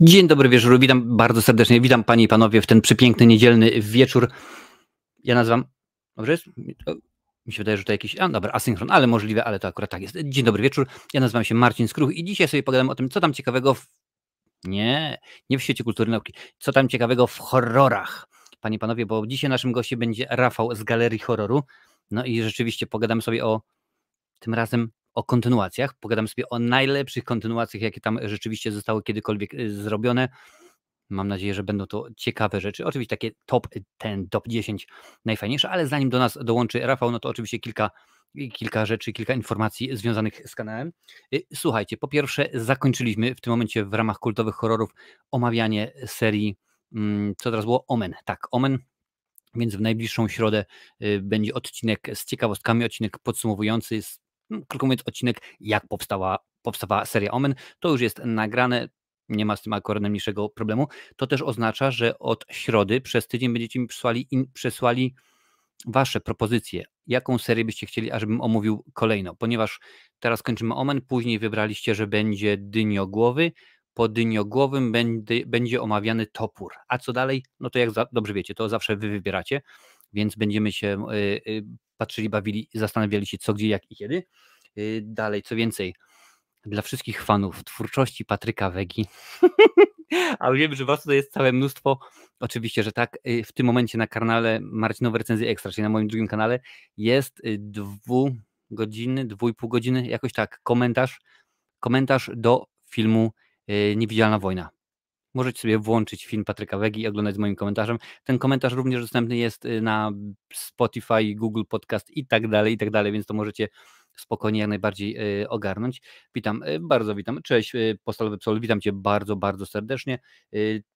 Dzień dobry wieczór, witam bardzo serdecznie, witam panie i panowie w ten przepiękny niedzielny wieczór. Ja nazywam, dobrze jest? Mi się wydaje, że to jakiś, a dobra, asynchron, ale możliwe, ale to akurat tak jest. Dzień dobry wieczór, ja nazywam się Marcin Skruch i dzisiaj sobie pogadam o tym, co tam ciekawego w... Nie, nie w świecie kultury nauki, co tam ciekawego w horrorach. Panie i panowie, bo dzisiaj naszym gościem będzie Rafał z Galerii Horroru. No i rzeczywiście pogadamy sobie o tym razem o kontynuacjach, pogadam sobie o najlepszych kontynuacjach, jakie tam rzeczywiście zostały kiedykolwiek y, zrobione. Mam nadzieję, że będą to ciekawe rzeczy. Oczywiście takie top ten top 10 najfajniejsze, ale zanim do nas dołączy Rafał, no to oczywiście kilka, y, kilka rzeczy, kilka informacji związanych z kanałem. Y, słuchajcie, po pierwsze, zakończyliśmy w tym momencie w ramach kultowych horrorów omawianie serii, mm, co teraz było? Omen. Tak, Omen. Więc w najbliższą środę będzie odcinek z ciekawostkami, odcinek podsumowujący z mówiąc odcinek, jak powstała, powstawała seria Omen. To już jest nagrane, nie ma z tym akurat najmniejszego problemu. To też oznacza, że od środy przez tydzień będziecie mi przesłali, in, przesłali wasze propozycje, jaką serię byście chcieli, ażebym omówił kolejno, ponieważ teraz kończymy Omen, później wybraliście, że będzie dyniogłowy, po dyniogłowym będzie, będzie omawiany topór, a co dalej, no to jak za, dobrze wiecie, to zawsze wy wybieracie, więc będziemy się e, e, patrzyli, bawili, zastanawiali się co, gdzie, jak i kiedy. E, dalej, co więcej, dla wszystkich fanów twórczości Patryka Wegi, a wiem, że was tutaj jest całe mnóstwo, oczywiście, że tak, w tym momencie na kanale Marcinowe Recenzje Ekstra, czyli na moim drugim kanale, jest dwu godziny, dwu i pół godziny, jakoś tak, komentarz, komentarz do filmu Niewidzialna Wojna. Możecie sobie włączyć film Patryka Wegi i oglądać z moim komentarzem. Ten komentarz również dostępny jest y, na Spotify, Google Podcast i tak dalej, i tak dalej, więc to możecie spokojnie jak najbardziej y, ogarnąć. Witam, y, bardzo witam. Cześć, postalowy psol, witam Cię bardzo, bardzo serdecznie.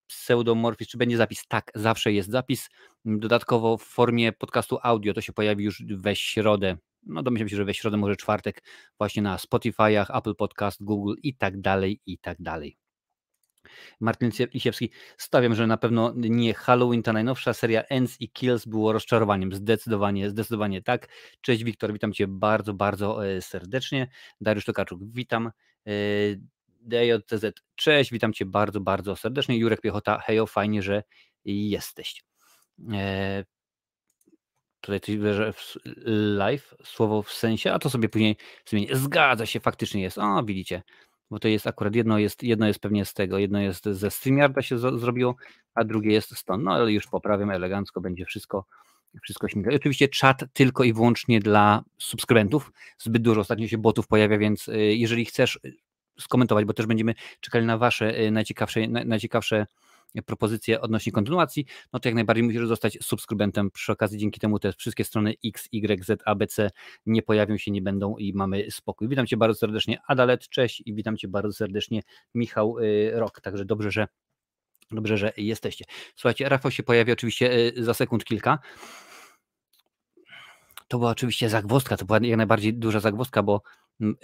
Pseudomorfizm, czy będzie zapis? Tak, zawsze jest zapis. Dodatkowo w formie podcastu audio to się pojawi już we środę. No domyślam się, że we środę, może czwartek, właśnie na Spotify'ach, Apple Podcast, Google i tak dalej, i tak dalej. Martin Lisiewski. Stawiam, że na pewno nie Halloween, ta najnowsza seria Ends i Kills było rozczarowaniem. Zdecydowanie, zdecydowanie tak. Cześć Wiktor, witam Cię bardzo, bardzo e, serdecznie. Dariusz Tokaczuk, witam. E, DJTZ, cześć, witam Cię bardzo, bardzo serdecznie. Jurek Piechota, hejo, fajnie, że jesteś. E, tutaj coś że live, słowo w sensie, a to sobie później zmienię. Zgadza się, faktycznie jest. O, widzicie bo to jest akurat jedno jest, jedno jest pewnie z tego, jedno jest ze StreamYarda się z, zrobiło, a drugie jest stąd, no ale już poprawiam elegancko, będzie wszystko wszystko śmiga. Oczywiście czat tylko i wyłącznie dla subskrybentów, zbyt dużo ostatnio się botów pojawia, więc y, jeżeli chcesz y, skomentować, bo też będziemy czekali na wasze y, najciekawsze, najciekawsze propozycje odnośnie kontynuacji, no to jak najbardziej musisz zostać subskrybentem. Przy okazji dzięki temu te wszystkie strony X, Y, Z, A, B, C nie pojawią się, nie będą i mamy spokój. Witam Cię bardzo serdecznie Adalet, cześć i witam Cię bardzo serdecznie Michał y, Rok, także dobrze, że Dobrze, że jesteście. Słuchajcie, Rafał się pojawi oczywiście y, za sekund kilka. To była oczywiście zagwozdka, to była jak najbardziej duża zagwozdka, bo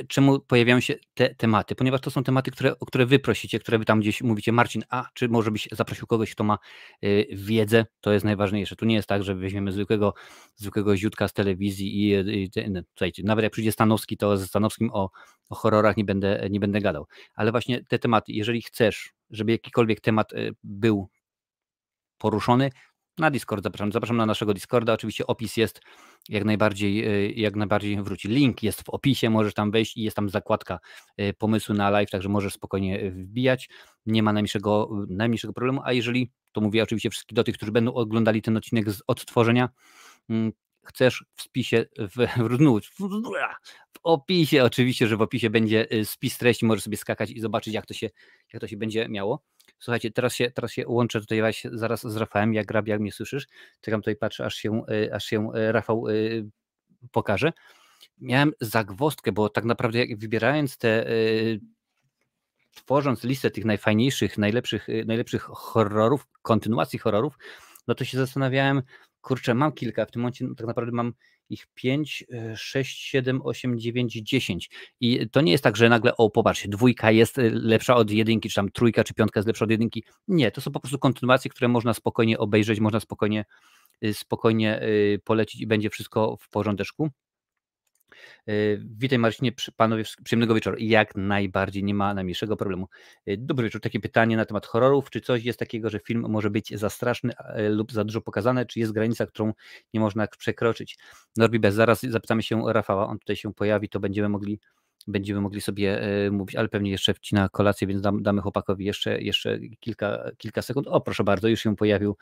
czemu pojawiają się te tematy, ponieważ to są tematy, które, o które wy prosicie, które wy tam gdzieś mówicie, Marcin, a czy może byś zaprosił kogoś, kto ma y, wiedzę, to jest najważniejsze. Tu nie jest tak, że weźmiemy zwykłego, zwykłego ziutka z telewizji i, y, i, no, słuchajcie, nawet jak przyjdzie Stanowski, to ze Stanowskim o, o horrorach nie będę, nie będę gadał. Ale właśnie te tematy, jeżeli chcesz, żeby jakikolwiek temat y, był poruszony, na Discord zapraszam. Zapraszam na naszego Discorda. Oczywiście opis jest jak najbardziej, e, jak najbardziej wróci. Link jest w opisie, możesz tam wejść i jest tam zakładka e, pomysłu na live, także możesz spokojnie e, wbijać. Nie ma najmniejszego, najmniejszego problemu. A jeżeli, to mówię oczywiście wszystkich do tych, którzy będą oglądali ten odcinek z odtworzenia, mm, chcesz w spisie, w, no, w, w, opisie oczywiście, że w opisie będzie spis treści, możesz sobie skakać i zobaczyć, jak to się, jak to się będzie miało. Słuchajcie, teraz się, teraz się łączę tutaj właśnie zaraz z Rafałem, jak Rabia jak mnie słyszysz, to tam tutaj patrzę, aż się, e, aż się e, Rafał e, pokaże. Miałem zagwostkę, bo tak naprawdę jak wybierając te tworząc listę tych najfajniejszych, najlepszych, najlepszych horrorów, kontynuacji horrorów, no to się zastanawiałem, kurczę, mam kilka, w tym momencie no, tak naprawdę mam ich 5, 6, 7, 8, 9, 10. I to nie jest tak, że nagle, o popatrzcie, dwójka jest e, lepsza od jedynki, czy tam trójka, czy piątka jest lepsza od jedynki. Nie, to są po prostu kontynuacje, które można spokojnie obejrzeć, można spokojnie, e, spokojnie e, polecić i będzie wszystko w porządeczku. E, witaj Marcinie, panowie, przyjemnego wieczoru. Jak najbardziej, nie ma najmniejszego problemu. E, dobry wieczór, takie pytanie na temat horrorów. Czy coś jest takiego, że film może być za straszny e, lub za dużo pokazane? Czy jest granica, którą nie można przekroczyć? Norbi Bez, zaraz zapytamy się Rafała, on tutaj się pojawi, to będziemy mogli będziemy mogli sobie e, mówić, ale pewnie jeszcze wcina kolację, więc damy chłopakowi jeszcze, jeszcze kilka, kilka sekund. O, proszę bardzo, już się pojawił,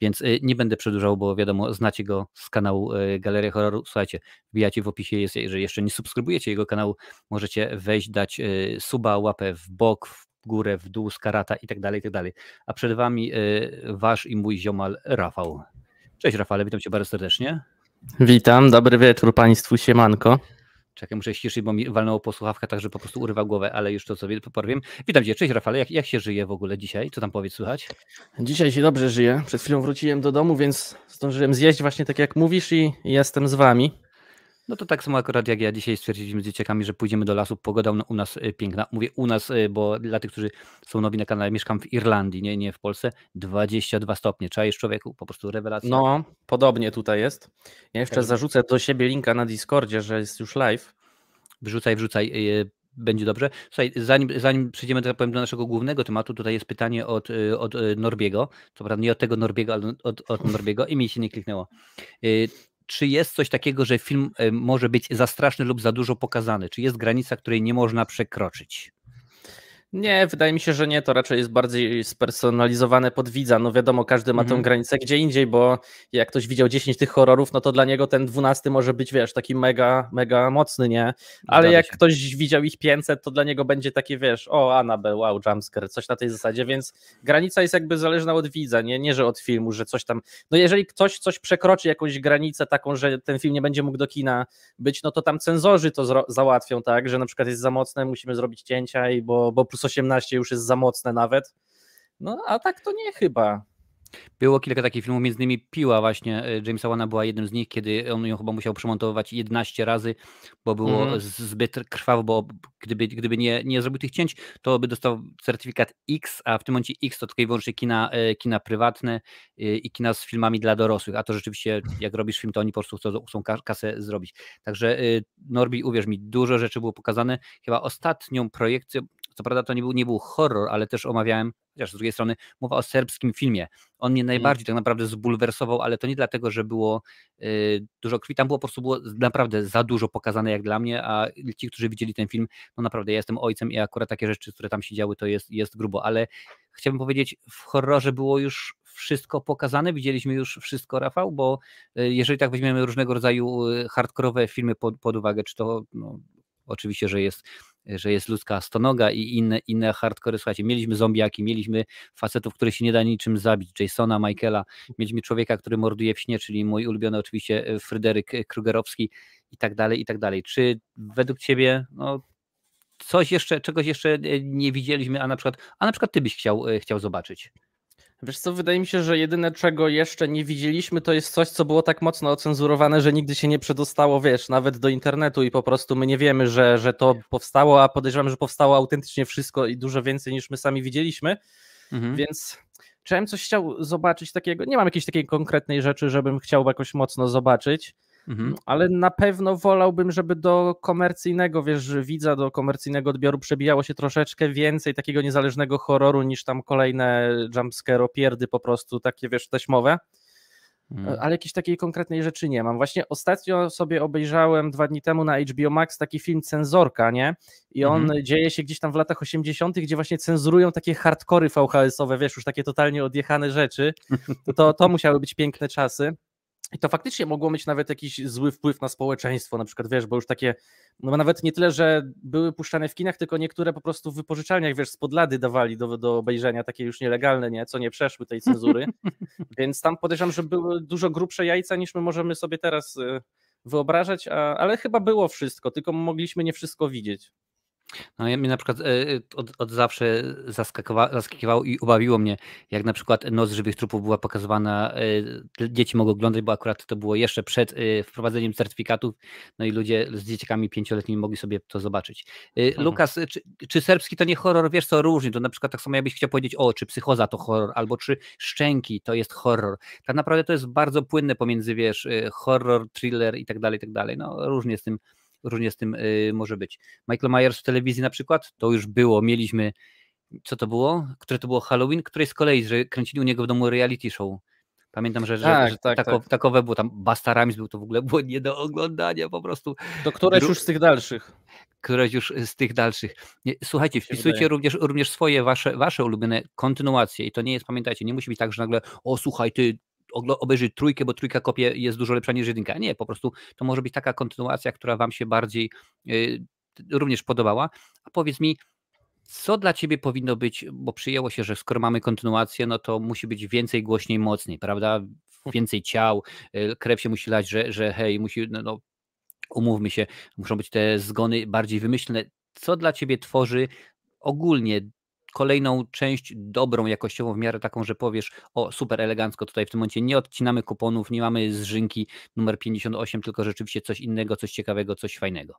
więc e, nie będę przedłużał, bo wiadomo, znacie go z kanału e, Galeria Horroru. Słuchajcie, wbijacie w opisie, jest, jeżeli jeszcze nie subskrybujecie jego kanału, możecie wejść, dać suba, łapę w bok, w górę, w dół, skarata i tak dalej, i tak dalej. A przed wami wasz i mój ziomal Rafał. Cześć Rafale, witam cię bardzo serdecznie. Witam, dobry wieczór Państwu, siemanko. Czekaj, muszę ściszyć, bo mi walnęło po słuchawkach, także po prostu urywa głowę, ale już to sobie porwiem. Witam Cię, cześć Rafale, jak, jak się żyje w ogóle dzisiaj? Co tam powiedz, słychać? Dzisiaj się dobrze żyje, przed chwilą wróciłem do domu, więc zdążyłem zjeść właśnie tak jak mówisz i jestem z Wami. No to tak samo akurat jak ja dzisiaj stwierdziliśmy z dzieciakami, że pójdziemy do lasu, pogoda u nas y, piękna. Mówię u nas, y, bo dla tych, którzy są nowi na kanale, mieszkam w Irlandii, nie, nie w Polsce, 22 stopnie. Czaisz człowieku, po prostu rewelacja. No, podobnie tutaj jest. Ja jeszcze tak. zarzucę do siebie linka na Discordzie, że jest już live. Wrzucaj, wrzucaj y, będzie dobrze. Słuchaj, zanim, zanim przejdziemy powiem, do naszego głównego tematu, tutaj jest pytanie od, od Norbiego. Co prawda nie od tego Norbiego, ale od, od Norbiego i mi się nie kliknęło czy jest coś takiego, że film y, może być za straszny lub za dużo pokazany? Czy jest granica, której nie można przekroczyć? Nie, wydaje mi się, że nie. To raczej jest bardziej spersonalizowane pod widza. No wiadomo, każdy ma mhm. tę granicę gdzie indziej, bo jak ktoś widział 10 tych horrorów, no to dla niego ten 12 może być, wiesz, taki mega, mega mocny, nie? Ale jak ktoś widział ich 500, to dla niego będzie takie, wiesz, o, Annabelle, wow, jumpscare, coś na tej zasadzie, więc granica jest jakby zależna od widza, nie, nie że od filmu, że coś tam... No jeżeli ktoś coś przekroczy jakąś granicę taką, że ten film nie będzie mógł do kina być, no to tam cenzorzy to załatwią, tak, że na przykład jest za mocne, musimy zrobić cięcia i bo, bo plus 18 już jest za mocne nawet. No a tak to nie chyba. Było kilka takich filmów, między innymi Piła właśnie y, Jamesa Wana była jednym z nich, kiedy on ją chyba musiał przemontowywać 11 razy, bo było mm. zbyt krwawo, bo gdyby, gdyby nie, nie zrobił tych cięć, to by dostał certyfikat X, a w tym momencie X to tylko i wyłącznie kina, y, kina prywatne y, i kina z filmami dla dorosłych, a to rzeczywiście jak robisz film, to oni po prostu chcą, chcą kasę zrobić. Także Norbi, uwierz mi, dużo rzeczy było pokazane. Chyba ostatnią projekcję co prawda to nie był, nie był horror, ale też omawiałem, chociaż z drugiej strony mowa o serbskim filmie. On mnie mhm. najbardziej tak naprawdę zbulwersował, ale to nie dlatego, że było y, dużo krwi. Tam było po prostu było naprawdę za dużo pokazane jak dla mnie, a ci, którzy widzieli ten film, no naprawdę ja jestem ojcem i akurat takie rzeczy, które tam się działy, to jest, jest grubo, ale chciałbym powiedzieć, w horrorze było już wszystko pokazane, widzieliśmy już wszystko, Rafał, bo y, jeżeli tak weźmiemy różnego rodzaju y, hardkorowe filmy pod, pod uwagę, czy to no, oczywiście, że jest że jest ludzka stonoga i inne, inne hardcore. Słuchajcie, mieliśmy zombiaki, mieliśmy facetów, które się nie da niczym zabić, Jasona, Michaela, mieliśmy człowieka, który morduje w śnie, czyli mój ulubiony oczywiście e, Fryderyk e, Krugerowski i tak dalej, i tak dalej. Czy według Ciebie no, coś jeszcze, czegoś jeszcze e, nie widzieliśmy, a na przykład, a na przykład Ty byś chciał, chciał zobaczyć? Wiesz co, wydaje mi się, że jedyne czego jeszcze nie widzieliśmy, to jest coś, co było tak mocno ocenzurowane, że nigdy się nie przedostało, wiesz, nawet do internetu i po prostu my nie wiemy, że, że to powstało, a podejrzewam, że powstało autentycznie wszystko i dużo więcej niż my sami widzieliśmy, mhm. więc czy bym coś chciał zobaczyć takiego, nie mam jakiejś takiej konkretnej rzeczy, żebym chciał jakoś mocno zobaczyć, Mhm. Ale na pewno wolałbym, żeby do komercyjnego, wiesz, widza, do komercyjnego odbioru przebijało się troszeczkę więcej takiego niezależnego horroru niż tam kolejne jumpscare pierdy po prostu takie, wiesz, taśmowe. Mhm. Ale jakiejś takiej konkretnej rzeczy nie mam. Właśnie ostatnio sobie obejrzałem dwa dni temu na HBO Max taki film Cenzorka, nie? I on mhm. dzieje się gdzieś tam w latach 80., gdzie właśnie cenzurują takie hardkory VHS-owe, wiesz, już takie totalnie odjechane rzeczy. To, to musiały być piękne czasy. I to faktycznie mogło mieć nawet jakiś zły wpływ na społeczeństwo, na przykład, wiesz, bo już takie, no nawet nie tyle, że były puszczane w kinach, tylko niektóre po prostu w wypożyczalniach, wiesz, spod lady dawali do, do obejrzenia, takie już nielegalne, nie, co nie przeszły tej cenzury, więc tam podejrzewam, że były dużo grubsze jajca niż my możemy sobie teraz y, wyobrażać, a, ale chyba było wszystko, tylko mogliśmy nie wszystko widzieć. No ja mnie na przykład e, e, od, od zawsze zaskakiwało i ubawiło mnie, jak na przykład Noc Żywych Trupów była pokazywana, e, dzieci mogły oglądać, bo akurat to było jeszcze przed wprowadzeniem certyfikatów, no i ludzie z dzieciakami pięcioletnimi mogli sobie to zobaczyć. Mhm. Lukas, czy, czy, serbski to nie horror? Wiesz co, różni, to na przykład tak samo jakbyś chciał powiedzieć, o, czy Psychoza to horror, albo czy Szczęki to jest horror. Tak naprawdę to jest bardzo płynne pomiędzy, wiesz, horror, thriller i tak dalej, i tak dalej. No różnie z tym różnie z tym y, może być. Michael Myers w telewizji na przykład, to już było, mieliśmy, co to było? Które to było Halloween? Której z kolei, że kręcili u niego w domu reality show. Pamiętam, że, tak, że tak, tako, tak. takowe było, tam Basta Rhymes był, to w ogóle było nie do oglądania po prostu. To któreś Dru... już z tych dalszych. Któreś już z tych dalszych. Słuchajcie, wpisujcie również, również swoje, wasze, wasze ulubione kontynuacje i to nie jest, pamiętajcie, nie musi być tak, że nagle o słuchaj, ty obejrzeć trójkę, bo trójka kopie jest dużo lepsza niż jedynka. Nie, po prostu to może być taka kontynuacja, która Wam się bardziej y, również podobała. A powiedz mi, co dla ciebie powinno być, bo przyjęło się, że skoro mamy kontynuację, no to musi być więcej głośniej, mocniej, prawda? Więcej ciał, y, krew się musi lać, że, że hej, musi, no, no umówmy się, muszą być te zgony bardziej wymyślne. Co dla ciebie tworzy ogólnie kolejną część dobrą jakościową w miarę taką, że powiesz o super elegancko tutaj w tym momencie nie odcinamy kuponów, nie mamy zrzynki numer 58, tylko rzeczywiście coś innego, coś ciekawego, coś fajnego.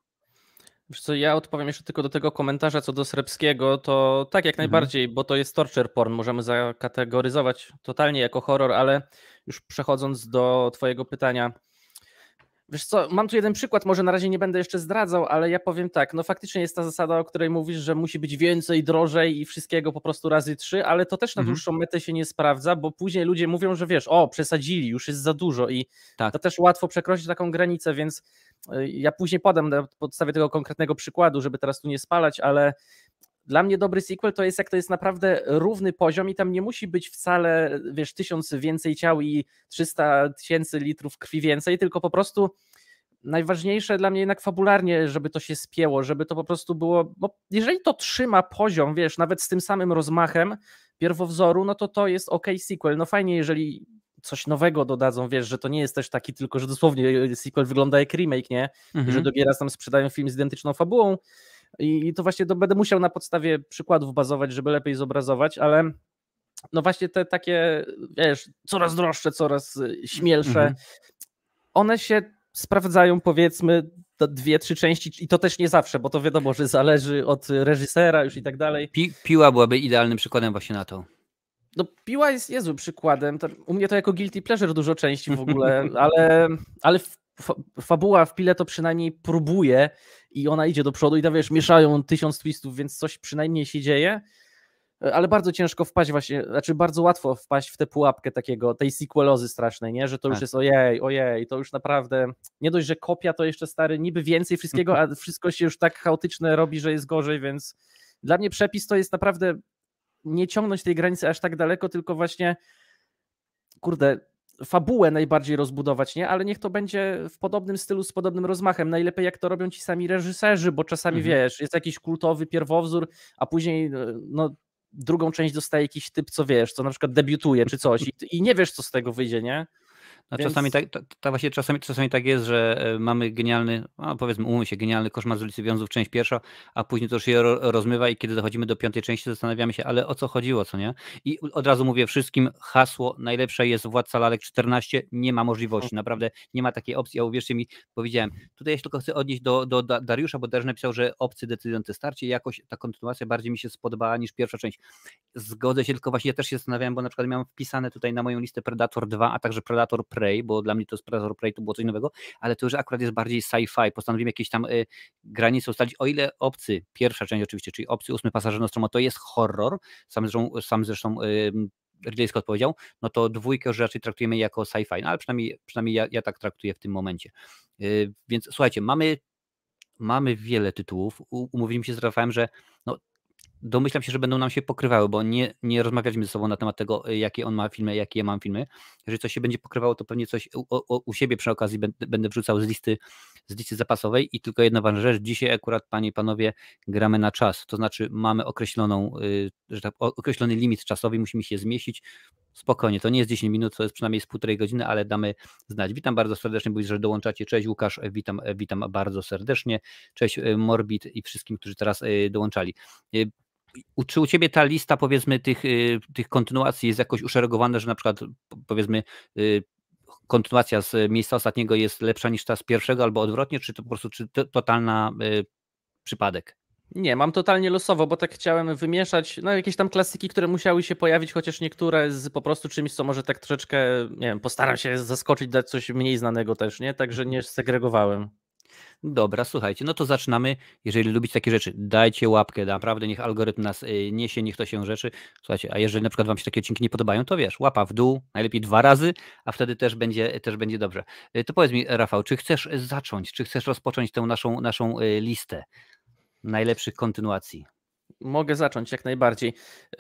Wiesz co, ja odpowiem jeszcze tylko do tego komentarza co do Srebskiego, to tak jak mhm. najbardziej, bo to jest torture porn, możemy zakategoryzować totalnie jako horror, ale już przechodząc do twojego pytania, Wiesz co, mam tu jeden przykład, może na razie nie będę jeszcze zdradzał, ale ja powiem tak, no faktycznie jest ta zasada, o której mówisz, że musi być więcej, drożej i wszystkiego po prostu razy trzy, ale to też na mhm. dłuższą metę się nie sprawdza, bo później ludzie mówią, że wiesz, o, przesadzili, już jest za dużo i tak. to też łatwo przekroczyć taką granicę, więc y, ja później podam na podstawie tego konkretnego przykładu, żeby teraz tu nie spalać, ale dla mnie dobry sequel to jest, jak to jest naprawdę równy poziom i tam nie musi być wcale, wiesz, tysiąc więcej ciał i 300 tysięcy litrów krwi więcej, tylko po prostu najważniejsze dla mnie jednak fabularnie, żeby to się spięło, żeby to po prostu było, bo jeżeli to trzyma poziom, wiesz, nawet z tym samym rozmachem pierwowzoru, no to to jest ok sequel. No fajnie, jeżeli coś nowego dodadzą, wiesz, że to nie jest też taki tylko, że dosłownie sequel wygląda jak remake, nie? Mhm. Że dobiera tam sprzedają film z identyczną fabułą, i, i to właśnie to będę musiał na podstawie przykładów bazować, żeby lepiej zobrazować, ale no właśnie te takie, wiesz, coraz droższe, coraz y, śmielsze, mhm. one się sprawdzają powiedzmy dwie, trzy części i to też nie zawsze, bo to wiadomo, że zależy od reżysera już i tak dalej. Pi piła byłaby idealnym przykładem właśnie na to. No piła jest niezłym przykładem. U mnie to jako guilty pleasure dużo części w ogóle, ale, ale fabuła w pile to przynajmniej próbuje i ona idzie do przodu i tam wiesz, mieszają tysiąc twistów, więc coś przynajmniej się dzieje, e, ale bardzo ciężko wpaść właśnie, znaczy bardzo łatwo wpaść w tę pułapkę takiego, tej sequelozy strasznej, nie? że to już tak. jest ojej, ojej, to już naprawdę, nie dość, że kopia to jeszcze stary, niby więcej wszystkiego, a wszystko się już tak chaotyczne robi, że jest gorzej, więc dla mnie przepis to jest naprawdę nie ciągnąć tej granicy aż tak daleko, tylko właśnie kurde, fabułę najbardziej rozbudować, nie? Ale niech to będzie w podobnym stylu, z podobnym rozmachem. Najlepiej jak to robią ci sami reżyserzy, bo czasami mhm. wiesz, jest jakiś kultowy pierwowzór, a później e, no, drugą część dostaje jakiś typ, co wiesz, co na przykład debiutuje czy coś i, i nie wiesz, co z tego wyjdzie, nie? No, Więc... Czasami tak, ta, właśnie czasami, czasami tak jest, że e, mamy genialny, no powiedzmy, umówmy się, genialny koszmar z ulicy Wiązów, część pierwsza, a później to już się rozmywa i kiedy dochodzimy do piątej części, zastanawiamy się, ale o co chodziło, co nie? I od razu mówię wszystkim, hasło najlepsze jest Władca Lalek 14, nie ma możliwości, naprawdę nie ma takiej opcji, a uwierzcie mi, powiedziałem. Tutaj ja się tylko chcę odnieść do, do Dariusza, bo Dariusz napisał, że obcy decydujące starcie, jakoś ta kontynuacja bardziej mi się spodobała niż pierwsza część. Zgodzę się, tylko właśnie ja też się zastanawiałem, bo na przykład miałem wpisane tutaj na moją listę Predator 2, a także Predator Prey, bo dla mnie to Predator Prey to było coś nowego, ale to już akurat jest bardziej sci-fi. Postanowiłem jakieś tam y, granice ustalić, o ile Obcy, pierwsza część oczywiście, czyli Obcy, ósmy pasażer Nostromo, to jest horror, sam zresztą, sam zresztą y, Ridley Scott powiedział, no to dwójkę już raczej traktujemy jako sci-fi, no ale przynajmniej, przynajmniej ja, ja tak traktuję w tym momencie. Y, więc słuchajcie, mamy mamy wiele tytułów. Umówiliśmy się z Rafałem, że no, domyślam się, że będą nam się pokrywały, bo nie, nie rozmawialiśmy ze sobą na temat tego, y, jakie on ma filmy, jakie ja mam filmy. Jeżeli coś się będzie pokrywało, to pewnie coś u, u, u siebie przy okazji będę, będę wrzucał z listy, z listy zapasowej. I tylko jedna ważna rzecz, dzisiaj akurat panie i panowie gramy na czas, to znaczy mamy określoną, y, że tak, określony limit czasowy, musimy się zmieścić. Spokojnie, to nie jest 10 minut, to jest przynajmniej z półtorej godziny, ale damy znać. Witam bardzo serdecznie, bo że dołączacie. Cześć Łukasz, witam, witam bardzo serdecznie. Cześć y, Morbid i wszystkim, którzy teraz dołączali czy u ciebie ta lista powiedzmy tych, y, tych kontynuacji jest jakoś uszeregowana, że na przykład powiedzmy y, kontynuacja z miejsca ostatniego jest lepsza niż ta z pierwszego albo odwrotnie, czy to po prostu czy to, totalna y, przypadek? Nie, mam totalnie losowo, bo tak chciałem wymieszać no, jakieś tam klasyki, które musiały się pojawić, chociaż niektóre z po prostu czymś, co może tak troszeczkę, nie wiem, postaram się zaskoczyć, dać coś mniej znanego też, nie? Także nie mhm. segregowałem. Dobra, słuchajcie, no to zaczynamy. Jeżeli lubicie takie rzeczy, dajcie łapkę, naprawdę niech algorytm nas y, niesie, niech to się rzeczy. Słuchajcie, a jeżeli na przykład wam się takie odcinki nie podobają, to wiesz, łapa w dół, najlepiej dwa razy, a wtedy też będzie, też będzie dobrze. Y, to powiedz mi, Rafał, czy chcesz zacząć, czy chcesz rozpocząć tę naszą, naszą y, listę najlepszych kontynuacji? Mogę zacząć jak najbardziej.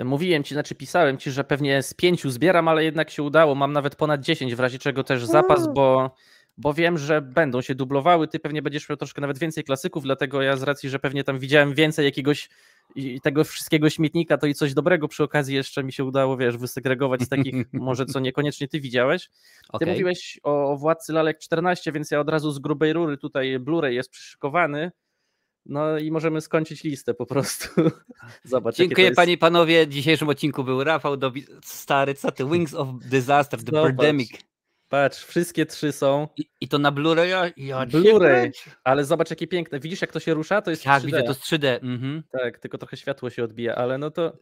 Mówiłem ci, znaczy pisałem ci, że pewnie z pięciu zbieram, ale jednak się udało. Mam nawet ponad dziesięć, w razie czego też zapas, bo bo wiem, że będą się dublowały. Ty pewnie będziesz miał troszkę nawet więcej klasyków, dlatego ja z racji, że pewnie tam widziałem więcej jakiegoś tego wszystkiego śmietnika, to i coś dobrego przy okazji jeszcze mi się udało, wiesz, wysegregować z takich, może co niekoniecznie ty widziałeś. Okay. Ty mówiłeś o, Władcy Lalek 14, więc ja od razu z grubej rury tutaj Blu-ray jest przyszykowany. No i możemy skończyć listę po prostu. Zobacz, Dziękuję jest... panie i panowie. W dzisiejszym odcinku był Rafał Dobi... Stary, co ty? Wings of Disaster, The Zobacz. Pandemic. Patrz, wszystkie trzy są. I, i to na Blu-raya? Ja Blu-ray, ale zobacz jakie piękne. Widzisz jak to się rusza? To jest tak, 3D. widzę, to jest 3D. Mhm. Tak, tylko trochę światło się odbija, ale no to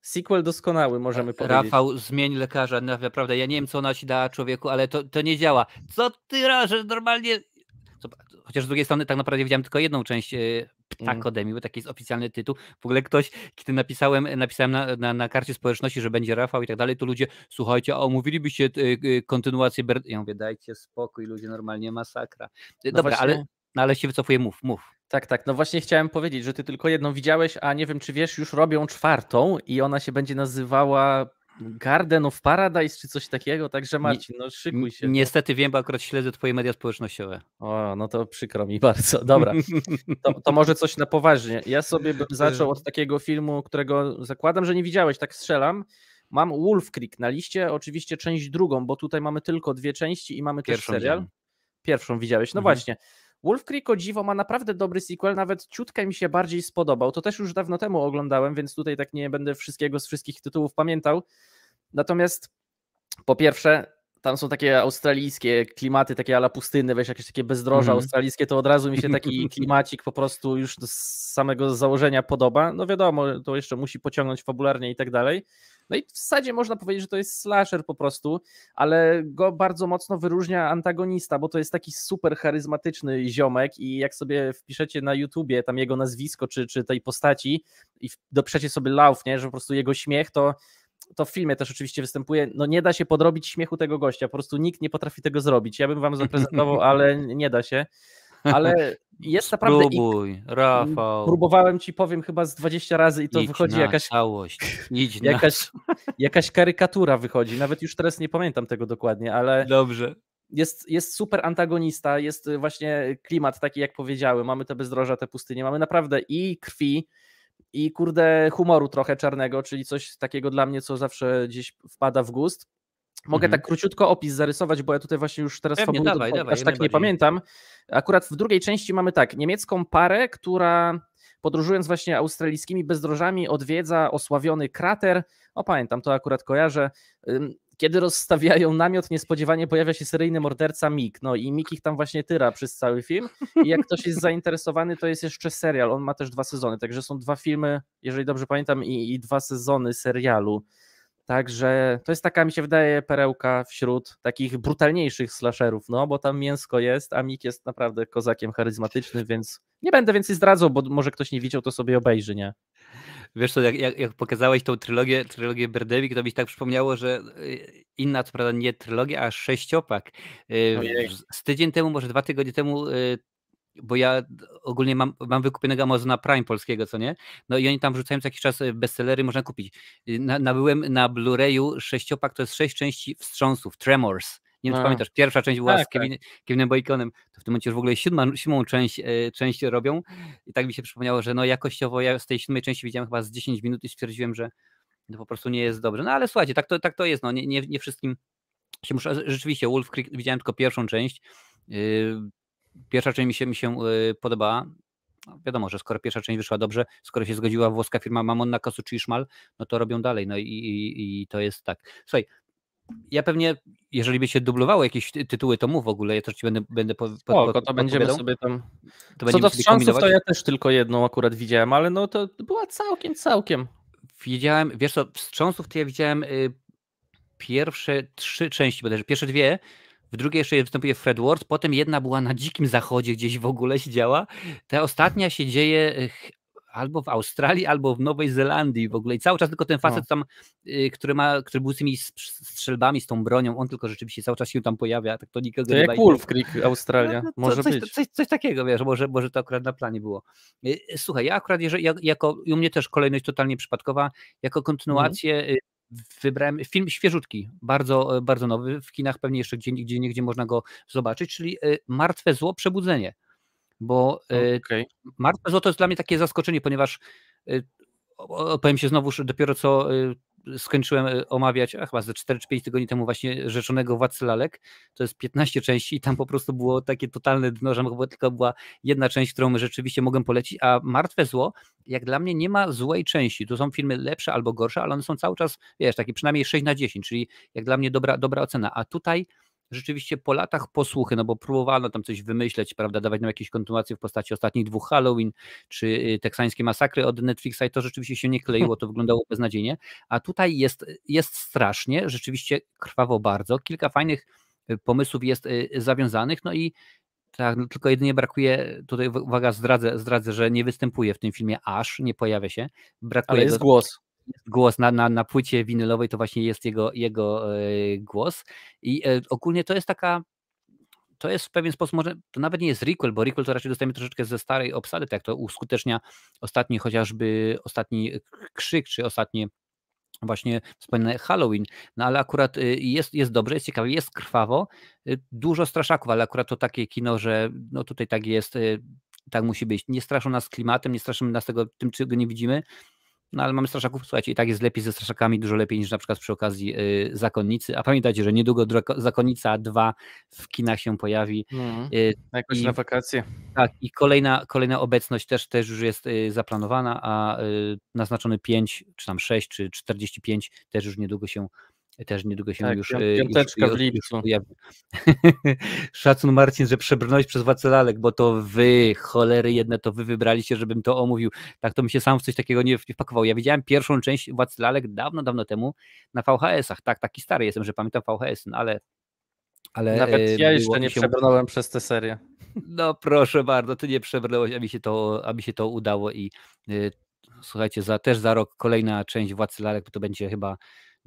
sequel doskonały, możemy powiedzieć. Rafał, zmień lekarza, naprawdę. Ja nie wiem, co ona ci da człowieku, ale to, to nie działa. Co ty rażesz? Normalnie chociaż z drugiej strony tak naprawdę widziałem tylko jedną część e, mm. Ptakodemii, bo taki jest oficjalny tytuł. W ogóle ktoś, kiedy napisałem, e, napisałem na, na, na karcie społeczności, że będzie Rafał i tak dalej, to ludzie, słuchajcie, a omówilibyście e, kontynuację Ber... Ja mówię, dajcie spokój, ludzie, normalnie masakra. No dobra, no właśnie... ale, ale się wycofuję, mów, mów. Tak, tak. No właśnie chciałem powiedzieć, że ty tylko jedną widziałeś, a nie wiem, czy wiesz, już robią czwartą i ona się będzie nazywała Garden of Paradise czy coś takiego, także Marcin, no szykuj się. No. Niestety wiem, bo akurat śledzę twoje media społecznościowe. O, no to przykro mi bardzo. Dobra, to, to może coś na poważnie. Ja sobie bym zaczął od takiego filmu, którego zakładam, że nie widziałeś, tak strzelam. Mam Wolf Creek na liście, oczywiście część drugą, bo tutaj mamy tylko dwie części i mamy Pierwszą też serial. Widziałem. Pierwszą widziałeś, no mhm. właśnie. Wolf Creek o dziwo ma naprawdę dobry sequel, nawet ciutka mi się bardziej spodobał. To też już dawno temu oglądałem, więc tutaj tak nie będę wszystkiego z wszystkich tytułów pamiętał. Natomiast po pierwsze, tam są takie australijskie klimaty, takie ala pustynne, weź jakieś takie bezdroża mhm. australijskie, to od razu mi się taki klimacik po prostu już z samego założenia podoba. No wiadomo, to jeszcze musi pociągnąć fabularnie i tak dalej. No i w zasadzie można powiedzieć, że to jest slasher po prostu, ale go bardzo mocno wyróżnia antagonista, bo to jest taki super charyzmatyczny ziomek i jak sobie wpiszecie na YouTubie tam jego nazwisko czy, czy tej postaci i doprzecie sobie lauf, nie, że po prostu jego śmiech to to w filmie też oczywiście występuje, no nie da się podrobić śmiechu tego gościa, po prostu nikt nie potrafi tego zrobić. Ja bym wam zaprezentował, ale nie da się. Ale jest naprawdę. Spróbuj, Rafał. Próbowałem ci powiem chyba z 20 razy i to Idź wychodzi jakaś. Całość. Idź jakaś, jakaś karykatura wychodzi. Nawet już teraz nie pamiętam tego dokładnie, ale. Dobrze. Jest, jest super antagonista, jest y, właśnie klimat taki, jak powiedziałem. Mamy te bezdroża, te pustynie, mamy naprawdę i krwi, i kurde humoru trochę czarnego, czyli coś takiego dla mnie, co zawsze gdzieś wpada w gust. Mogę mhm. tak króciutko opis zarysować, bo ja tutaj właśnie już teraz Pewnie, dawaj, dawaj, aż tak nie pamiętam. Akurat w drugiej części mamy tak, niemiecką parę, która podróżując właśnie australijskimi bezdrożami odwiedza osławiony krater, o pamiętam, to akurat kojarzę, kiedy rozstawiają namiot, niespodziewanie pojawia się seryjny morderca Mik. No i Mik ich tam właśnie tyra przez cały film. I jak ktoś jest zainteresowany, to jest jeszcze serial. On ma też dwa sezony, także są dwa filmy, jeżeli dobrze pamiętam, i, i dwa sezony serialu. Także to jest taka, mi się wydaje, perełka wśród takich brutalniejszych slasherów, no bo tam mięsko jest, a Mik jest naprawdę kozakiem charyzmatycznym, więc nie będę więcej zdradzał, bo może ktoś nie widział, to sobie obejrzy, nie? Wiesz co, jak, jak, jak pokazałeś tą trylogię, trylogię Berdewik, to mi się tak przypomniało, że y, inna, co prawda nie trylogia, a sześciopak. Y, z tydzień temu, może dwa tygodnie temu y, bo ja ogólnie mam, mam wykupionego Amazona Prime polskiego, co nie? No i oni tam wrzucają co jakiś czas e, bestsellery, można kupić. Y, na, nabyłem na Blu-rayu sześciopak, to jest sześć części wstrząsów, Tremors. Nie wiem, czy pamiętasz, pierwsza część była tak, z tak. Kevin, tak. Kevinem Boykonem, to w tym momencie już w ogóle siódma, siódmą część, e, część robią i tak mi się przypomniało, że no jakościowo ja z tej siódmej części widziałem chyba z 10 minut i stwierdziłem, że to po prostu nie jest dobrze. No ale słuchajcie, tak to, tak to jest, no nie, nie, nie wszystkim się muszę, rzeczywiście Wolf Creek widziałem tylko pierwszą część, yy, pierwsza część mi się, mi się e, podobała. No wiadomo, że skoro pierwsza część wyszła dobrze, skoro się zgodziła włoska firma Mamonna Kasuczy Szmal, no to robią dalej. No i, i, i to jest tak. Słuchaj, ja pewnie, jeżeli by się dublowały jakieś tytuły, to mów w ogóle, ja też ci będę, będę po, po, o, to po, będziemy sobie tam. To Co do wstrząsów, to ja też tylko jedną akurat widziałem, ale no to była całkiem, całkiem. Widziałem, wiesz co, wstrząsów to ja widziałem y, pierwsze trzy części, bodajże pierwsze dwie, w drugiej jeszcze występuje Fred Ward, potem jedna była na dzikim zachodzie, gdzieś w ogóle się działa. Ta ostatnia się dzieje e, albo w Australii, albo w Nowej Zelandii w ogóle. I cały czas tylko ten facet no. tam, e, który ma, który był z tymi strzelbami, z tą bronią, on tylko rzeczywiście cały czas się tam pojawia, tak to nikogo to nie jak Wolf Creek, no, Australia, no, no, może coś, być. Coś, coś, takiego, wiesz, może, może to akurat na planie było. E, słuchaj, ja akurat, jeżeli, jako, u mnie też kolejność totalnie przypadkowa, jako kontynuację mhm. Y, wybrałem film świeżutki, bardzo, bardzo nowy, w kinach pewnie jeszcze gdzie, gdzie nie, gdzie można go zobaczyć, czyli y, Martwe Zło Przebudzenie. Bo y, okay. Martwe Zło to jest dla mnie takie zaskoczenie, ponieważ y, powiem się znowu, że dopiero co skończyłem e, omawiać, a chyba ze 4 czy 5 tygodni temu właśnie rzeczonego Władcy Lalek, to jest 15 części i tam po prostu było takie totalne dno, że chyba tylko była jedna część, którą rzeczywiście mogłem polecić, a Martwe Zło, jak dla mnie nie ma złej części, to są filmy lepsze albo gorsze, ale one są cały czas, wiesz, takie przynajmniej 6 na 10, czyli jak dla mnie dobra, dobra ocena, a tutaj rzeczywiście po latach posłuchy, no bo próbowano tam coś wymyśleć, prawda, dawać nam jakieś kontynuacje w postaci ostatnich dwóch Halloween czy y, teksańskie masakry od Netflixa i to rzeczywiście się nie kleiło, to wyglądało beznadziejnie, a tutaj jest, jest strasznie, rzeczywiście krwawo bardzo, kilka fajnych y, pomysłów jest y, zawiązanych, no i tak, no tylko jedynie brakuje, tutaj uwaga, zdradzę, zdradzę, że nie występuje w tym filmie aż, nie pojawia się. Brakuje Ale jest do... głos głos na, na, na płycie winylowej, to właśnie jest jego, jego e, głos. I e, ogólnie to jest taka to jest w pewien sposób, może to nawet nie jest requel, bo requel to raczej dostajemy troszeczkę ze starej obsady, tak to uskutecznia ostatni chociażby ostatni krzyk, czy ostatnie właśnie wspomniane Halloween, no ale akurat e, jest, jest dobrze, jest ciekawe jest krwawo, dużo straszaków, ale akurat to takie kino, że no tutaj tak jest, tak musi być, nie straszą nas klimatem, nie straszą nas tego, tym, czego nie widzimy, no ale mamy straszaków, słuchajcie, i tak jest lepiej ze straszakami, dużo lepiej niż na przykład przy okazji y, Zakonnicy. A pamiętajcie, że niedługo Drako Zakonnica 2 w kinach się pojawi. Mm, y, jakoś i, na wakacje. Tak, i kolejna, kolejna obecność też, też już jest y, zaplanowana, a naznaczony 5, czy tam 6, czy 45 też już niedługo się pojawi też niedługo się tak, już... Y, piąteczka już, w lipcu. Szacun Marcin, że przebrnąłeś przez Wacę Lalek, bo to wy, cholery jedne, to wy wybraliście, żebym to omówił. Tak to mi się sam w coś takiego nie wpakował. Ja widziałem pierwszą część Wacy Lalek dawno, dawno temu na VHS-ach. Tak, taki stary jestem, że pamiętam VHS, no ale ale y, Nawet ja jeszcze nie się... przebrnąłem przez tę serię. No proszę bardzo, ty nie przebrnąłeś, aby mi się to, aby się to udało i y, słuchajcie, za, też za rok kolejna część Władcy Lalek, bo to będzie chyba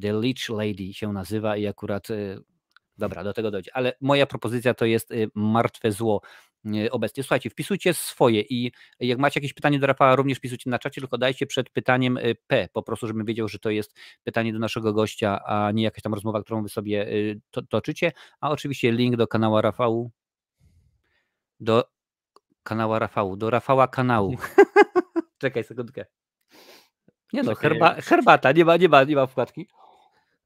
The Leech Lady się nazywa i akurat y, Dobra, do tego dojdzie. Ale moja propozycja to jest y, martwe zło y, obecnie. Słuchajcie, wpisujcie swoje i jak macie jakieś pytanie do Rafała, również pisujcie na czacie, tylko dajcie przed pytaniem P, po prostu, żebym wiedział, że to jest pytanie do naszego gościa, a nie jakaś tam rozmowa, którą wy sobie to, toczycie. A oczywiście link do kanału Rafału, do kanału Rafału, do Rafała kanału. Czekaj sekundkę. Nie no, herba, herbata, nie ma, nie ma, nie ma wkładki.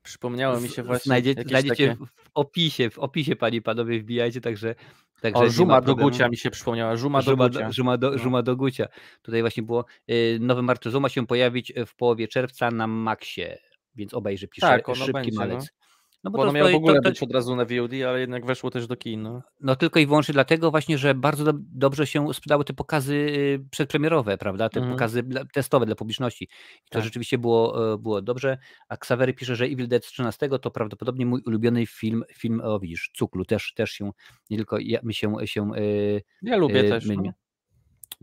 Przypomniało mi się właśnie. Znajdziecie, znajdziecie takie... w opisie, w opisie pani panowie wbijajcie, także. także o, Żuma do Gucia mi się przypomniała. Żuma, żuma do Gucia. Żuma do, no. żuma do Gucia. Tutaj właśnie było. Y, nowy Martyzum ma się pojawić y, w połowie czerwca na Maxie, więc obejrzy pisze tak, szybki będzie, no. malec. No. No bo, bo ono miało w ogóle to, to... być od razu na VOD, ale jednak weszło też do kin. No, no tylko i wyłącznie dlatego właśnie, że bardzo do, dobrze się sprzedały te pokazy y, przedpremierowe, prawda? Te mhm. pokazy testowe dla publiczności. I to tak. rzeczywiście było, e, było dobrze. A Xavery pisze, że Evil Dead z 13 to prawdopodobnie mój ulubiony film, film o widzisz, Cuklu, też, też się, nie tylko ja, my się... się e, ja lubię e, też. My, no.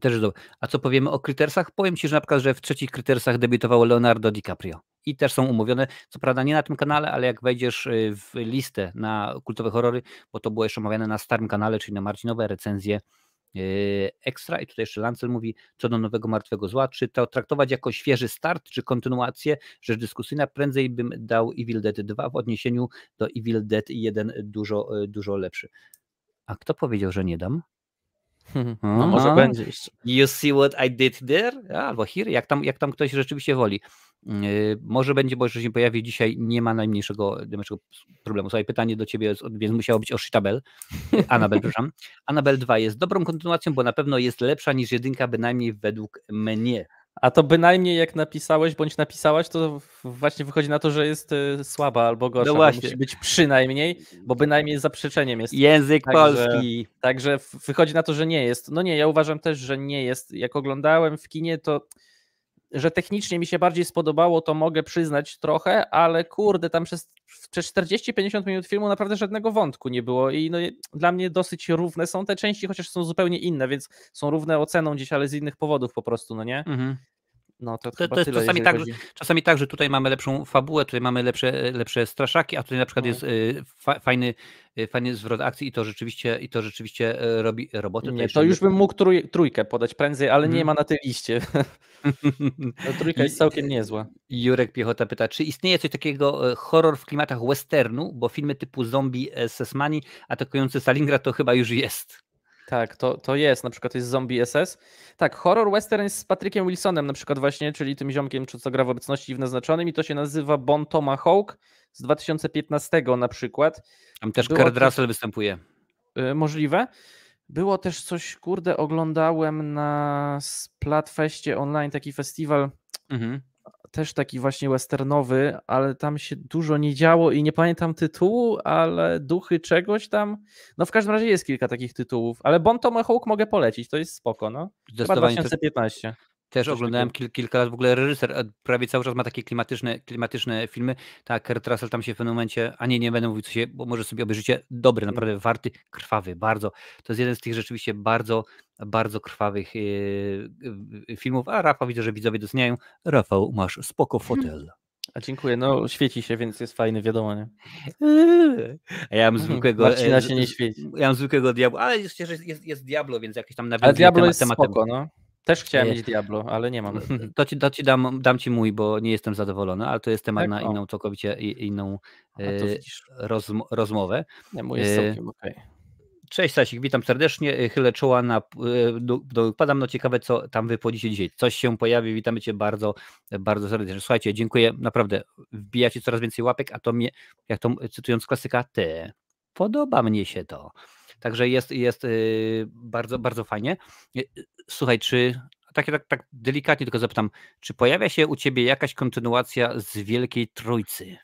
Też jest dobre. A co powiemy o Krytersach? Powiem Ci, że na przykład, że w trzecich Krytersach debiutował Leonardo DiCaprio i też są umówione, co prawda nie na tym kanale, ale jak wejdziesz y, w listę na kultowe horrory, bo to było jeszcze omawiane na starym kanale, czyli na Marcinowe recenzje y, ekstra i tutaj jeszcze Lancel mówi co do nowego Martwego Zła, czy to traktować jako świeży start, czy kontynuację rzecz dyskusyjna, prędzej bym dał Evil Dead 2 w odniesieniu do Evil Dead 1 dużo, y, dużo lepszy. A kto powiedział, że nie dam? Mhm. No, może będzie You see what I did there? Albo here, jak tam, jak tam ktoś rzeczywiście woli. Yy, może będzie, bo jeżeli się pojawi dzisiaj, nie ma najmniejszego, najmniejszego problemu. Słuchaj, pytanie do ciebie, więc musiało być o Shitabel, Anabel, przepraszam. Anabel 2 jest dobrą kontynuacją, bo na pewno jest lepsza niż jedynka, bynajmniej według mnie. A to bynajmniej jak napisałeś bądź napisałaś, to właśnie wychodzi na to, że jest e, słaba albo gorsza. No właśnie. Musi być przynajmniej, bo bynajmniej zaprzeczeniem jest. Język także, polski. Także wychodzi na to, że nie jest. No nie, ja uważam też, że nie jest. Jak oglądałem w kinie, to że technicznie mi się bardziej spodobało, to mogę przyznać trochę, ale kurde, tam przez, przez 40-50 minut filmu naprawdę żadnego wątku nie było i no, dla mnie dosyć równe są te części, chociaż są zupełnie inne, więc są równe oceną gdzieś, ale z innych powodów po prostu, no nie? Mhm. No, to, to, to jest tyle, czasami, tak, że, czasami tak, że tutaj mamy lepszą fabułę, tutaj mamy lepsze, lepsze straszaki, a tutaj na przykład no. jest y, fa, fajny, y, fajny zwrot akcji i to rzeczywiście, i to rzeczywiście e, robi robotę. Nie, to już bym mógł trój, trójkę podać prędzej, ale hmm. nie mhm. ma na tej liście. no, trójka jest całkiem niezła. Jurek Piechota pyta, czy istnieje coś takiego e, horror w klimatach westernu, bo filmy typu zombie e, Sesmani atakujący Salingra to chyba już jest. Tak, to, to jest, na przykład jest Zombie SS. Tak, horror western jest z Patrykiem Wilsonem na przykład właśnie, czyli tym ziomkiem, co gra w obecności w naznaczonym i to się nazywa Bon Tomahawk z 2015 na przykład. Tam też Było Kurt Russell występuje. Y, możliwe. Było też coś, kurde, oglądałem na Splatfestie online taki festiwal. Mhm też taki właśnie westernowy, ale tam się dużo nie działo i nie pamiętam tytułu, ale duchy czegoś tam. No w każdym razie jest kilka takich tytułów, ale Bon Tomahawk mogę polecić, to jest spoko, no. Chyba 2015. Też Coś oglądałem kil, kilka lat, w ogóle reżyser e, prawie cały czas ma takie klimatyczne, klimatyczne filmy. Tak, Kurt Russell tam się w pewnym momencie, a nie, nie będę mówił co się, bo może sobie obejrzycie, dobry, mm. naprawdę warty, krwawy, bardzo. To jest jeden z tych rzeczywiście bardzo bardzo krwawych e, e, filmów, a Rafa widzę, że widzowie doceniają. Rafał, masz spoko fotel. A dziękuję, no świeci się, więc jest fajny, wiadomo, nie? A ja mam mhm, zwykłego... E, Marcina się nie świeci. Ja mam zwykłego Diablo, ale jest, jest, jest Diablo, więc jakieś tam nawiązanie Ale Diablo temat, jest tematem. spoko, no. Też chciałem mieć Diablo, ale nie mam. To ci, to ci dam, dam ci mój, bo nie jestem zadowolony, ale to jest temat tak, na inną, całkowicie inną rozmowę. Nie, mój jest całkiem okej. Okay. Cześć Sasik, witam serdecznie, e, chylę czoła, na, e, dopadam, no ciekawe co tam wypłodzicie dzisiaj, coś się pojawi, witamy Cię bardzo, e, bardzo serdecznie. Słuchajcie, dziękuję, naprawdę, wbijacie coraz więcej łapek, a to mnie, jak to cytując klasyka, ty, podoba mnie się to. Także jest, jest bardzo, bardzo fajnie. Słuchaj, czy tak, tak, tak delikatnie tylko zapytam, czy pojawia się u ciebie jakaś kontynuacja z Wielkiej Trójcy?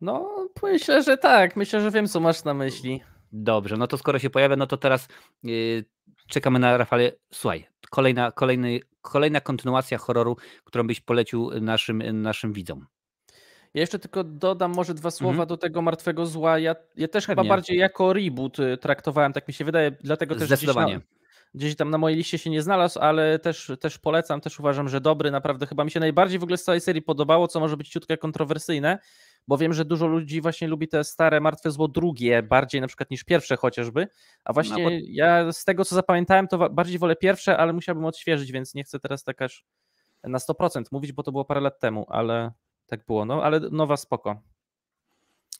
No, myślę, że tak. Myślę, że wiem, co masz na myśli. Dobrze, no to skoro się pojawia, no to teraz yy, czekamy na Rafale. Słuchaj, kolejna, kolejny, kolejna kontynuacja horroru, którą byś polecił naszym, naszym widzom. Ja jeszcze tylko dodam może dwa słowa mm do tego martwego zła. Ja, ja też Pewnie. chyba bardziej jako reboot y, traktowałem, tak mi się wydaje, dlatego też gdzieś, na, gdzieś tam na mojej liście się nie znalazł, ale też, też polecam, też uważam, że dobry, naprawdę chyba mi się najbardziej w ogóle z całej serii podobało, co może być ciutkę kontrowersyjne, bo wiem, że dużo ludzi właśnie lubi te stare martwe zło drugie bardziej na przykład niż pierwsze chociażby, a no właśnie no, bo... ja z tego co zapamiętałem to bardziej wolę pierwsze, ale musiałbym odświeżyć, więc nie chcę teraz takaż na 100% mówić, bo to było parę lat temu, ale tak było, no ale nowa spoko.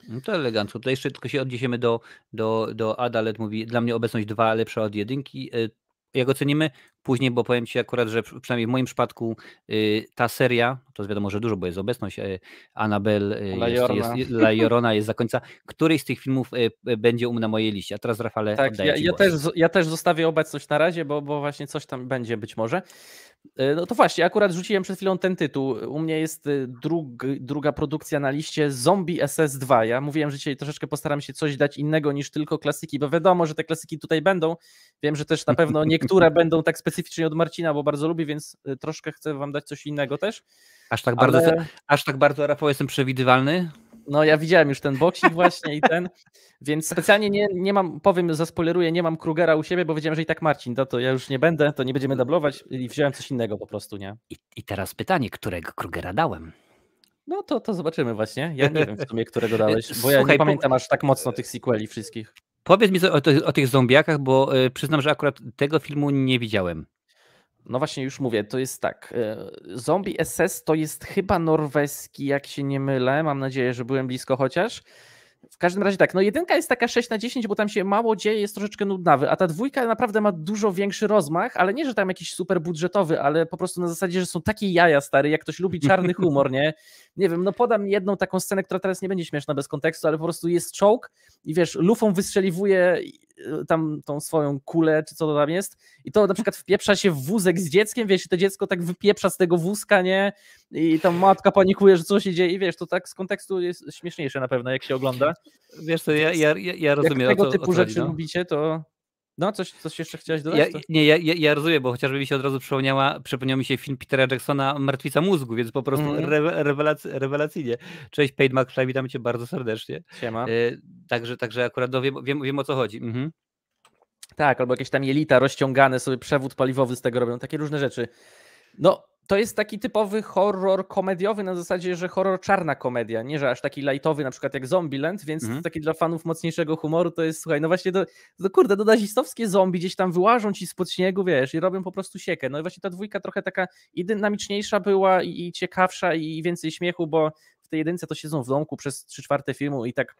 No to elegancko. Tutaj jeszcze tylko się odniesiemy do, do, do Adalet. Mówi, dla mnie obecność dwa lepsza od jedynki. E, jak ocenimy, później, bo powiem Ci akurat, że przynajmniej w moim przypadku y, ta seria, to jest wiadomo, że dużo, bo jest obecność, y, Anabel, y, La Jorona jest za końca, któryś z tych filmów będzie u mnie na mojej liście, a teraz Rafale Tak, ja, ja też, ja też zostawię obecność na razie, bo, bo właśnie coś tam będzie być może. No to właśnie, akurat rzuciłem przed chwilą ten tytuł. U mnie jest drug, druga produkcja na liście Zombie SS2. Ja mówiłem, że dzisiaj troszeczkę postaram się coś dać innego niż tylko klasyki, bo wiadomo, że te klasyki tutaj będą. Wiem, że też na pewno niektóre będą tak specyficzne, specyficznie od Marcina, bo bardzo lubię, więc y, troszkę chcę wam dać coś innego też. Aż tak bardzo, ale... aż tak bardzo Rafał, jestem przewidywalny? No ja widziałem już ten boksik właśnie i ten, więc specjalnie nie, nie mam, powiem, zaspoileruję, nie mam Krugera u siebie, bo wiedziałem, że i tak Marcin, to, to ja już nie będę, to nie będziemy dublować i wziąłem coś innego po prostu, nie? I, i teraz pytanie, którego Krugera dałem? No to, to zobaczymy właśnie. Ja nie wiem w sumie, którego dałeś, bo ja Słuchaj, nie pamiętam aż tak mocno tych sequeli wszystkich. Powiedz mi o, o, tych zombiakach, bo e, przyznam, że akurat tego filmu nie widziałem. No właśnie, już mówię, to jest tak. E, zombie SS to jest chyba norweski, jak się nie mylę. Mam nadzieję, że byłem blisko chociaż. W każdym razie tak, no jedynka jest taka 6 na 10, bo tam się mało dzieje, jest troszeczkę nudnawy, a ta dwójka naprawdę ma dużo większy rozmach, ale nie, że tam jakiś super budżetowy, ale po prostu na zasadzie, że są takie jaja stary, jak ktoś lubi czarny humor, nie? nie wiem, no podam jedną taką scenę, która teraz nie będzie śmieszna bez kontekstu, ale po prostu jest czołg i wiesz, lufą wystrzeliwuje y, tam tą swoją kulę, czy co to tam jest i to na przykład wpieprza się w wózek z dzieckiem, wiesz, i to dziecko tak wypieprza z tego wózka, nie? I tam matka panikuje, że co się dzieje i wiesz, to tak z kontekstu jest śmieszniejsze na pewno, jak się ogląda. Wiesz to ja, ja, ja rozumiem. Jak tego typu rzeczy no? lubicie, to no, coś, coś jeszcze chciałeś dodać? Ja, nie, ja, ja, ja rozumiem, bo chociażby mi się od razu przypomniała, przypomniał mi się film Petera Jacksona Martwica Mózgu, więc po prostu mm. re, rewelac, rewelacyjnie. Cześć Paid McFly, witam cię bardzo serdecznie. Siema. E, także, także akurat no, wiem, wiem, wiem o co chodzi. Mhm. Tak, albo jakieś tam jelita rozciągane, sobie przewód paliwowy z tego robią, takie różne rzeczy. No, to jest taki typowy horror komediowy na zasadzie, że horror czarna komedia, nie że aż taki lightowy na przykład jak Zombieland, więc mm. taki dla fanów mocniejszego humoru to jest, słuchaj, no właśnie, do, do, no kurde, do nazistowskie zombie gdzieś tam wyłażą ci spod śniegu, wiesz, i robią po prostu siekę. No i właśnie ta dwójka trochę taka i dynamiczniejsza była i, i ciekawsza i więcej śmiechu, bo w tej jedynce to siedzą w domku przez trzy czwarte filmu i tak,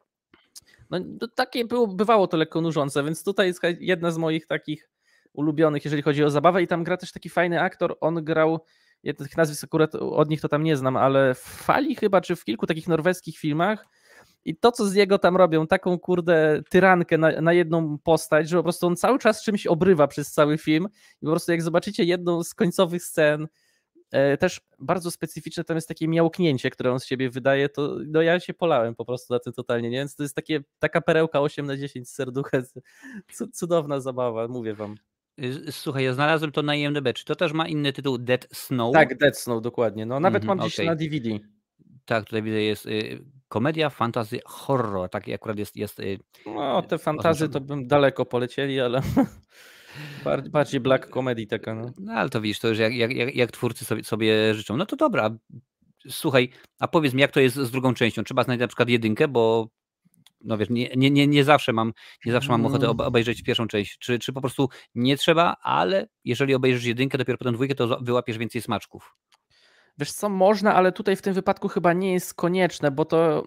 no takie było, bywało to lekko nużące, więc tutaj jest jedna z moich takich ulubionych, jeżeli chodzi o zabawę i tam gra też taki fajny aktor, on grał jednych nazwisk akurat od nich to tam nie znam, ale w Fali chyba, czy w kilku takich norweskich filmach i to, co z jego tam robią, taką kurde tyrankę na, na, jedną postać, że po prostu on cały czas czymś obrywa przez cały film i po prostu jak zobaczycie jedną z końcowych scen, e, też bardzo specyficzne tam jest takie miałknięcie, które on z siebie wydaje, to no ja się polałem po prostu na tym totalnie, nie? więc to jest takie, taka perełka 8 na 10 z serducha, cudowna zabawa, mówię wam. Y, y, słuchaj, ja znalazłem to na IMDb. Czy to też ma inny tytuł? Dead Snow? Tak, Dead Snow, dokładnie. No, nawet mm-hmm, mam okay. dziś na DVD. Tak, tutaj widzę, jest y, komedia, fantazy, horror. Tak, akurat jest. jest y, no, y, te fantazy to bym daleko polecieli, ale. Bardziej black comedy taka. No. no ale to widzisz, to już jak, jak, jak twórcy sobie, sobie życzą. No to dobra. Słuchaj, a powiedz mi, jak to jest z drugą częścią? Trzeba znaleźć na przykład jedynkę, bo no wiesz, nie, nie, nie, nie zawsze mam, nie zawsze mam ochotę mm. obejrzeć pierwszą część, czy, czy po prostu nie trzeba, ale jeżeli obejrzysz jedynkę, dopiero potem dwójkę, to wyłapiesz więcej smaczków. Wiesz co, można, ale tutaj w tym wypadku chyba nie jest konieczne, bo to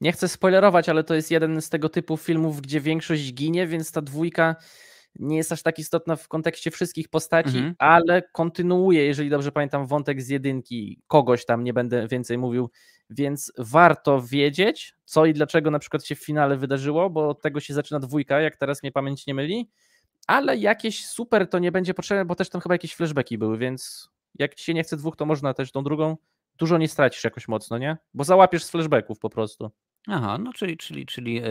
nie chcę spoilerować, ale to jest jeden z tego typu filmów, gdzie większość ginie, więc ta dwójka nie jest aż tak istotna w kontekście wszystkich postaci, mhm. ale kontynuuje, jeżeli dobrze pamiętam, wątek z jedynki, kogoś tam, nie będę więcej mówił, więc warto wiedzieć, co i dlaczego na przykład się w finale wydarzyło, bo od tego się zaczyna dwójka, jak teraz mnie pamięć nie myli, ale jakieś super to nie będzie potrzebne, bo też tam chyba jakieś flashbacki były, więc jak się nie chce dwóch, to można też tą drugą, dużo nie stracisz jakoś mocno, nie? Bo załapiesz z flashbacków po prostu. Aha, no czyli, czyli, czyli e,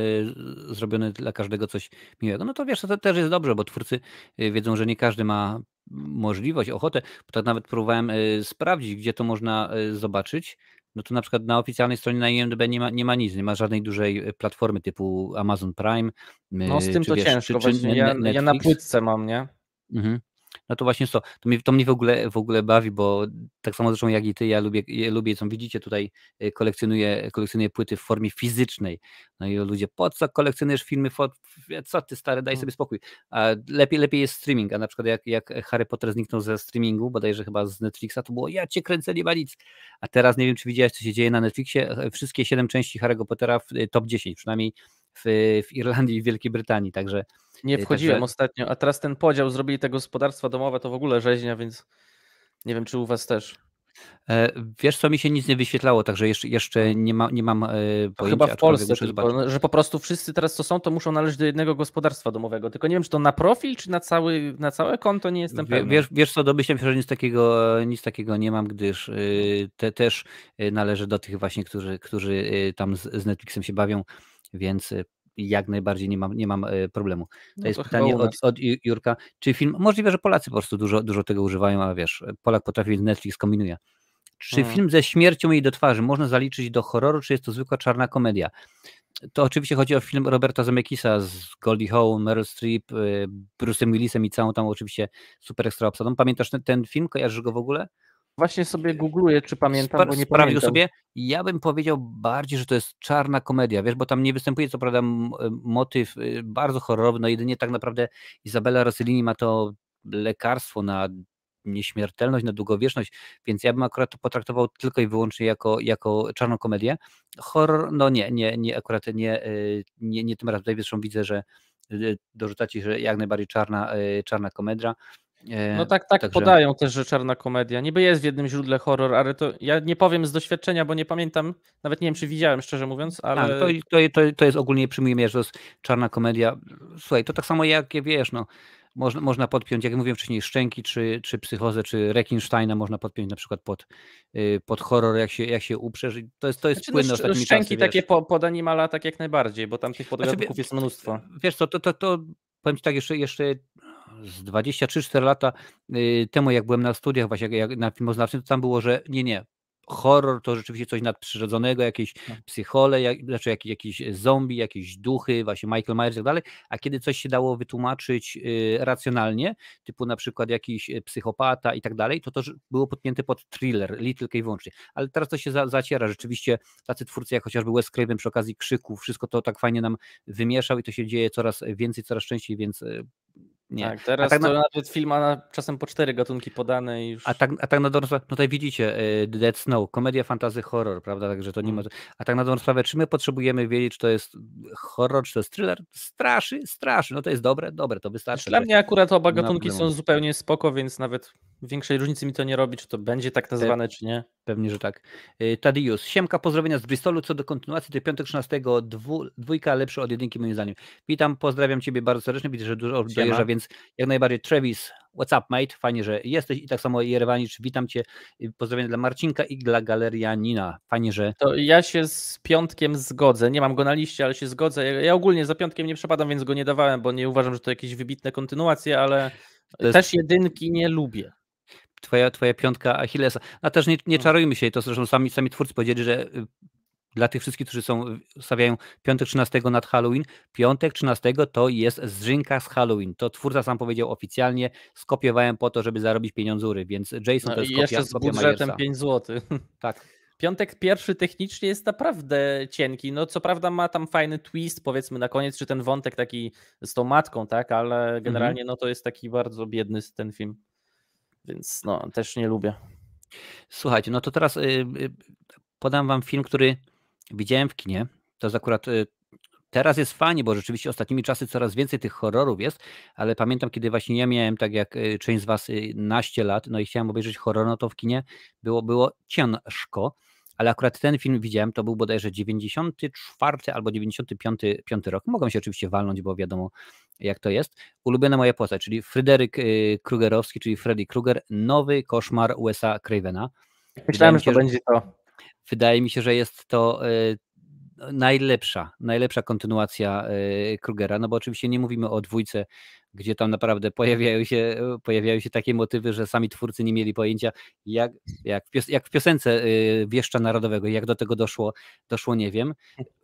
zrobione dla każdego coś miłego. No to wiesz, to też jest dobrze, bo twórcy e, wiedzą, że nie każdy ma możliwość, ochotę. Bo tak nawet próbowałem e, sprawdzić, gdzie to można zobaczyć. No to na przykład na oficjalnej stronie na IMDb nie ma, nie ma nic, nie ma żadnej dużej platformy typu Amazon Prime. No z tym to wiesz, ciężko, czy, czy, ja, ja, na płytce mam, nie? Mhm no to właśnie co, to mnie, to mnie w, ogóle, w ogóle bawi, bo tak samo zresztą jak i ty, ja lubię, ja lubię co widzicie tutaj, e, kolekcjonuję, kolekcjonuję płyty w formie fizycznej, no i ludzie, po co kolekcjonujesz filmy, co ty stary, daj no. sobie spokój, a lepiej, lepiej jest streaming, a na przykład jak, jak Harry Potter zniknął ze streamingu, bodajże chyba z Netflixa, to było, ja cię kręcę, nie ma nic, a teraz nie wiem, czy widziałeś, co się dzieje na Netflixie, e, wszystkie 7 części Harry'ego Pottera w e, top 10, przynajmniej w, w Irlandii i Wielkiej Brytanii. Także nie y, wchodziłem także... ostatnio, a teraz ten podział zrobili te gospodarstwa domowe, to w ogóle rzeźnia, więc nie wiem, czy u was też. E, wiesz co, mi się nic nie wyświetlało, także jeszcze, nie, ma, nie mam e, pojęcia. chyba w Polsce, tylko, no, że po prostu wszyscy teraz co są, to muszą należeć do jednego gospodarstwa domowego. Tylko nie wiem, czy to na profil, czy na, cały, na całe konto, nie jestem pewien. Wiesz, wiesz co, domyślam się, że nic takiego, nic takiego nie mam, gdyż y, te, też y, należy do tych właśnie, którzy, którzy tam z, z Netflixem się bawią więc y, jak najbardziej nie mam, nie mam y, problemu. To no jest to pytanie od, od, Jurka, czy film, możliwe, że Polacy po prostu dużo, dużo tego używają, a wiesz, Polak potrafi, Netflix kombinuje. Czy hmm. film ze śmiercią jej do twarzy można zaliczyć do horroru, czy jest to zwykła czarna komedia? To oczywiście chodzi o film Roberta Zemeckisa z Goldie Hawn, Meryl Streep, y, Bruce'em Willisem i całą tam oczywiście super ekstra obsadą. Pamiętasz ten, ten film? Kojarzysz go w ogóle? Właśnie sobie googluję, czy pamiętam, Spra bo nie pamiętam. sobie, ja bym powiedział bardziej, że to jest czarna komedia, wiesz, bo tam nie występuje co prawda e, motyw e, bardzo horrorowy, no jedynie tak naprawdę Izabela Rossellini ma to lekarstwo na nieśmiertelność, na długowieczność, więc ja bym akurat to potraktował tylko i wyłącznie jako, jako czarną komedię. Horror, no nie, nie, nie akurat nie, e, nie, nie tym razem. Tutaj zresztą widzę, że dorzucacie, że jak najbardziej czarna, czarna komedra. E, no tak, tak Także... podają też, że czarna komedia. Niby jest w jednym źródle horror, ale to ja nie powiem z doświadczenia, bo nie pamiętam, nawet nie wiem, czy widziałem, szczerze mówiąc, no ale... A, to, to, to, to jest ogólnie, przyjmujemy, że to jest czarna komedia. Słuchaj, to tak samo jak, wiesz, no, można, można podpiąć, jak mówiłem wcześniej, Szczęki, czy, czy Psychozę, czy Rekinsteina można podpiąć na przykład pod, y, pod horror, jak się, jak się uprzesz. To jest, to jest znaczy, no, płynne no, Szczęki czasy, takie po, pod animala, tak jak najbardziej, bo tam tych podgatunków znaczy, jest mnóstwo. Wiesz co, to, to, to powiem Ci tak, jeszcze, jeszcze z 23-4 lata y, temu, jak byłem na studiach, właśnie jak, na filmoznawczym, to tam było, że nie, nie, horror to rzeczywiście coś nadprzyrodzonego, jakieś no. psychole, jak, znaczy jakieś, jakieś zombie, jakieś duchy, właśnie Michael Myers i tak dalej, a kiedy coś się dało wytłumaczyć y, racjonalnie, typu na przykład jakiś y, psychopata i tak dalej, to to było podpięte pod thriller, tylko i wyłącznie. Ale teraz to się za, zaciera, rzeczywiście tacy twórcy jak chociażby Wes Craven przy okazji krzyku, wszystko to tak fajnie nam wymieszał i to się dzieje coraz więcej, coraz częściej, więc nie. Tak, teraz a tak to na... nawet film ma czasem po cztery gatunki podane i już... A tak, a tak na dobrą sprawę, no tutaj widzicie y, Dead Snow, komedia, fantazy, horror, prawda, także to nie mm. ma... A tak na dobrą sprawę, czy my potrzebujemy wiedzieć, czy to jest horror, czy to jest thriller? Straszy, straszy, no to jest dobre, dobre, to wystarczy. Dla mnie akurat oba gatunki są zupełnie spoko, więc nawet Większej różnicy mi to nie robi, czy to będzie tak nazwane, czy nie. Pewnie, że tak. E, Tadius, siemka, pozdrowienia z Bristolu. Co do kontynuacji, to piątek 13, dwu, dwójka lepszy od jedynki moim zdaniem. Witam, pozdrawiam Ciebie bardzo serdecznie, widzę, że dużo Siema. dojeżdża, więc jak najbardziej Travis, what's up mate, fajnie, że jesteś i tak samo Jerewanicz, witam Cię, e, pozdrowienia dla Marcinka i dla Galerianina, fajnie, że... To ja się z piątkiem zgodzę, nie mam go na liście, ale się zgodzę. Ja ogólnie za piątkiem nie przepadam, więc go nie dawałem, bo nie uważam, że to jakieś wybitne kontynuacje, ale... Jest... Też jedynki nie lubię. Twoja, twoja piątka Achillesa. A też nie, nie no. czarujmy się, to zresztą sami, sami twórcy powiedzieli, że y, dla tych wszystkich, którzy są, y, stawiają piątek 13 nad Halloween, piątek 13 to jest zrzynka z Halloween. To twórca sam powiedział oficjalnie, skopiowałem po to, żeby zarobić pieniądzury, więc Jason no to jest i kopia, jeszcze z kopia budżetem Majersa. 5 zł. Tak. Piątek pierwszy technicznie jest naprawdę cienki. No co prawda ma tam fajny twist, powiedzmy na koniec, czy ten wątek taki z tą matką, tak, ale mhm. generalnie no to jest taki bardzo biedny ten film. Więc no też nie lubię. Słuchajcie, no to teraz y, y, podam wam film, który widziałem w kinie. To jest akurat y, Teraz jest fajnie, bo rzeczywiście ostatnimi czasy coraz więcej tych horrorów jest, ale pamiętam, kiedy właśnie ja miałem, tak jak y, część z Was, y, naście lat, no i chciałem obejrzeć horror, no to w kinie było, było ciężko, ale akurat ten film widziałem, to był bodajże 94 albo 95 5 rok. mogą się oczywiście walnąć, bo wiadomo jak to jest. Ulubiona moja postać, czyli Fryderyk y, Krugerowski, czyli Freddy Krueger, nowy koszmar USA Cravena. Myślałem, się, że to będzie to. Wydaje mi się, że jest to najlepsza, najlepsza kontynuacja y, Krugera, no bo oczywiście nie mówimy o dwójce, gdzie tam naprawdę pojawiają się, pojawiają się takie motywy, że sami twórcy nie mieli pojęcia, jak, jak, w, pios jak w piosence y, Wieszcza Narodowego, jak do tego doszło, doszło nie wiem.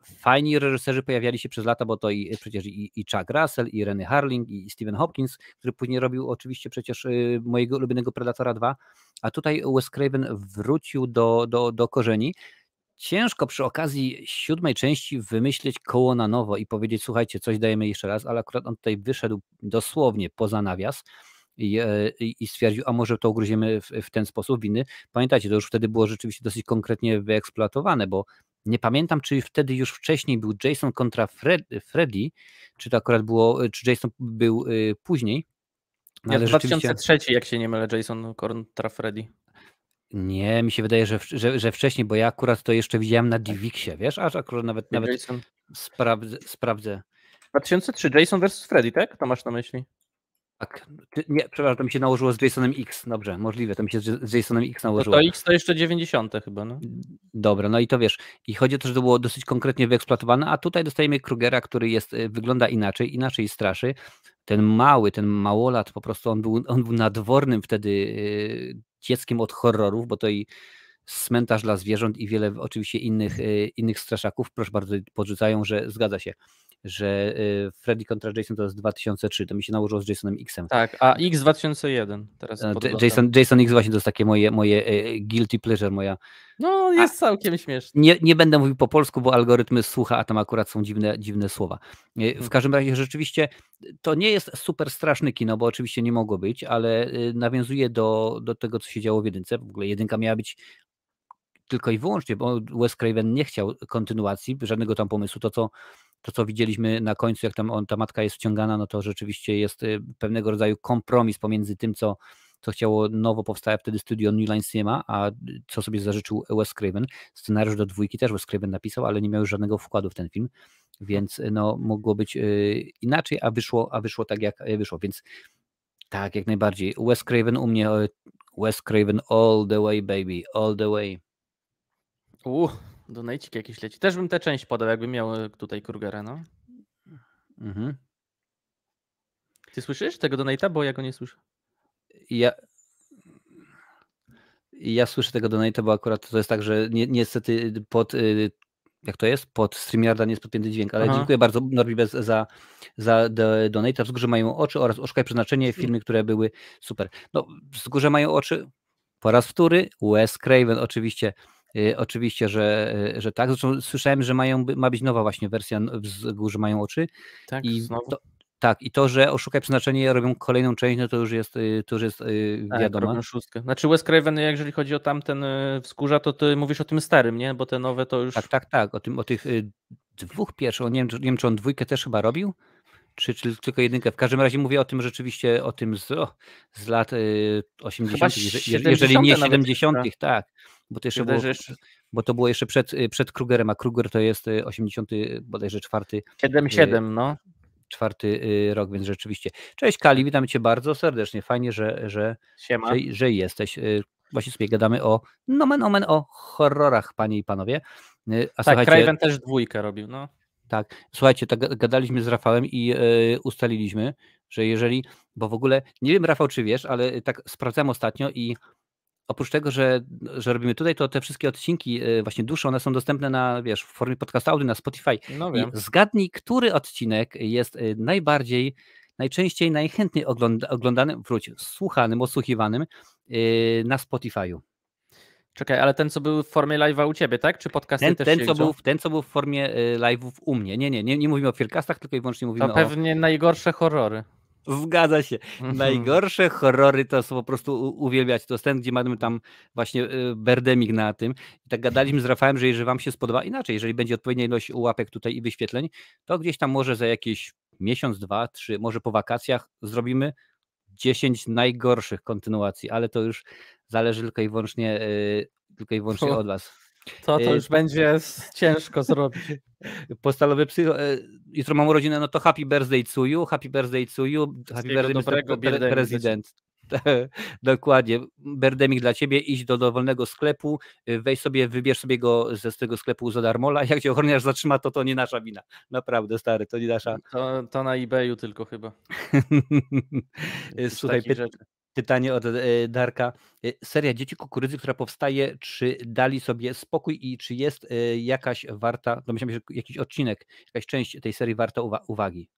Fajni reżyserzy pojawiali się przez lata, bo to i, y, przecież i, i Chuck Russell, i Renny Harling, i Stephen Hopkins, który później robił oczywiście przecież mojego ulubionego Predatora 2, a tutaj Wes Craven wrócił do, do, do korzeni, ciężko przy okazji siódmej części wymyślić koło na nowo i powiedzieć, słuchajcie, coś dajemy jeszcze raz, ale akurat on tutaj wyszedł dosłownie poza nawias. E, I, i, stwierdził, a może to ugryziemy w, w, ten sposób winy. Pamiętajcie, to już wtedy było rzeczywiście dosyć konkretnie wyeksploatowane, bo nie pamiętam, czy wtedy już wcześniej był Jason kontra Fred, Freddy, czy to akurat było, czy Jason był y, później. ale w 2003, rzeczywiście... jak się nie mylę, Jason kontra Freddy. Nie, mi się wydaje, że, że, że wcześniej, bo ja akurat to jeszcze widziałem na tak. Divixie, wiesz, aż akurat nawet, nawet sprawdzę, sprawdzę. 2003, Jason versus Freddy, tak? To masz na myśli? Tak. Nie, przepraszam, to mi się nałożyło z Jasonem X. Dobrze, możliwe, to mi się z Jasonem X nałożyło. No to X to jeszcze 90 chyba, no. Dobra, no i to wiesz. I chodzi o to, że to było dosyć konkretnie wyeksploatowane, a tutaj dostajemy Krugera, który jest, y, wygląda inaczej, inaczej straszy. Ten mały, ten małolat, po prostu on był, on był nadwornym wtedy y, dzieckiem od horrorów, bo to i cmentarz dla zwierząt i wiele oczywiście innych, y, innych straszaków, proszę bardzo, podrzucają, że zgadza się że y, Freddy kontra Jason to jest 2003, to mi się nałożyło z Jasonem X. Tak, a X 2001 teraz. E, Jason, Jason X właśnie to jest takie moje, moje e, guilty pleasure, moja. No, jest a, całkiem śmieszne. Nie, nie będę mówił po polsku, bo algorytmy słucha, a tam akurat są dziwne, dziwne słowa. E, w mhm. każdym razie rzeczywiście to nie jest super straszny kino, bo oczywiście nie mogło być, ale y, nawiązuje do, do tego, co się działo w jedynce. W ogóle jedynka miała być tylko i wyłącznie, bo Wes Craven nie chciał kontynuacji, żadnego tam pomysłu. To, co to, co widzieliśmy na końcu, jak tam on, ta matka jest wciągana, no to rzeczywiście jest y, pewnego rodzaju kompromis pomiędzy tym, co, co chciało nowo powstałe wtedy studio New Line Cinema, a y, co sobie zażyczył Wes Craven. Scenariusz do dwójki też Wes Craven napisał, ale nie miał już żadnego wkładu w ten film, więc y, no, mogło być inaczej, a wyszło, a wyszło tak, jak wyszło, więc tak, jak najbardziej. Wes Craven u mnie, Wes Craven all the way, baby, all the way. Uh. Donajcik jakiś leci. Też bym tę część podał, jakby miał e, tutaj Krugera, no. Mhm. Ty słyszysz tego donata, bo ja go nie słyszę. Ja, ja słyszę tego donata, bo akurat to jest tak, że ni niestety y, pod y, jak to jest? Pod StreamYarda nie jest podpięty dźwięk, ale Aha. dziękuję bardzo Norbibes za, za donate. W górze mają oczy oraz oszukaj przeznaczenie, filmy, które były super. No, w górze mają oczy po raz wtóry, Wes Craven oczywiście Y, oczywiście, że, y, że tak. Zresztą słyszałem, że mają, ma być nowa właśnie wersja wzgórz mają oczy. Tak, I to, tak, i to, że oszukaj przeznaczenie robią kolejną część, no to już jest, y, to już jest tak, wiadomo. Tak, szóstkę. Znaczy Wes Craven, jeżeli chodzi o tamten wzgórza, to ty mówisz o tym starym, nie? Bo te nowe to już... Tak, tak, tak. O, tym, o tych dwóch pierwszych, nie wiem, nie wiem, czy on dwójkę też chyba robił? Czy, czy tylko jedynkę? W każdym razie mówię o tym rzeczywiście, o tym z, o, z lat 80., jeżeli, nie 70., tak bo to jeszcze, było, jeszcze... Bo to było jeszcze przed, y, przed Krugerem, a Kruger to jest 80 y, bodajże czwarty. 77, y, no. Czwarty rok, więc rzeczywiście. Cześć Kali, witam cię bardzo serdecznie. Fajnie, że, że, że, że, jesteś. Właśnie sobie gadamy o nomen omen o horrorach, panie i panowie. A tak, Kraven też dwójkę robił, no. Tak. Słuchajcie, tak gadaliśmy z Rafałem i yy, ustaliliśmy, że jeżeli, bo w ogóle, nie wiem Rafał, czy wiesz, ale tak sprawdzałem ostatnio i oprócz tego, że, że robimy tutaj, to te wszystkie odcinki e, właśnie dłuższe, one są dostępne na, wiesz, w formie podcast audio, na Spotify. No wiem. I zgadnij, który odcinek jest e, najbardziej, najczęściej, najchętniej oglądanym, wróć, słuchanym, odsłuchiwanym e, na Spotify'u. Czekaj, ale ten, co był w formie live'a u ciebie, tak? Czy podcasty ten, też ten, co był, ten, co był w formie live'ów u mnie. Nie, nie, nie, nie mówimy o Filcastach, tylko i wyłącznie mówimy to o... To pewnie najgorsze horrory. Zgadza się. Mhm. Najgorsze horrory to są po prostu uwielbiać. To jest ten, gdzie mamy tam właśnie y, berdemik na tym. I tak gadaliśmy z Rafałem, że jeżeli wam się spodoba, inaczej, jeżeli będzie odpowiednia ilość ułapek tutaj i wyświetleń, to gdzieś tam może za jakieś miesiąc, dwa, trzy, może po wakacjach zrobimy 10 najgorszych kontynuacji, ale to już zależy tylko i wyłącznie, y, tylko i wyłącznie no. od was. To, to y, już będzie ciężko zrobić. Postalowy y, Jutro mam urodzinę, no to happy birthday Cuju, happy birthday Cuju, happy birthday dobrego, pre prezydent. Dokładnie. Berdemik dla ciebie, idź do dowolnego sklepu, y, weź sobie, wybierz sobie go ze z tego sklepu za darmola. Jak cię ochroniarz zatrzyma, to to nie nasza wina. Naprawdę, stary, to nie nasza. To, to na eBayu tylko chyba. Słuchaj, py... Pytanie od e, Darka. E, seria Dzieci Kukurydzy, która powstaje, czy dali sobie spokój i czy jest e, jakaś warta, domyślam no się, jakiś odcinek, jakaś część tej serii warta uwagi?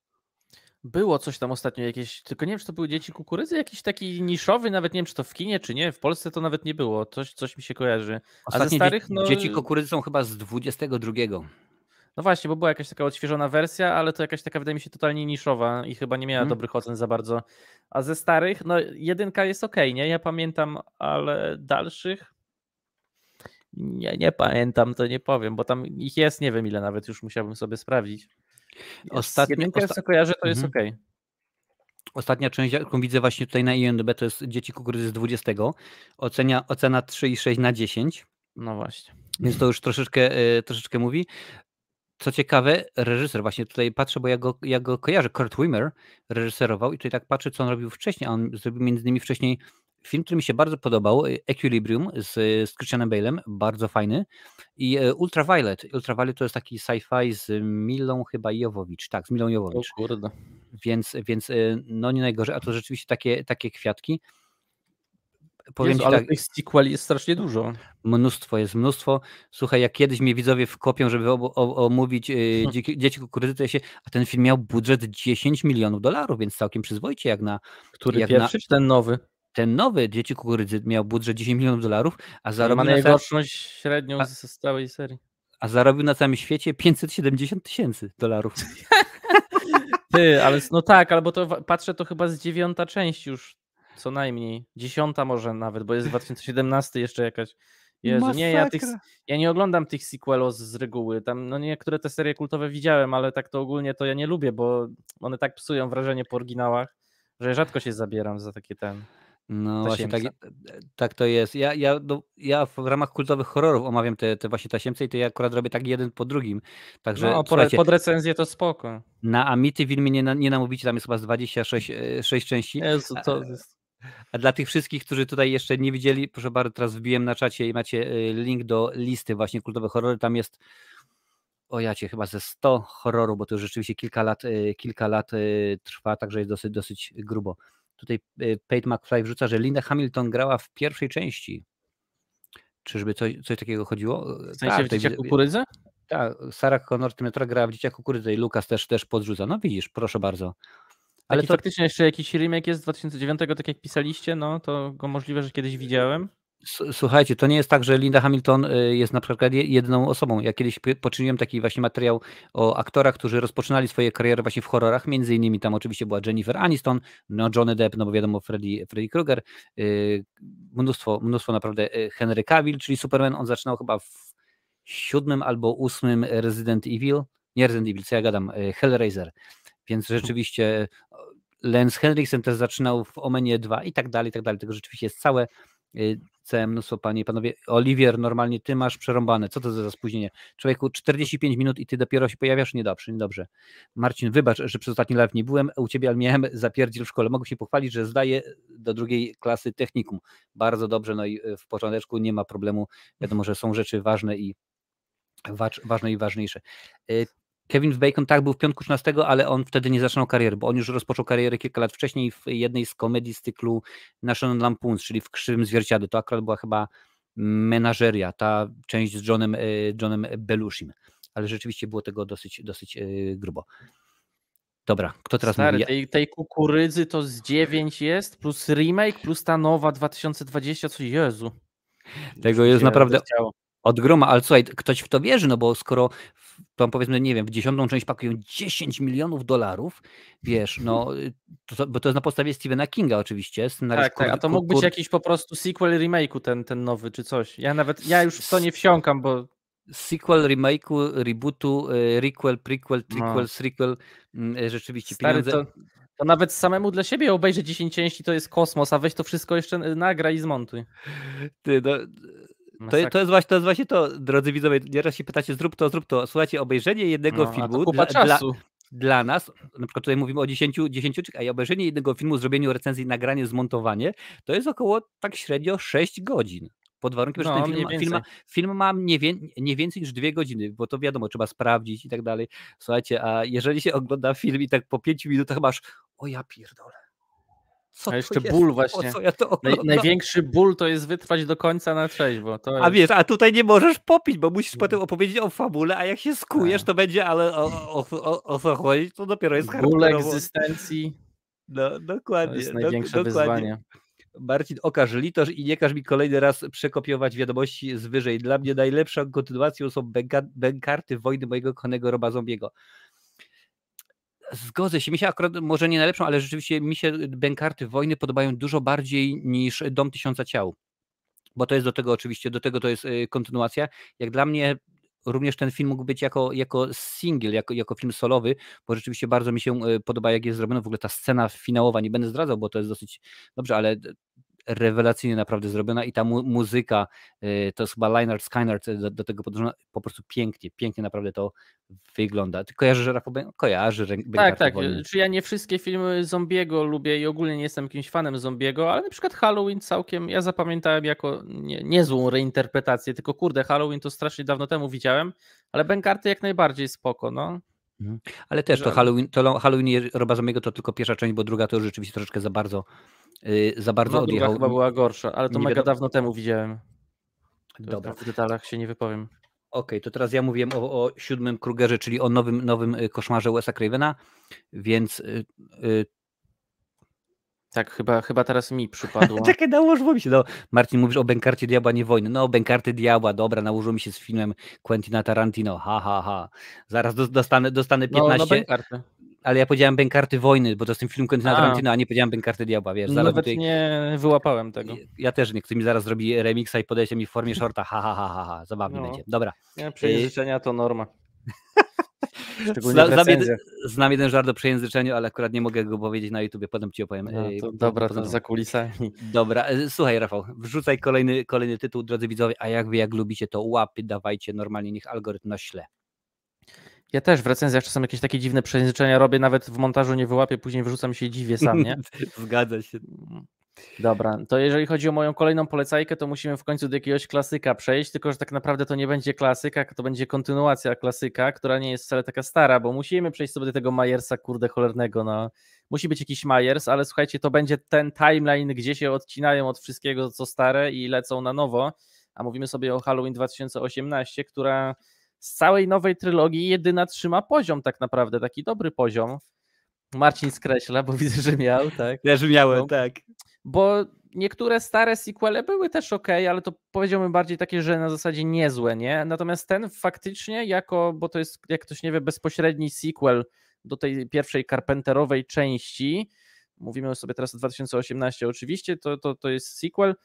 Było coś tam ostatnio jakieś, tylko nie wiem, czy to były Dzieci Kukurydzy, jakiś taki niszowy, nawet nie wiem, czy to w kinie, czy nie, w Polsce to nawet nie było, coś, coś mi się kojarzy. A ze starych, dzieci, no... dzieci Kukurydzy są chyba z 22. No właśnie, bo była jakaś taka odświeżona wersja, ale to jakaś taka, wydaje mi się, totalnie niszowa i chyba nie miała hmm. dobrych ocen za bardzo. A ze starych, no jedynka jest ok, nie? Ja pamiętam, ale dalszych nie, nie pamiętam, to nie powiem, bo tam ich jest, nie wiem ile nawet, już musiałbym sobie sprawdzić. Ostatnio, osta... co kojarzę, to jest mhm. ok. Ostatnia część, jaką widzę właśnie tutaj na IMDb, to jest Dzieci kukurydzy z 20. Ocenia, ocena 3,6 na 10. No właśnie. Więc to już troszeczkę, y, troszeczkę mówi. Co ciekawe, reżyser, właśnie tutaj patrzę, bo ja go, ja go kojarzę, Kurt Wimmer reżyserował i tutaj tak patrzę, co on robił wcześniej, a on zrobił między innymi wcześniej film, który mi się bardzo podobał, Equilibrium z, z Christianem Bale'em, bardzo fajny i e, Ultraviolet. Ultraviolet to jest taki sci-fi z Milą chyba Jowowicz, tak, z Milą Jowowicz. O kurde. Więc, więc e, no nie najgorzej, a to rzeczywiście takie, takie kwiatki. Powiem Jezu, ale tak, tych sequeli jest strasznie dużo. Mnóstwo, jest mnóstwo. Słuchaj, jak kiedyś mnie widzowie wkopią, żeby omówić yy, hmm. dzieci, kukurydzy, to ja się, a ten film miał budżet 10 milionów dolarów, więc całkiem przyzwoicie jak na... Który jak pierwszy, na, czy ten nowy? Ten nowy Dzieci Kukurydzy miał budżet 10 milionów dolarów, a zarobił... Ma najgorszą średnią a, z całej serii. A zarobił na całym świecie 570 tysięcy dolarów. Ty, ale no tak, albo to patrzę, to chyba z dziewiąta część już co najmniej. Dziesiąta może nawet, bo jest 2017 jeszcze jakaś. Jezu, nie, ja, tych, ja nie oglądam tych sequelos z reguły. Tam no niektóre te serie kultowe widziałem, ale tak to ogólnie to ja nie lubię, bo one tak psują wrażenie po oryginałach, że rzadko się zabieram za takie ten. No właśnie, tak, tak, to jest. Ja, ja, no, ja w ramach kultowych horrorów omawiam te, te właśnie tasiemce i to ja akurat robię tak jeden po drugim. Także, no, po, pod recenzję to spoko. Na Amity Wilmie nie, nie namówicie, tam jest chyba z 26 6 e, części. Jezu, to jest... A dla tych wszystkich, którzy tutaj jeszcze nie widzieli, proszę bardzo, teraz wbiłem na czacie i macie y, link do listy właśnie kultowe horrory. Tam jest o cię chyba ze 100 horroru, bo to już rzeczywiście kilka lat, y, kilka lat y, trwa, także jest dosyć, dosyć grubo. Tutaj Pate McFly wrzuca, że Linda Hamilton grała w pierwszej części. Czyżby coś, coś takiego chodziło? W sensie tak, w Dzieciach Kukurydzy? Tak, Sarah Connor, tym grała w Dzieciach Kukurydzy i Lukas też, też podrzuca. No widzisz, proszę bardzo. Ale to... faktycznie jeszcze jakiś remake jest z 2009, tak jak pisaliście, no to go możliwe, że kiedyś widziałem. Słuchajcie, to nie jest tak, że Linda Hamilton y, jest na przykład jedną osobą. Ja kiedyś poczyniłem taki właśnie materiał o aktorach, którzy rozpoczynali swoje kariery właśnie w horrorach, między innymi tam oczywiście była Jennifer Aniston, no Johnny Depp, no bo wiadomo Freddy, Freddy Krueger, y, mnóstwo, mnóstwo naprawdę y, Henry Cavill, czyli Superman, on zaczynał chyba w siódmym albo ósmym Resident Evil, nie Resident Evil, co ja gadam, Hellraiser. Więc mhm. rzeczywiście Lens Henriksen też zaczynał w Omenie 2 i tak dalej, i tak dalej. Tego rzeczywiście jest całe, y, całe mnóstwo, panie i panowie. Oliwier, normalnie ty masz przerąbane. Co to za spóźnienie? Człowieku, 45 minut i ty dopiero się pojawiasz? Niedobrze, niedobrze. Marcin, wybacz, że przez ostatni live nie byłem u ciebie, ale miałem zapierdziel w szkole. Mogę się pochwalić, że zdaję do drugiej klasy technikum. Bardzo dobrze, no i y, w począteczku nie ma problemu. Wiadomo, że są rzeczy ważne i ważne i ważniejsze. Y, Kevin Bacon tak był w piątku 13, ale on wtedy nie zaczynał kariery, bo on już rozpoczął karierę kilka lat wcześniej w jednej z komedii z cyklu National Lampoons, czyli w Krzywym Zwierciadle. To akurat była chyba menażeria, ta część z Johnem, e, Johnem Belushim. Ale rzeczywiście było tego dosyć, dosyć e, grubo. Dobra, kto teraz Stary, mówi? Tej, tej kukurydzy to z 9 jest, plus remake, plus ta nowa 2020, co Jezu. Tego jest naprawdę od groma, ale słuchaj, ktoś w to wierzy, no bo skoro tam powiedzmy, nie wiem, w dziesiątą część pakują 10 milionów dolarów, wiesz, mhm. no, to, bo to jest na podstawie Stephena Kinga oczywiście. tak, tak, a to mógł być jakiś po prostu sequel remake'u ten, ten nowy, czy coś. Ja nawet, ja już w to nie wsiąkam, bo... Sequel, remake'u, rebootu, e, requel, prequel, no. triquel, no. sequel, mm, e, rzeczywiście Stary, pieniądze... To, to nawet samemu dla siebie obejrzeć 10 części to jest kosmos, a weź to wszystko jeszcze e, nagra i zmontuj. Ty, no, to, to, jest właśnie, to jest właśnie to, drodzy widzowie, nieraz się pytacie, zrób to, zrób to. Słuchajcie, obejrzenie jednego no, filmu dla, dla, dla, nas, na przykład tutaj mówimy o 10, 10 a i obejrzenie jednego filmu, zrobienie recenzji, nagranie, zmontowanie, to jest około tak średnio 6 godzin pod warunkiem, no, że ten film, film, film ma nie, wie, nie, więcej niż dwie godziny, bo to wiadomo, trzeba sprawdzić i tak dalej. Słuchajcie, a jeżeli się ogląda film i tak po pięciu minutach masz, o ja pierdolę, co a jeszcze to jest? ból właśnie. Ja Naj, największy ból to jest wytrwać do końca na trzeźwo. To a wiesz, a tutaj nie możesz popić, bo musisz potem mm. opowiedzieć o fabule, a jak się skujesz, tak. to będzie, ale o, o, o, o co chodzi, to dopiero jest hardcore. Ból egzystencji. No, dokładnie. To jest największe dokładnie. wyzwanie. Marcin, okaż litość i nie każ mi kolejny raz przekopiować wiadomości z wyżej. Dla mnie najlepszą kontynuacją są bęka, bękarty wojny mojego konego Roba Zombiego. Zgodzę się. Mi się akurat może nie najlepszą, ale rzeczywiście mi się bękarty wojny podobają dużo bardziej niż Dom Tysiąca Ciał. Bo to jest do tego oczywiście, do tego to jest y, kontynuacja. Jak dla mnie również ten film mógł być jako, jako single, jako, jako film solowy, bo rzeczywiście bardzo mi się y, podoba, jak jest zrobiona w ogóle ta scena finałowa. Nie będę zdradzał, bo to jest dosyć dobrze, ale rewelacyjnie naprawdę zrobiona i ta mu muzyka, y, to jest chyba Leinart Skynard y, do, do, tego podróżna, po prostu pięknie, pięknie naprawdę to wygląda. Ty kojarzysz Rafa ben Kojarzy Tak, tak. Y, czy ja nie wszystkie filmy Zombiego lubię i ogólnie nie jestem jakimś fanem Zombiego, ale na przykład Halloween całkiem ja zapamiętałem jako nie, niezłą reinterpretację, tylko kurde, Halloween to strasznie dawno temu widziałem, ale Benkarty jak najbardziej spoko, no. Mhm. Ale też to Halloween, to Halloween Roba Zombiego to tylko pierwsza część, bo druga to już rzeczywiście troszeczkę za bardzo Y, za bardzo no, odjechał. chyba była gorsza, ale to nie mega wiadomo... dawno temu widziałem. Dobra. W detalach się nie wypowiem. Okej, okay, to teraz ja mówiłem o, o siódmym Krugerze, czyli o nowym, nowym y, koszmarze USA Cravena, więc... Y, tak, chyba, chyba teraz mi przypadło. Czekaj, nałożyło mi się. No, Marcin, mówisz o Benkarcie Diabła, nie wojny. No, Benkarty Diabła, dobra, nałożyło mi się z filmem Quentina Tarantino. Ha, ha, ha. Zaraz dostanę, dostanę 15... No, no ale ja powiedziałem bękarty wojny, bo to jest ten film Quentina Tarantino, a nie powiedziałem bękarty diabła, wiesz. Zaraz Nawet tutaj... nie wyłapałem tego. Ja też nie, ktoś mi zaraz zrobi remixa i podejdzie mi w formie shorta, ha, ha, ha, ha, ha. zabawnie no. będzie. Dobra. Ja, przejęzyczenia to norma. Znam, znam jeden żart o przejęzyczeniu, ale akurat nie mogę go powiedzieć na YouTubie, potem ci opowiem. No, y, to dobra, potem... to za kulisami. Dobra, y, słuchaj Rafał, wrzucaj kolejny, kolejny tytuł, drodzy widzowie, a jak wy jak lubicie to łapy, dawajcie normalnie, niech algorytm naśle. Ja też w recenzjach czasem jakieś takie dziwne przejęzyczenia robię, nawet w montażu nie wyłapię, później wrzucam się dziwię sam, nie? Zgadza się. Dobra, to jeżeli chodzi o moją kolejną polecajkę, to musimy w końcu do jakiegoś klasyka przejść, tylko że tak naprawdę to nie będzie klasyka, to będzie kontynuacja klasyka, która nie jest wcale taka stara, bo musimy przejść sobie do tego Majersa, kurde, cholernego, no. Musi być jakiś Majers, ale słuchajcie, to będzie ten timeline, gdzie się odcinają od wszystkiego, co stare i lecą na nowo, a mówimy sobie o Halloween 2018, która z całej nowej trylogii jedyna trzyma poziom tak naprawdę, taki dobry poziom. Marcin skreśla, bo widzę, że miał, tak? Ja, że miałem, no. tak. Bo niektóre stare sequele były też ok, ale to powiedziałbym bardziej takie, że na zasadzie niezłe, nie? Natomiast ten faktycznie jako, bo to jest, jak ktoś nie wie, bezpośredni sequel do tej pierwszej Carpenterowej części, mówimy sobie teraz o 2018 oczywiście, to, to, to jest sequel,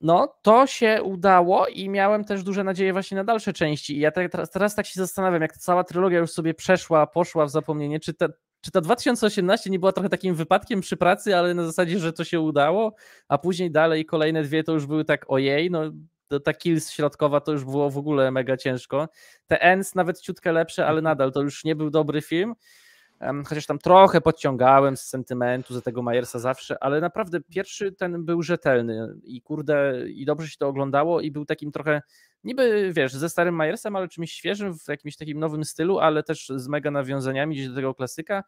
no to się udało i miałem też duże nadzieje właśnie na dalsze części. I ja tak teraz, teraz tak się zastanawiam, jak ta cała trylogia już sobie przeszła, poszła w zapomnienie, czy ta, czy ta 2018 nie była trochę takim wypadkiem przy pracy, ale na zasadzie, że to się udało, a później dalej kolejne dwie to już były tak ojej, no ta kills środkowa to już było w ogóle mega ciężko. Te ends nawet ciutkę lepsze, ale mhm. nadal to już nie był dobry film chociaż tam trochę podciągałem z sentymentu za tego Majersa zawsze, ale naprawdę pierwszy ten był rzetelny i kurde, i dobrze się to oglądało i był takim trochę, niby wiesz, ze starym Majersem, ale czymś świeżym, w jakimś takim nowym stylu, ale też z mega nawiązaniami gdzieś do tego klasyka.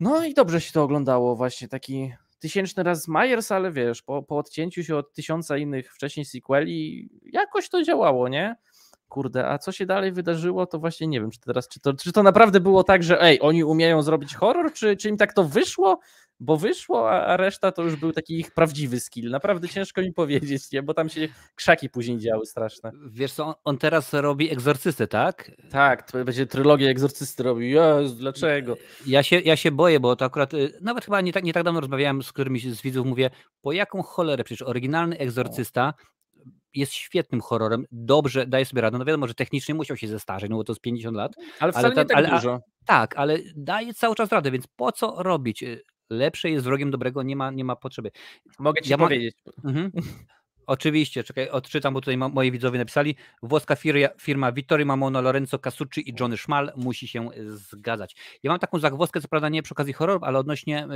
No i dobrze się to oglądało właśnie, taki tysięczny raz Majers, ale wiesz, po, po odcięciu się od tysiąca innych wcześniej sequeli jakoś to działało, nie? kurde, a co się dalej wydarzyło, to właśnie nie wiem, czy teraz, czy to, czy to naprawdę było tak, że ej, oni umieją zrobić horror, czy, czy im tak to wyszło, bo wyszło, a, a reszta to już był taki ich prawdziwy skill. Naprawdę ciężko mi powiedzieć, nie? bo tam się krzaki później działy straszne. Wiesz co, on, on teraz robi egzorcystę, tak? Tak, to będzie trylogię egzorcysty robił. Jezu, dlaczego? Ja się, ja się boję, bo to akurat, y, nawet chyba nie tak, nie tak dawno rozmawiałem z którymiś z widzów, mówię, po jaką cholerę, przecież oryginalny egzorcysta jest świetnym horrorem, dobrze daje sobie radę. No wiadomo, że technicznie musiał się zestarzeć, no bo to z 50 lat. Ale wcale ale ta, nie tak ale, dużo. A, tak, ale daje cały czas radę, więc po co robić? Y, lepsze jest wrogiem dobrego, nie ma, nie ma potrzeby. Mogę ci ja powiedzieć. Ma... Mhm. Oczywiście, czekaj, odczytam, bo tutaj ma, moi widzowie napisali. Włoska firma, firma Vittorio Mamono, Lorenzo Casucci i Johnny Schmal musi się e, zgadzać. Ja mam taką zagwozdkę, co prawda nie przy okazji horrorów, ale odnośnie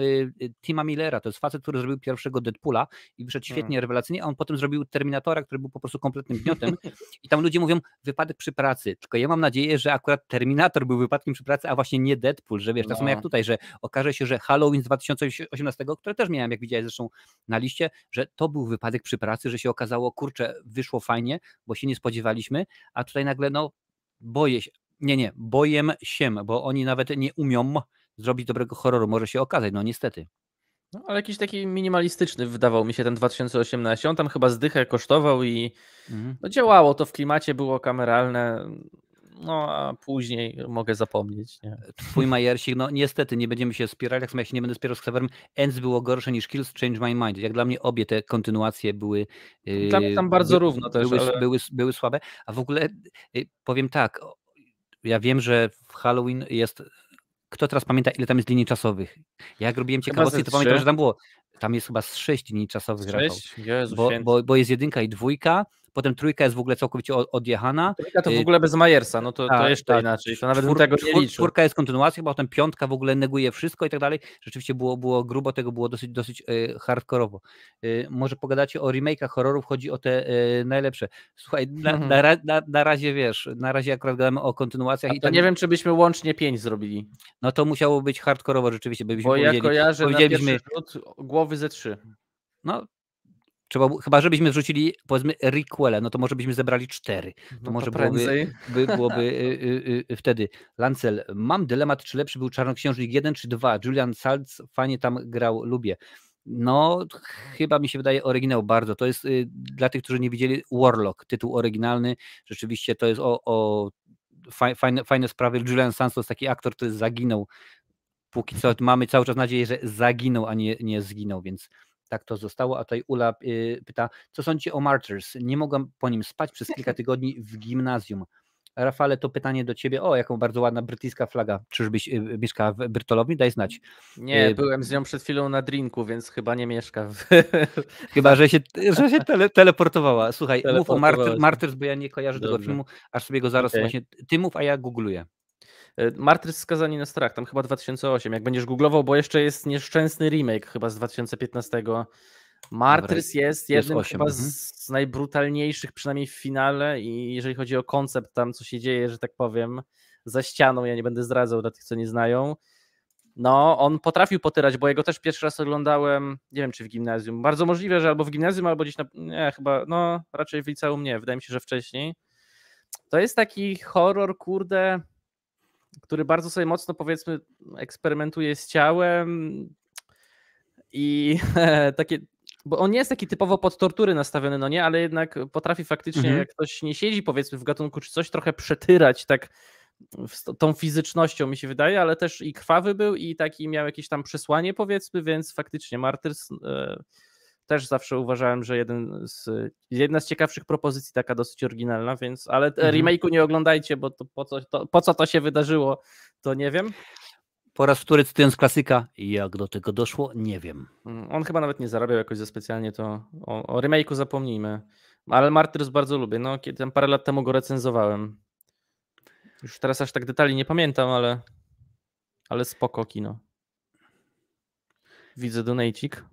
y, Tima Millera. To jest facet, który zrobił pierwszego Deadpoola i wyszedł hmm. świetnie, hmm. rewelacyjnie, a on potem zrobił Terminatora, który był po prostu kompletnym gniotem. I tam ludzie mówią, wypadek przy pracy. Tylko ja mam nadzieję, że akurat Terminator był wypadkiem przy pracy, a właśnie nie Deadpool, że wiesz, no. tak samo jak no. tutaj, że okaże się, że Halloween z 2018, które też miałem, jak widziałeś zresztą na liście, że to był wypadek przy pracy, że się okazało, kurczę, wyszło fajnie, bo się nie spodziewaliśmy, a tutaj nagle, no, boję się, nie, nie, boję się, bo oni nawet nie umią zrobić dobrego horroru, może się okazać, no niestety. No, ale jakiś taki minimalistyczny wydawał mi się ten 2018. On tam chyba zdychę kosztował i mhm. no, działało to w klimacie, było kameralne no a później mogę zapomnieć. Nie? Twój Majersik, no niestety nie będziemy się spierać, jak ja się nie będę spierał z Ksawerem. Ends było gorsze niż Kills Change My Mind. Jak dla mnie obie te kontynuacje były... Yy, tam, tam bardzo by, równo też. Były, ale... były, były słabe, a w ogóle y, powiem tak, ja wiem, że w Halloween jest... Kto teraz pamięta, ile tam jest linii czasowych? Jak robiłem ciekawostki, to pamiętam, że tam było tam jest chyba z sześć linii czasowych, sześć? Jezu, bo, bo, bo, jest jedynka i dwójka, potem trójka jest w ogóle całkowicie odjechana. Trójka to w y, ogóle bez Majersa, no to, tak, to jeszcze tak. inaczej, to nawet Czwór, tego nie liczył. Czwórka jest kontynuacją, potem piątka w ogóle neguje wszystko i tak dalej. Rzeczywiście było, było grubo, tego było dosyć, dosyć y, hardkorowo. Y, może pogadacie o remake'ach horrorów, chodzi o te najlepsze. Słuchaj, na, mhm. na, na, na, razie wiesz, na razie akurat gadamy o kontynuacjach. A to i tak... nie wiem, czy byśmy łącznie pięć zrobili. No to musiało być hardkorowo rzeczywiście, byśmy Bo ja kojarzę na pierwszy rzut głowy ze trzy. No, Trzeba, chyba, żebyśmy wrzucili powiedzmy requele, no to może byśmy zebrali cztery. To no może to byłoby, by, byłoby y, y, y, y, wtedy. Lancel, mam dylemat, czy lepszy był Czarnoksiężnik 1 czy 2. Julian Salz, fajnie tam grał, lubię. No, chyba mi się wydaje oryginał bardzo. To jest y, dla tych, którzy nie widzieli, Warlock, tytuł oryginalny. Rzeczywiście to jest o, o fajne, fajne sprawy. Julian Salz to jest taki aktor, który zaginął. Póki co mamy cały czas nadzieję, że zaginął, a nie, nie zginął, więc tak to zostało, a tutaj Ula y, pyta, co sądzi o Martyrs? Nie mogłam po nim spać przez kilka tygodni w gimnazjum. Rafale, to pytanie do ciebie. O, jaką bardzo ładna brytyjska flaga. Czyżbyś y, y, mieszka w Brytolowi? Daj znać. Nie, byłem z nią przed chwilą na drinku, więc chyba nie mieszka. W... Chyba, że się, że się tele, teleportowała. Słuchaj, mów o Martyrs, bo ja nie kojarzę Dobrze. tego filmu, aż sobie go zaraz okay. właśnie... Ty mów, a ja googluję. E, Martry skazani na strach, tam chyba 2008, jak będziesz googlował, bo jeszcze jest nieszczęsny remake chyba z 2015. Martrys jest jednym jest chyba mhm. z, najbrutalniejszych, przynajmniej w finale i jeżeli chodzi o koncept tam, co się dzieje, że tak powiem, za ścianą, ja nie będę zdradzał dla tych, co nie znają, no, on potrafił potyrać, bo jego też pierwszy raz oglądałem, nie wiem czy w gimnazjum. Bardzo możliwe, że albo w gimnazjum, albo gdzieś na. Nie, chyba, no, raczej w liceum nie, wydaje mi się, że wcześniej. To jest taki horror, kurde który bardzo sobie mocno, powiedzmy, eksperymentuje z ciałem i takie, bo on nie jest taki typowo pod tortury nastawiony, no nie, ale jednak potrafi faktycznie, mhm. jak ktoś nie siedzi, powiedzmy, w gatunku czy coś, trochę przetyrać tak tą fizycznością, mi się wydaje, ale też i krwawy był i taki miał jakieś tam przesłanie, powiedzmy, więc faktycznie Martyrs e, też zawsze uważałem, że jeden z, jedna z ciekawszych propozycji, taka dosyć oryginalna, więc ale mhm. remake'u nie oglądajcie, bo to po, co, to, po co to się wydarzyło, to nie wiem. Po raz wtóry cytując klasyka, jak do tego doszło, nie wiem. Mm, on chyba nawet nie zarabiał jakoś za specjalnie, to o, o remake'u zapomnijmy. Ale Martyrs bardzo lubię, no kiedy parę lat temu go recenzowałem. Już teraz aż tak detali nie pamiętam, ale, ale spoko kino. Widzę donejcik.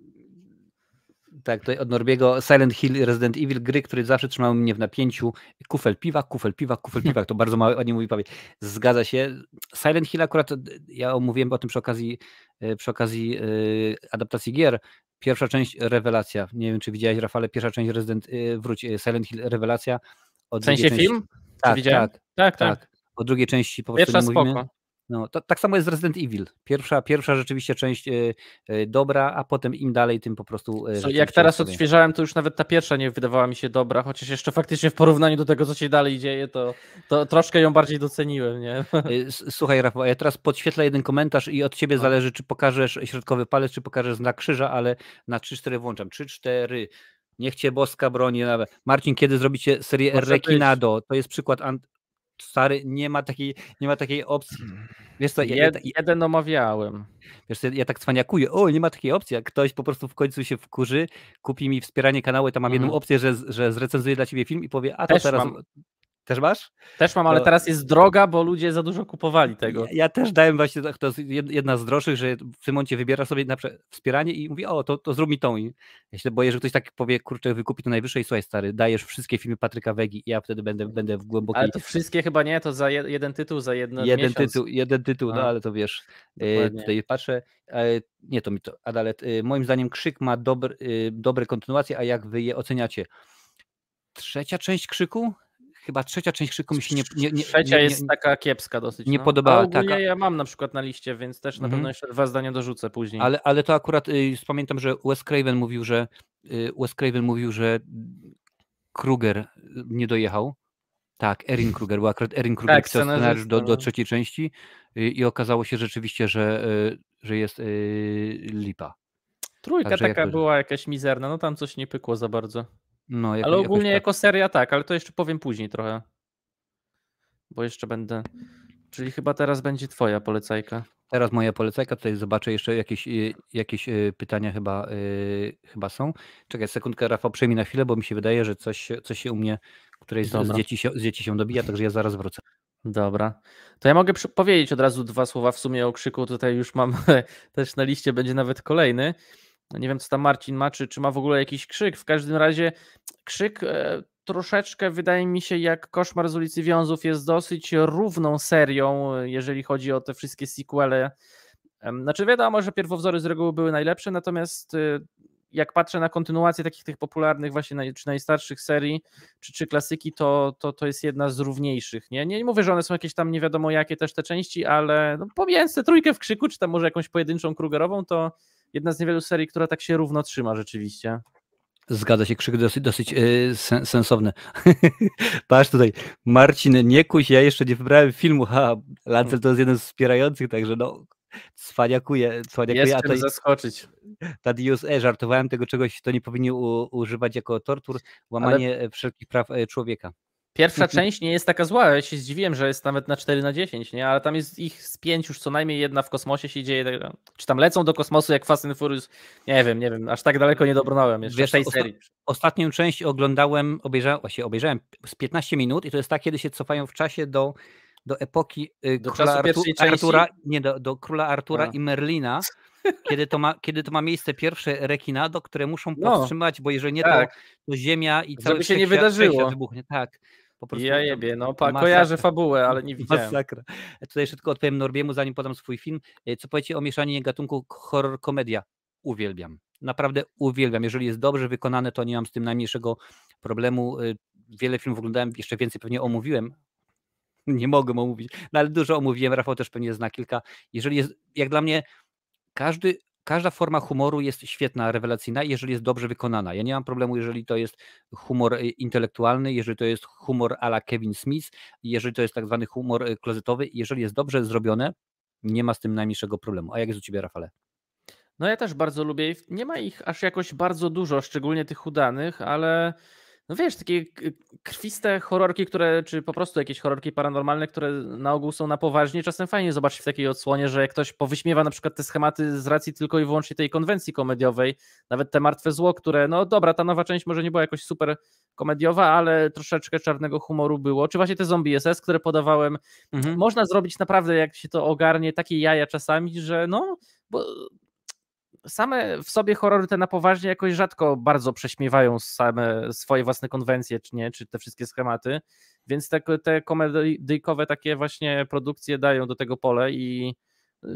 Tak, tutaj od Norbiego Silent Hill Resident Evil, gry, które zawsze trzymały mnie w napięciu. Kufel piwa, kufel piwa, kufel piwa. To bardzo mało nim mówi Paweł. Zgadza się. Silent Hill akurat, ja mówiłem o tym przy okazji, e, przy okazji e, adaptacji gier. Pierwsza część Rewelacja. Nie wiem, czy widziałeś, Rafale, pierwsza część Resident, e, wróć, Silent Hill Rewelacja. Od w sensie film? Tak, tak, tak, tak, tak, O drugiej części po prostu Pierwsza mówimy. Spoko. No, to, tak samo jest z Resident Evil. Pierwsza, pierwsza rzeczywiście część y, y, dobra, a potem im dalej, tym po prostu. Y, jak teraz sobie. odświeżałem, to już nawet ta pierwsza nie wydawała mi się dobra, chociaż jeszcze faktycznie w porównaniu do tego, co się dalej dzieje, to, to troszkę ją bardziej doceniłem. Nie? Słuchaj, Rafał, ja teraz podświetlę jeden komentarz i od ciebie no. zależy, czy pokażesz środkowy palec, czy pokażesz znak krzyża, ale na 3-4 włączam. 3-4. Niech cię boska broni. nawet. Marcin, kiedy zrobicie serię Może Rekinado? To jest przykład stary, nie ma takiej, nie ma takiej opcji. Hmm. Wiesz co, ja, Jed, ja, jeden omawiałem. Wiesz ja tak cwaniakuję, o, nie ma takiej opcji, jak ktoś po prostu w końcu się wkurzy, kupi mi wspieranie kanału, to mam mm. jedną opcję, że, że zrecenzuje dla ciebie film i powie, a to Też teraz... Mam, też masz? Też mam, ale to... teraz jest droga, bo ludzie za dużo kupowali tego. Ja, ja, też dałem właśnie, to jest jedna z droższych, że w tym momencie wybiera sobie na wspieranie i mówi, o, to, to zrób mi tą. I ja się boję, że ktoś tak powie, kurczę, wykupi to najwyższe i słuchaj stary, dajesz wszystkie filmy Patryka Wegi i ja wtedy będę, będę w głębokiej... Ale to wszystkie chyba nie, to za jeden tytuł, za jedno. Jeden miesiąc. tytuł, jeden tytuł, no A. no ale to wiesz, e, tutaj patrzę, e, nie to mi to, ale e, moim zdaniem Krzyk ma dobr, dobre kontynuacje, a jak wy je oceniacie? Trzecia część Krzyku? chyba trzecia część krzyku mi się nie, nie, nie Trzecia nie, jest taka kiepska dosyć. Nie no. podobała. Tak, ogólnie taka... ja mam na przykład na liście, więc też na mm -hmm. pewno jeszcze dwa zdania dorzucę później. Ale, ale to akurat y, pamiętam, że Wes Craven mówił, że y, Wes Craven mówił, że Kruger y, nie dojechał. Tak, Erin Kruger, bo akurat Erin Kruger tak, pisał scenariusz do, do no. trzeciej części y, i okazało się rzeczywiście, że, y, że jest y, lipa. Trójka Także taka była jakaś mizerna, no tam coś nie pykło za bardzo. No, jako, ale ogólnie tak. jako seria tak, ale to jeszcze powiem później trochę. Bo jeszcze będę. Czyli chyba teraz będzie twoja polecajka. Teraz moja polecajka, tutaj zobaczę jeszcze jakieś, y, jakieś y, pytania chyba, yy, chyba są. Czekaj sekundkę, Rafał, przejmij na chwilę, bo mi się wydaje, że coś, coś się u mnie, któreś z, z, dzieci się, z dzieci się dobija, także ja zaraz wrócę. Dobra. To ja mogę powiedzieć od razu dwa słowa w sumie o krzyku. Tutaj już mam też na liście będzie nawet kolejny. No nie wiem, co tam Marcin ma, czy, czy ma w ogóle jakiś krzyk. W każdym razie krzyk e, troszeczkę, wydaje mi się, jak Koszmar z ulicy Wiązów jest dosyć równą serią, e, jeżeli chodzi o te wszystkie sequele. Znaczy wiadomo, że pierwowzory z reguły były najlepsze, natomiast e, jak patrzę na kontynuację takich tych popularnych właśnie naj, czy najstarszych serii, czy, czy klasyki, to, to, to jest jedna z równiejszych. Nie? nie mówię, że one są jakieś tam nie wiadomo jakie też te części, ale no, pomijając tę trójkę w krzyku, czy tam może jakąś pojedynczą Krugerową, to, jedna z niewielu serii, która tak się równo trzyma rzeczywiście. Zgadza się, krzyk dosyć, dosyć yy, sen, sensowny. Patrz tutaj, Marcin, nie kuś, ja jeszcze nie wybrałem filmu, ha, Lancel to jest jeden z wspierających, także no, cwaniakuje. cwaniakuje Jest a czym zaskoczyć. Tadius E, żartowałem tego czegoś, to nie powinni u, używać jako tortur, łamanie Ale... wszelkich praw e, człowieka. Pierwsza mhm. część nie jest taka zła, ja się zdziwiłem, że jest nawet na 4 na 10, nie? ale tam jest ich z 5 już co najmniej jedna w kosmosie się dzieje, tak, no. czy tam lecą do kosmosu jak Fast and Furious, nie wiem, nie wiem, aż tak daleko nie dobrnąłem jeszcze Wiesz, tej osta- serii. Ostatnią część oglądałem, obejrzałem, właśnie obejrzałem z 15 minut i to jest tak, kiedy się cofają w czasie do, do epoki y, do króla Artu- Artura, nie, do, do króla Artura A. i Merlina, kiedy to ma, kiedy to ma miejsce pierwsze rekinado, które muszą no, powstrzymać, bo jeżeli nie, tak. to, to ziemia i cały Żeby się nie wydarzyło. wybuchnie. Tak. Po prostu ja jebie, no pa, kojarzę fabułę, ale nie widziałem. Masakra. Tutaj szybko odpowiem Norbiemu, zanim podam swój film. E, co powiecie o mieszaninie gatunku horror-komedia? Uwielbiam. Naprawdę uwielbiam. Jeżeli jest dobrze wykonane, to nie mam z tym najmniejszego problemu. E, wiele filmów oglądałem, jeszcze więcej pewnie omówiłem nie mogę omówić, no ale dużo omówiłem, Rafał też pewnie zna kilka. Jeżeli jest, jak dla mnie każdy, każda forma humoru jest świetna, rewelacyjna, jeżeli jest dobrze wykonana. Ja nie mam problemu, jeżeli to jest humor y, intelektualny, jeżeli to jest humor ala Kevin Smith, jeżeli to jest tak zwany humor y, klozetowy, jeżeli jest dobrze zrobione, nie ma z tym najmniejszego problemu. A jak jest u Ciebie, Rafale? No ja też bardzo lubię. Nie ma ich aż jakoś bardzo dużo, szczególnie tych udanych, ale no wiesz, takie krwiste horrorki, które, czy po prostu jakieś horrorki paranormalne, które na ogół są na poważnie, czasem fajnie zobaczyć w takiej odsłonie, że jak ktoś powyśmiewa na przykład te schematy z racji tylko i wyłącznie tej konwencji komediowej, nawet te martwe zło, które, no dobra, ta nowa część może nie była jakoś super komediowa, ale troszeczkę czarnego humoru było, czy właśnie te zombie SS, które podawałem, mhm. można zrobić naprawdę, jak się to ogarnie, takie jaja czasami, że no, bo same w sobie horrory te na poważnie jakoś rzadko bardzo prześmiewają same swoje własne konwencje, czy nie, czy te wszystkie schematy, więc te, te komedyjkowe takie właśnie produkcje dają do tego pole i e,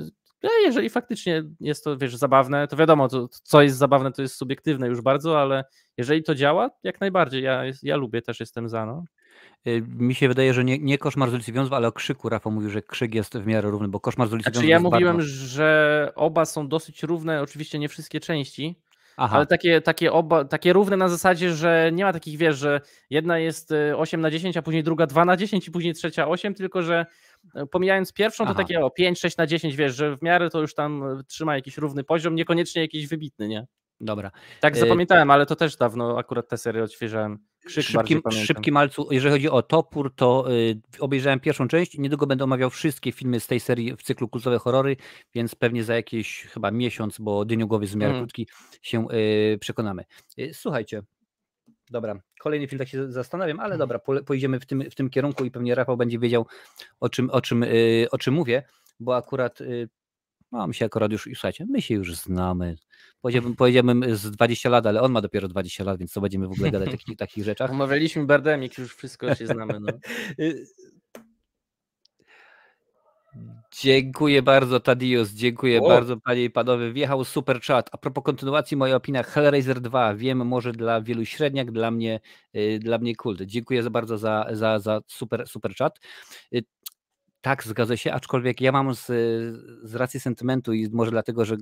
e, jeżeli faktycznie jest to, wiesz, zabawne, to wiadomo, to, co jest zabawne, to jest subiektywne już bardzo, ale jeżeli to działa, jak najbardziej, ja, ja lubię, też jestem za, no. Y, mi się wydaje, że nie, nie koszmar z ulicy Wiązów, ale o krzyku Rafa mówił, że krzyk jest w miarę równy, bo koszmar z ulicy znaczy, Wiązów. Ja mówiłem, bardzo... że oba są dosyć równe, oczywiście nie wszystkie części. Aha. Ale takie, takie, oba, takie równe na zasadzie, że nie ma takich wiesz, że jedna jest 8 y, na 10, a później druga 2 na 10 i później trzecia 8, tylko że y, pomijając pierwszą, Aha. to takie o 5, 6 na 10, wiesz, że w miarę to już tam trzyma jakiś równy poziom, niekoniecznie jakiś wybitny, nie? Dobra. Tak y, zapamiętałem, ale to też dawno akurat tę serię odświeżałem. Krzyk szybkim, malcu, jeżeli chodzi o topór, to y, obejrzałem pierwszą część niedługo będę omawiał wszystkie filmy z tej serii w cyklu Kurzowe Horrory, więc pewnie za jakiś chyba miesiąc, bo dyniu głowy jest mm. krótki, się y, przekonamy. Y, słuchajcie, dobra, kolejny film tak się zastanawiam, ale mm. dobra, po, pojedziemy w tym, w tym kierunku i pewnie Rafał będzie wiedział o czym, o czym, y, o czym mówię, bo akurat y, mam się akurat już, słuchajcie, my się już znamy. Powiedziałbym, powiedziałbym z 20 lat, ale on ma dopiero 20 lat, więc co będziemy w ogóle gadać o takich, takich rzeczach. Umawialiśmy Bardemik, już wszystko się znamy. No. Y, dziękuję bardzo, Tadius. Dziękuję o. bardzo, panie i panowie. Wjechał super chat. A propos kontynuacji, moja opinia Hellraiser 2. Wiem, może dla wielu średniak, dla mnie, y, dla mnie kult. Dziękuję bardzo za, za, za super, super chat. Y, tak, zgadzam się, aczkolwiek ja mam z, z racji sentymentu i może dlatego, że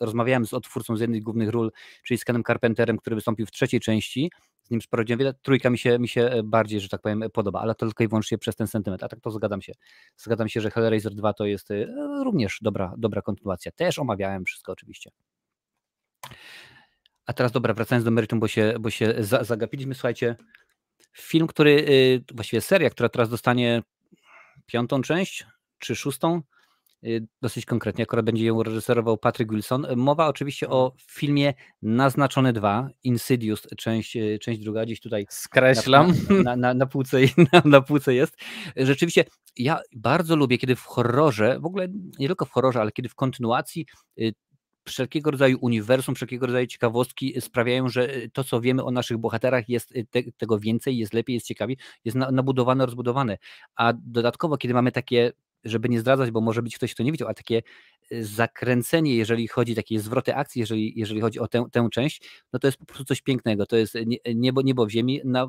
rozmawiałem z otwórcą z jednej z głównych ról, czyli z Kenem Carpenterem, który wystąpił w trzeciej części, z nim sprawdziłem wiele, trójka mi się, mi się e, bardziej, że tak powiem, e, podoba, ale to tylko i wyłącznie przez ten sentyment, a tak to zgadzam się. Zgadzam się, że Hellraiser 2 to jest e, również dobra, dobra kontynuacja. Też omawiałem wszystko oczywiście. A teraz dobra, wracając do meritum, bo się, bo się za, zagapiliśmy, słuchajcie, film, który, właściwie seria, która teraz dostanie piątą część czy szóstą. Y, dosyć konkretnie, akurat będzie ją reżyserował Patryk Wilson. Mowa oczywiście o mhm. filmie Naznaczone 2, Insidious, część, y, część druga, gdzieś tutaj. Skreślam. Na, na, na, na półce, na, na półce jest. Rzeczywiście, ja bardzo lubię, kiedy w horrorze, w ogóle nie tylko w horrorze, ale kiedy w kontynuacji y, wszelkiego rodzaju uniwersum, wszelkiego rodzaju ciekawostki sprawiają, że e, to, co wiemy o naszych bohaterach, jest e, te, tego więcej, jest lepiej, jest ciekawiej, jest na, nabudowane, rozbudowane. A dodatkowo, kiedy mamy takie żeby nie zdradzać, bo może być ktoś, kto nie widział, a takie e, zakręcenie, jeżeli chodzi, takie zwroty akcji, jeżeli, jeżeli chodzi o tę, tę część, no to jest po prostu coś pięknego. To jest niebo, niebo w ziemi. Na,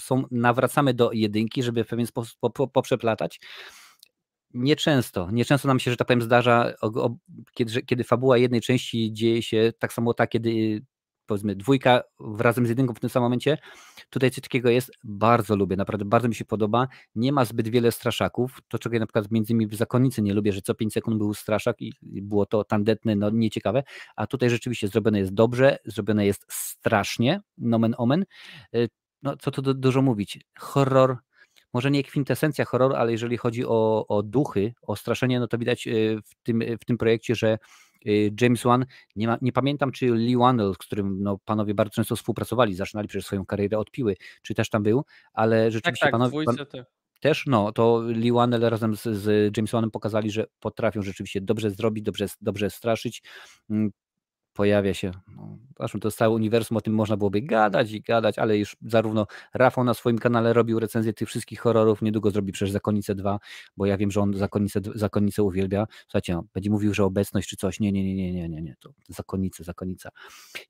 są, nawracamy do jedynki, żeby w pewien sposób poprzeplatać. Po, po nieczęsto. Nieczęsto nam się, że tak powiem, zdarza, kiedy, fabuła jednej części dzieje się tak samo ta, kiedy powiedzmy dwójka razem z jedynką w tym samym momencie. Tutaj coś takiego jest, bardzo lubię, naprawdę bardzo mi się podoba. Nie ma zbyt wiele straszaków, to czego ja na przykład między innymi w Zakonnicy nie lubię, że co 5 sekund był straszak i było to tandetne, no nieciekawe, a tutaj rzeczywiście zrobione jest dobrze, zrobione jest strasznie, nomen omen. Y, no co tu dużo mówić, horror może nie kwintesencja horroru, ale jeżeli chodzi o, o duchy, o straszenie, no to widać e, w tym, e, w tym projekcie, że e, James Wan, nie, ma, nie pamiętam czy Lee Wanell, z którym no, panowie bardzo często współpracowali, zaczynali przecież swoją karierę od piły, czy też tam był, ale tak, rzeczywiście tak, tak, panowie... Pan, tak. też, no, to Lee Wanell razem z, z Wanem pokazali, że potrafią rzeczywiście dobrze zrobić, dobrze, dobrze straszyć. Mm, pojawia się. No, zresztą to jest całe uniwersum, o tym można byłoby gadać i gadać, ale już zarówno Rafał na swoim kanale robił recenzję tych wszystkich horrorów, niedługo zrobi przecież Zakonnicę 2, bo ja wiem, że on Zakonnicę, Zakonnicę uwielbia. Słuchajcie, no, będzie mówił, że obecność czy coś. Nie, nie, nie, nie, nie, nie, nie. to Zakonnice, Zakonnica.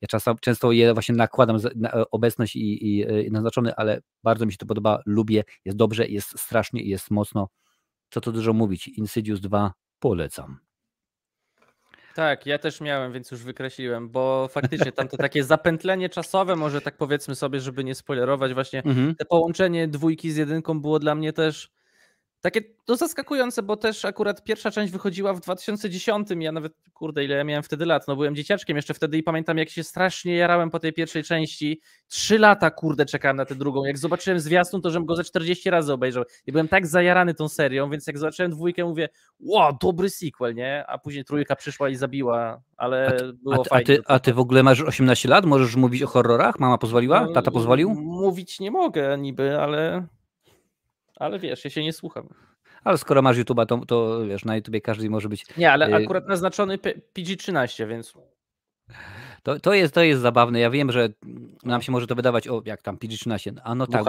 Ja czasem, często je właśnie nakładam na e, obecność i, i, i e, naznaczony, ale bardzo mi się to podoba, lubię, jest dobrze, jest strasznie i jest mocno. Co to dużo mówić, Insidious 2 polecam. Tak, ja też miałem, więc już wykreśliłem, bo faktycznie tam to takie zapętlenie czasowe, może tak powiedzmy sobie, żeby nie spoilerować, właśnie mhm. to połączenie dwójki z jedynką było dla mnie też takie to no, zaskakujące, bo też akurat pierwsza część wychodziła w 2010. Ja nawet, kurde, ile ja miałem wtedy lat? No byłem dzieciaczkiem jeszcze wtedy i pamiętam, jak się strasznie jarałem po tej pierwszej części. Trzy lata, kurde, czekałem na tę drugą. Jak zobaczyłem zwiastun, to żem go ze 40 razy obejrzał. I byłem tak zajarany tą serią, więc jak zobaczyłem dwójkę, mówię, wow, dobry sequel, nie? A później trójka przyszła i zabiła, ale a było a ty, fajnie. A ty, a ty w ogóle masz 18 lat? Możesz mówić o horrorach? Mama pozwoliła? No, Tata pozwolił? Mówić nie mogę niby, ale... Ale wiesz, ja się nie słucham. Ale skoro masz YouTube'a, to, to wiesz, na YouTubie każdy może być. Nie, ale y, akurat naznaczony PG-13, więc. To, to, jest, to jest zabawne. Ja wiem, że nam się może to wydawać, o jak tam PG-13, a no tak,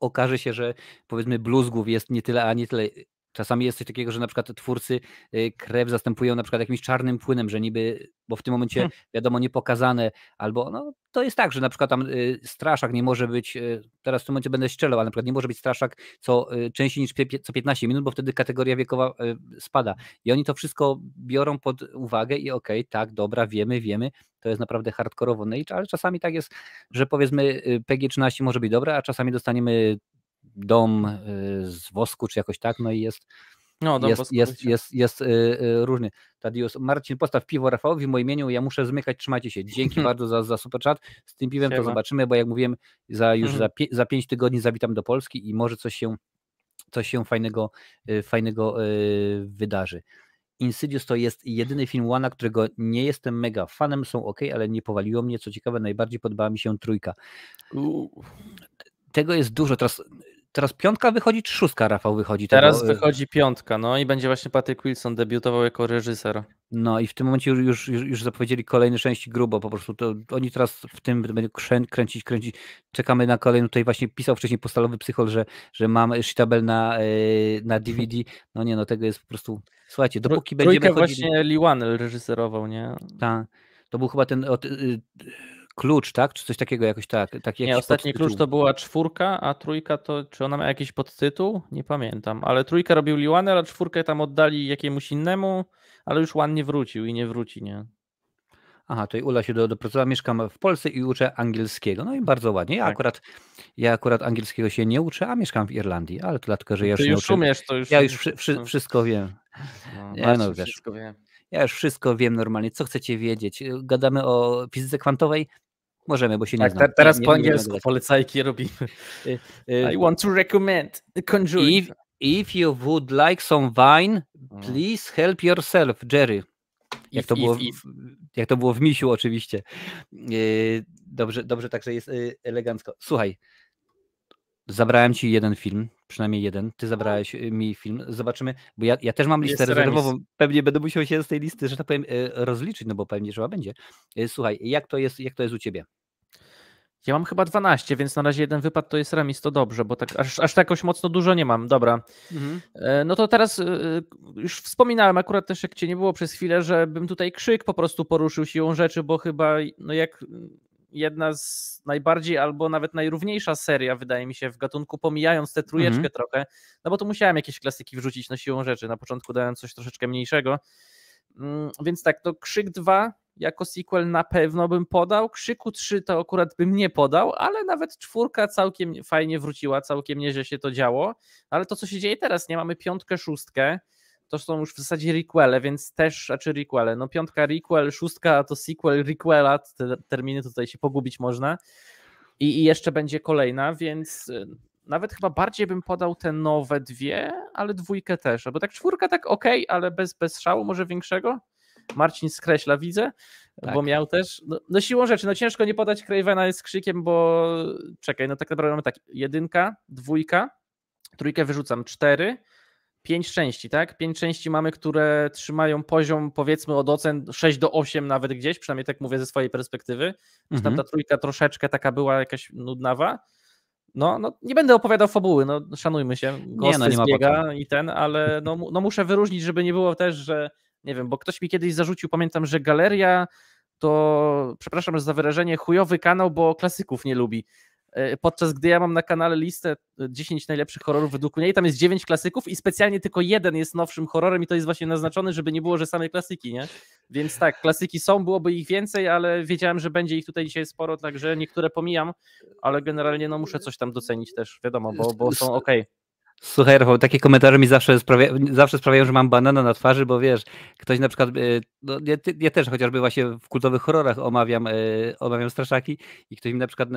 okaże się, że powiedzmy bluzgów jest nie tyle, a nie tyle Czasami jest coś takiego, że na przykład twórcy y, krew zastępują na przykład jakimś czarnym płynem, że niby, bo w tym momencie hmm. wiadomo nie pokazane, albo no, to jest tak, że na przykład tam y, straszak nie może być, y, teraz w tym momencie będę strzelał, ale na przykład nie może być straszak co częściej niż co 15 minut, bo wtedy kategoria wiekowa spada. I oni to wszystko biorą pod uwagę i okej, okay, tak, dobra, wiemy, wiemy, to jest naprawdę hardkorowo no ale czasami tak jest, że powiedzmy PG-13 może być dobre, a czasami dostaniemy dom y, z wosku, czy jakoś tak, no i jest. No, dom jest, jest, jest, y, y, różny. Tadiusz, Marcin, postaw piwo Rafałowi w moim imieniu, ja muszę zmykać, trzymajcie się. Dzięki bardzo za, za super chat. Z tym piwem Siema. to zobaczymy, bo jak mówiłem, za, już mhm. za, pie, za pięć tygodni zawitam do Polski i może coś się, coś się fajnego, fajnego wydarzy. Insidious to jest jedyny film Wana, którego nie jestem mega fanem, są ok, ale nie powaliło mnie. Co ciekawe, najbardziej podobała mi się trójka. Tego jest dużo. Teraz teraz piątka wychodzi, czy szóstka Rafał wychodzi? Teraz y, wychodzi piątka, no i będzie właśnie Patrick Wilson debiutował jako reżyser. No i w tym momencie już, już, już zapowiedzieli kolejne części grubo, po prostu to oni teraz w tym będą kręcić, kręcić, czekamy na kolejny, tutaj właśnie pisał wcześniej postalowy psychol, że, że mam Shitabel na, y, na DVD, no nie no, tego jest po prostu, słuchajcie, dopóki będziemy chodzić... właśnie Liwan reżyserował, nie? Tak, to był chyba ten... Od, y, klucz, tak? Czy coś takiego jakoś tak? Taki nie, ostatni podtytuł. klucz to była czwórka, a trójka to, czy ona ma jakiś podtytuł? Nie pamiętam, ale trójka robił Liwaner, a czwórkę tam oddali jakiemuś innemu, ale już Łan nie wrócił i nie wróci, nie? Aha, tutaj Ula się do, dopracowała, mieszkam w Polsce i uczę angielskiego. No i bardzo ładnie. Ja, tak. akurat, ja akurat angielskiego się nie uczę, a mieszkam w Irlandii, ale to dlatego, że no ja już, nie uczę. umiesz, to już... Ja już wszy, wszy, wszystko wiem. No, ja no, Wszystko wiem. Ja już wszystko wiem normalnie, co chcecie wiedzieć. Y, gadamy o fizyce kwantowej, Możemy, bo się nie tak, teraz nie, po angielsku polecajki robimy. Y, y, I want to recommend Conjuring. If, if you would like some wine, please help yourself, Jerry. Jak, if, to, było, if, if. jak to było w misiu oczywiście. Dobrze, dobrze także jest elegancko. Słuchaj, zabrałem ci jeden film, przynajmniej jeden. Ty no. zabrałeś y, mi film. Zobaczymy, bo ja, ja też mam listę rezerwową. Pewnie będę musiał się z tej listy, że tak powiem, y, rozliczyć, no bo pewnie trzeba będzie. Y, słuchaj, jak to jest, jak to jest u ciebie? Ja mam chyba 12, więc na razie jeden wypad to jest remis, to dobrze, bo tak aż, aż tak jakoś mocno dużo nie mam, dobra. Mhm. E, no to teraz już wspominałem akurat też, jak cię nie było przez chwilę, że bym tutaj krzyk po prostu poruszył siłą rzeczy, bo chyba no jak jedna z najbardziej albo nawet najrówniejsza seria, wydaje mi się, w gatunku, pomijając tę trójeczkę mm -hmm. trochę, no bo tu musiałem jakieś klasyki wrzucić na siłą rzeczy. Na początku dając coś troszeczkę mniejszego. Mm, więc tak, to Krzyk 2 jako sequel na pewno bym podał. Krzyku 3 to akurat bym nie podał, ale nawet czwórka całkiem fajnie wróciła, całkiem nieźle się to działo. Ale to, co się dzieje teraz, nie mamy piątkę, szóstkę to są już w zasadzie requele, więc też, a czy requele, no piątka requel, szóstka to sequel requela, te terminy tutaj się pogubić można i, i jeszcze będzie kolejna, więc y, nawet chyba bardziej bym podał te nowe dwie, ale dwójkę też, bo tak czwórka tak ok, ale bez, bez szału może większego. Marcin skreśla, widzę, tak. bo miał też. No, no, siłą rzeczy, no ciężko nie podać Cravena z krzykiem, bo czekaj, no tak naprawdę mamy tak, jedynka, dwójka, trójkę wyrzucam, cztery, pięć części, tak? Pięć części mamy, które trzymają poziom powiedzmy od ocen 6 do 8 nawet gdzieś, przynajmniej tak mówię ze swojej perspektywy. Mhm. Tam ta trójka troszeczkę taka była jakaś nudnawa. No, no nie będę opowiadał fabuły, no szanujmy się, Ghost nie, no, nie i ten, ale no, no muszę wyróżnić, żeby nie było też, że nie wiem, bo ktoś mi kiedyś zarzucił, pamiętam, że galeria to, przepraszam za wyrażenie, chujowy kanał, bo klasyków nie lubi. Y, podczas gdy ja mam na kanale listę 10 y, najlepszych horrorów według mnie i tam jest 9 klasyków i specjalnie tylko jeden jest nowszym horrorem i to jest właśnie naznaczony, żeby nie było, że same klasyki, nie? Więc tak, klasyki są, byłoby ich więcej, ale wiedziałem, że będzie ich tutaj dzisiaj sporo, także niektóre pomijam, ale generalnie no muszę coś tam docenić też, wiadomo, bo, bo są ok. Słuchaj, Rafał, takie komentarze mi zawsze, sprawia, zawsze sprawiają, że mam banana na twarzy, bo wiesz, ktoś na przykład, y, no, ja, ja, też chociażby właśnie w kultowych horrorach omawiam, omawiam straszaki i ktoś mi na przykład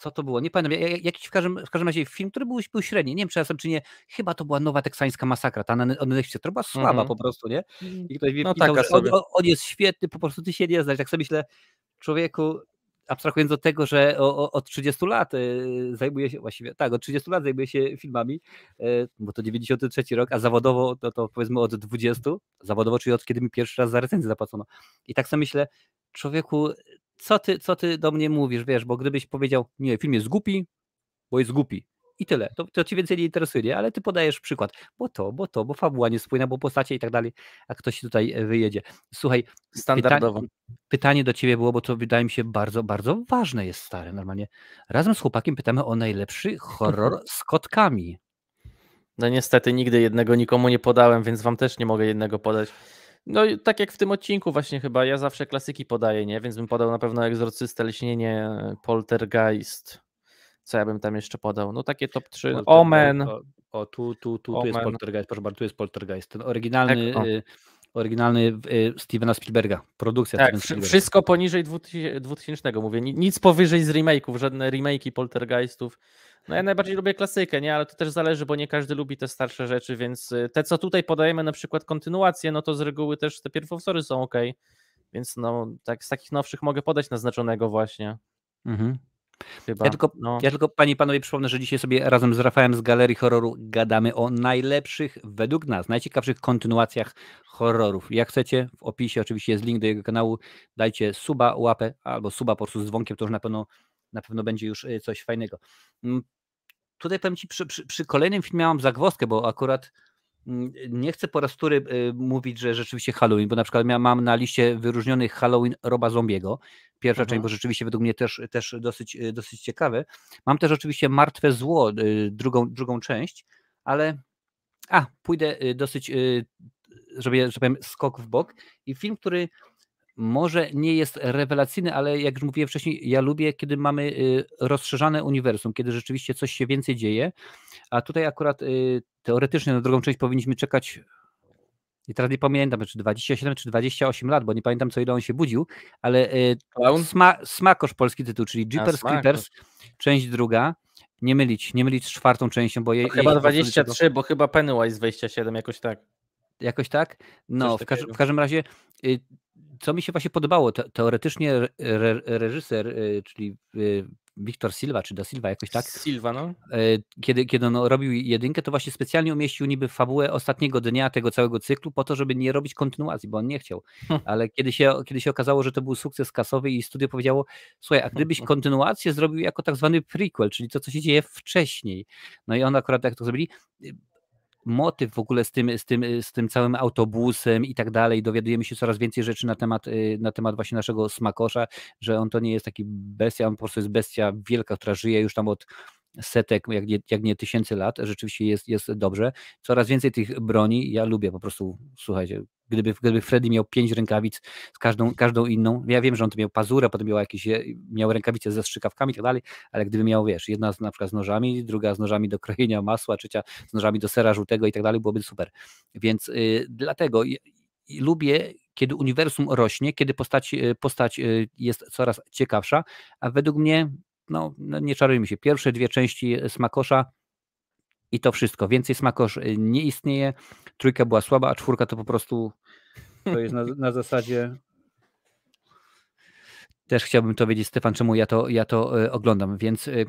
co to było? Nie pamiętam, jakiś w każdym, w każdym razie film, który był, był średni, nie wiem czy czasem czy nie, chyba to była Nowa Teksańska Masakra, ta na Netflixie, to była słaba mm -hmm. po prostu, nie? Mhm. I ktoś no, pisał, taka sobie. On, on, jest świetny, po prostu ty się nie znasz, tak sobie myślę, człowieku, abstrahując od tego, że od 30 lat y, zajmuje się, właściwie tak, od 30 lat zajmuje się filmami, y, bo to 93 rok, a zawodowo to, no to powiedzmy od 20, zawodowo, czyli od kiedy mi pierwszy raz za recenzję zapłacono. I tak sobie myślę, człowieku, co ty, co ty do mnie mówisz, wiesz, bo gdybyś powiedział, nie, film jest głupi, bo jest głupi, i tyle. To, to ci więcej nie interesuje, nie? ale ty podajesz przykład, bo to, bo to, bo fabuła niespójna, bo postacie i tak dalej, a ktoś tutaj e, wyjedzie. Słuchaj, standardowo. Pyta pytanie do ciebie było, bo to wydaje mi się bardzo, bardzo ważne jest stare normalnie. Razem z chłopakiem pytamy o najlepszy horror mhm. z kotkami. No niestety nigdy jednego nikomu nie podałem, więc wam też nie mogę jednego podać. No tak jak w tym odcinku właśnie chyba, ja zawsze klasyki podaję, nie? Więc bym podał na pewno Egzorcystę, Leśnienie, Poltergeist. Co ja bym tam jeszcze podał? No takie top 3. No Omen. O, o, tu, tu, tu, Omen. tu jest Poltergeist, proszę bardzo, tu jest Poltergeist. Ten oryginalny... Tak, y, oryginalny y, Stevena Spielberga, produkcja tak, Spielberga. Wszystko poniżej 2000, 2000, mówię, nic powyżej z remake'ów, żadne remake'i poltergeistów, no ja najbardziej lubię klasykę, nie? Ale to też zależy, bo nie każdy lubi te starsze rzeczy, więc y, te, co tutaj podajemy, na przykład kontynuacje, no to z reguły też te pierwowzory są ok. Więc no, tak z takich nowszych mogę podać naznaczonego właśnie. Mhm. Chyba. Ja tylko, no. ja tylko Panie i Panowie przypomnę, że dzisiaj sobie razem z Rafałem z Galerii Horroru gadamy o najlepszych, według nas, najciekawszych kontynuacjach horrorów. Jak chcecie, w opisie oczywiście jest link do jego kanału, dajcie suba, łapę albo suba po prostu z dzwonkiem, to już na pewno na pewno będzie już y, coś fajnego. Mm, tutaj powiem Ci, przy, przy, przy kolejnym filmie miałam zagwozdkę, bo akurat mm, nie chcę po raz który y, mówić, że rzeczywiście Halloween, bo na przykład mam na liście wyróżnionych Halloween Roba Zombiego. Pierwsza część, mhm. bo rzeczywiście według mnie też, też dosyć, y, dosyć ciekawe. Mam też oczywiście Martwe Zło, drugą, drugą część, ale a, pójdę dosyć, żeby, że powiem, skok w bok. I film, który może nie jest rewelacyjny, ale jak już mówiłem wcześniej, ja lubię, kiedy mamy y, rozszerzane uniwersum, kiedy rzeczywiście coś się więcej dzieje, a tutaj akurat y, teoretycznie na drugą część powinniśmy czekać i teraz nie pamiętam, czy 27, czy 28 lat, bo nie pamiętam, co ile on się budził, ale y, sma, Smakosz polski tytuł, czyli Jeepers Creepers, część druga, nie mylić, nie mylić z czwartą częścią, bo jej... chyba 23, tego... bo chyba Pennywise 27, jakoś tak. Jakoś tak? No, w, każ w, każdym razie co mi się właśnie podobało, teoretycznie re, reżyser, y, czyli Wiktor y, Silva, czy Da Silva jakoś tak? Silva, no. E, kiedy, kiedy on robił jedynkę, to właśnie specjalnie umieścił niby fabułę ostatniego dnia tego całego cyklu po to, żeby nie robić kontynuacji, bo on nie chciał. Hmm. Ale kiedy się, kiedy się okazało, że to był sukces kasowy i studio powiedziało, słuchaj, a hmm, gdybyś hmm. kontynuację zrobił jako tak zwany prequel, czyli to, co się dzieje wcześniej. No i on akurat jak to zrobili, y, motyw w ogóle z tym, z tym, z tym całym autobusem i tak dalej. Dowiadujemy się coraz więcej rzeczy na temat, y, na temat właśnie naszego smakosza, że on to nie jest taki bestia, on po prostu jest bestia wielka, która żyje już tam od setek, jak nie, jak nie tysięcy lat, rzeczywiście jest, jest dobrze. Coraz więcej tych broni, ja lubię po prostu, słuchajcie, gdyby, gdyby Freddy miał pięć rękawic z każdą, każdą inną, ja wiem, że on to miał pazurę, potem miał jakieś, miał rękawice ze strzykawkami i tak dalej, ale gdyby miał, wiesz, jedna z, na przykład z nożami, druga z nożami do krojenia masła, trzecia z nożami do sera żółtego i tak dalej, byłoby super. Więc y, dlatego lubię, kiedy uniwersum rośnie, kiedy postać, y, postać y, jest coraz ciekawsza, a według mnie no, no nie czarujmy się, pierwsze dwie części Smakosza i to wszystko. Więcej Smakosz y, nie istnieje, trójka była słaba, a czwórka to po prostu to jest na, na zasadzie też chciałbym to wiedzieć, Stefan, czemu ja to, ja to y, oglądam, więc y,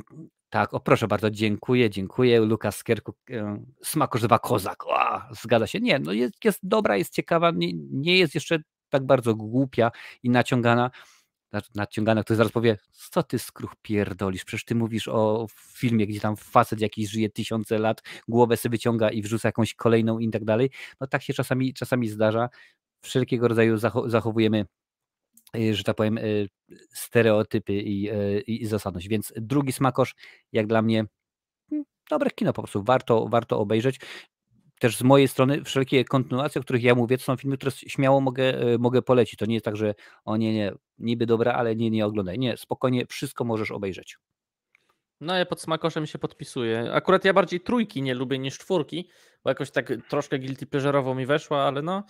tak, o proszę bardzo, dziękuję, dziękuję, Lukas Skierku, y, smakosz dwa kozak, o, zgadza się, nie, no jest, jest dobra, jest ciekawa, nie, nie jest jeszcze tak bardzo głupia i naciągana, nadciągane, który zaraz powie, co ty skruch pierdolisz, przecież ty mówisz o filmie, gdzie tam facet jakiś żyje tysiące lat, głowę sobie wyciąga i wrzuca jakąś kolejną i tak dalej. No tak się czasami, czasami zdarza. Wszelkiego rodzaju zachowujemy y, że tak powiem, y, stereotypy i, y, i, i, zasadność. Więc drugi smakosz, jak dla mnie, mm, dobre kino po prostu, warto, warto obejrzeć też z mojej strony wszelkie kontynuacje, o których ja mówię, to są filmy, które śmiało mogę, e, mogę polecić. To nie jest tak, że o nie, nie, niby dobra, ale nie, nie oglądaj. Nie, spokojnie, wszystko możesz obejrzeć. No ja pod smakoszem się podpisuję. Akurat ja bardziej trójki nie lubię niż czwórki, bo jakoś tak troszkę guilty pleasure'owo mi weszła, ale no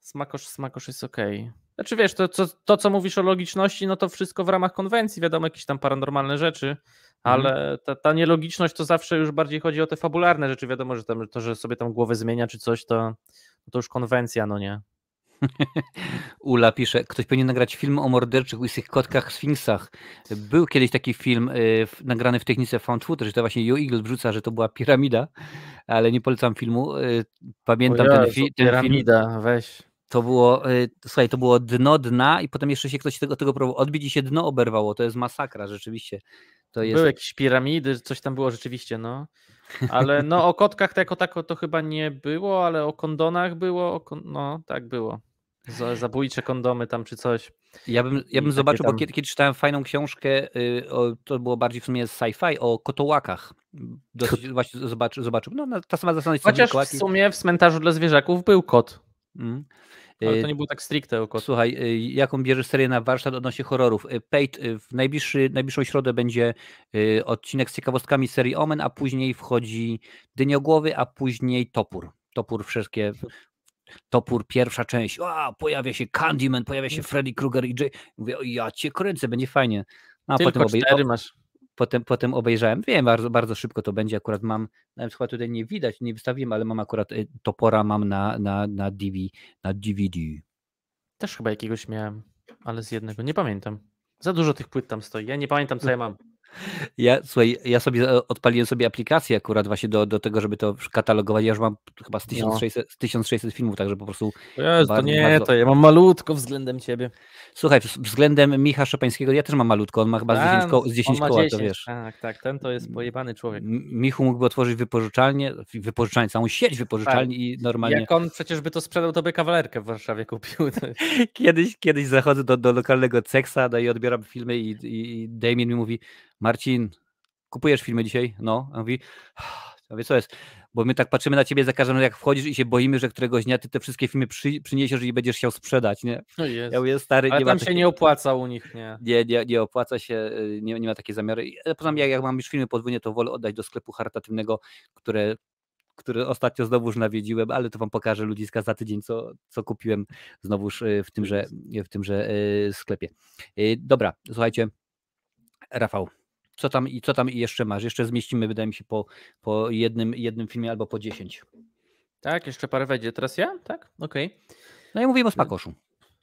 smakosz, smakosz jest okej. Okay. Znaczy wiesz, to, to, to, co mówisz o logiczności, no to wszystko w ramach konwencji, wiadomo, jakieś tam paranormalne rzeczy, mhm. ale ta, ta nielogiczność to zawsze już bardziej chodzi o te fabularne rzeczy. Wiadomo, że tam, to, że sobie tam głowę zmienia czy coś, to, no to już konwencja, no nie. Ula pisze, ktoś powinien nagrać film o morderczych łysych kotkach, sfinksach. Był kiedyś taki film y, nagrany w technice found footage, to właśnie Joe Eagle wrzuca, że to była piramida, ale nie polecam filmu. Y, pamiętam ten, fi ten piramida, film. Piramida, weź. To było, y, słuchaj, to było dno dna i potem jeszcze się ktoś tego, tego próbował odbić i się dno oberwało. To jest masakra rzeczywiście. To jest... Były jakieś piramidy, coś tam było rzeczywiście, no. Ale no o kotkach to jako tako to chyba nie było, ale o kondonach było, o kon... no tak było. Zabójcze kondomy tam czy coś. Ja bym, ja bym zobaczył, tam... bo kiedy, kiedy, czytałem fajną książkę, y, o, to było bardziej w sumie sci-fi, o kotołakach. Dosyć, właśnie zobaczy, zobaczył. No, no, ta sama zasada jest Chociaż w sumie w cmentarzu dla zwierzaków był kot. Mm. Ale e, to nie było tak stricte. Oko. Słuchaj, e, jaką bierzesz serię na warsztat odnośnie horrorów? E, Pejt, w najbliższy, najbliższą środę będzie odcinek z ciekawostkami serii Omen, a później wchodzi Dyniogłowy, a później Topór. Topór wszystkie... Topór, pierwsza część. A, pojawia się Candyman, pojawia się mm. Freddy Krueger i Jay. Mówię, ja cię kręcę, będzie fajnie. No, a Tylko potem obej- masz potem, potem obejrzałem, wiem, bardzo, bardzo szybko to będzie, akurat mam, nawet przykład tutaj nie widać, nie wystawiłem, ale mam akurat y, topora mam na, na, na, DV, na DVD. Też chyba jakiegoś miałem, ale z jednego, nie pamiętam. Za dużo tych płyt tam stoi, ja nie pamiętam co no. ja mam. Ja, słuchaj, ja sobie e, odpaliłem sobie aplikację akurat właśnie do, do tego, żeby to katalogować. Ja już mam chyba z 1600, no. 1600 filmów, także po prostu... Jezu, bardzo, to nie, bardzo... to ja mam malutko względem ciebie. Słuchaj, względem Micha Szopańskiego, ja też mam malutko, on ma chyba z 10, z 10 koła, 10. to wiesz. Tak, tak, ten to jest pojebany człowiek. Michu mógłby otworzyć wypożyczalnię, wypożyczalnię, całą sieć wypożyczalni tak. i normalnie... Jak on przecież by to sprzedał, to by kawalerkę w Warszawie kupił. kiedyś, kiedyś zachodzę do, do lokalnego ceksa daję no i odbieram filmy i, i Damien mi mówi Marcin, kupujesz filmy dzisiaj? No, a mówi, a wie co jest? Bo my tak patrzymy na ciebie za każdym razem, jak wchodzisz i się boimy, że któregoś dnia ty te wszystkie filmy przy, przyniesiesz i będziesz chciał sprzedać, nie? No jest. Ja mówię, stary, Ale nie tam się nie opłaca u nich, nie? Nie, nie, nie opłaca się, y, nie, nie ma takiej zamiary. Poza tym, jak, jak mam już filmy podwójnie, to wolę oddać do sklepu charytatywnego, które który ostatnio znowuż nawiedziłem, ale to wam pokażę ludziska za tydzień, co, co kupiłem znowuż y, y, w tymże, w tymże sklepie. Dobra, słuchajcie, Rafał, co tam i co tam jeszcze masz? Jeszcze zmieścimy, wydaje mi się, po, po jednym, jednym filmie albo po dziesięć. Tak, jeszcze parę wejdzie. Teraz ja? Tak? Okej. Okay. No ja mówimy o spakoszu.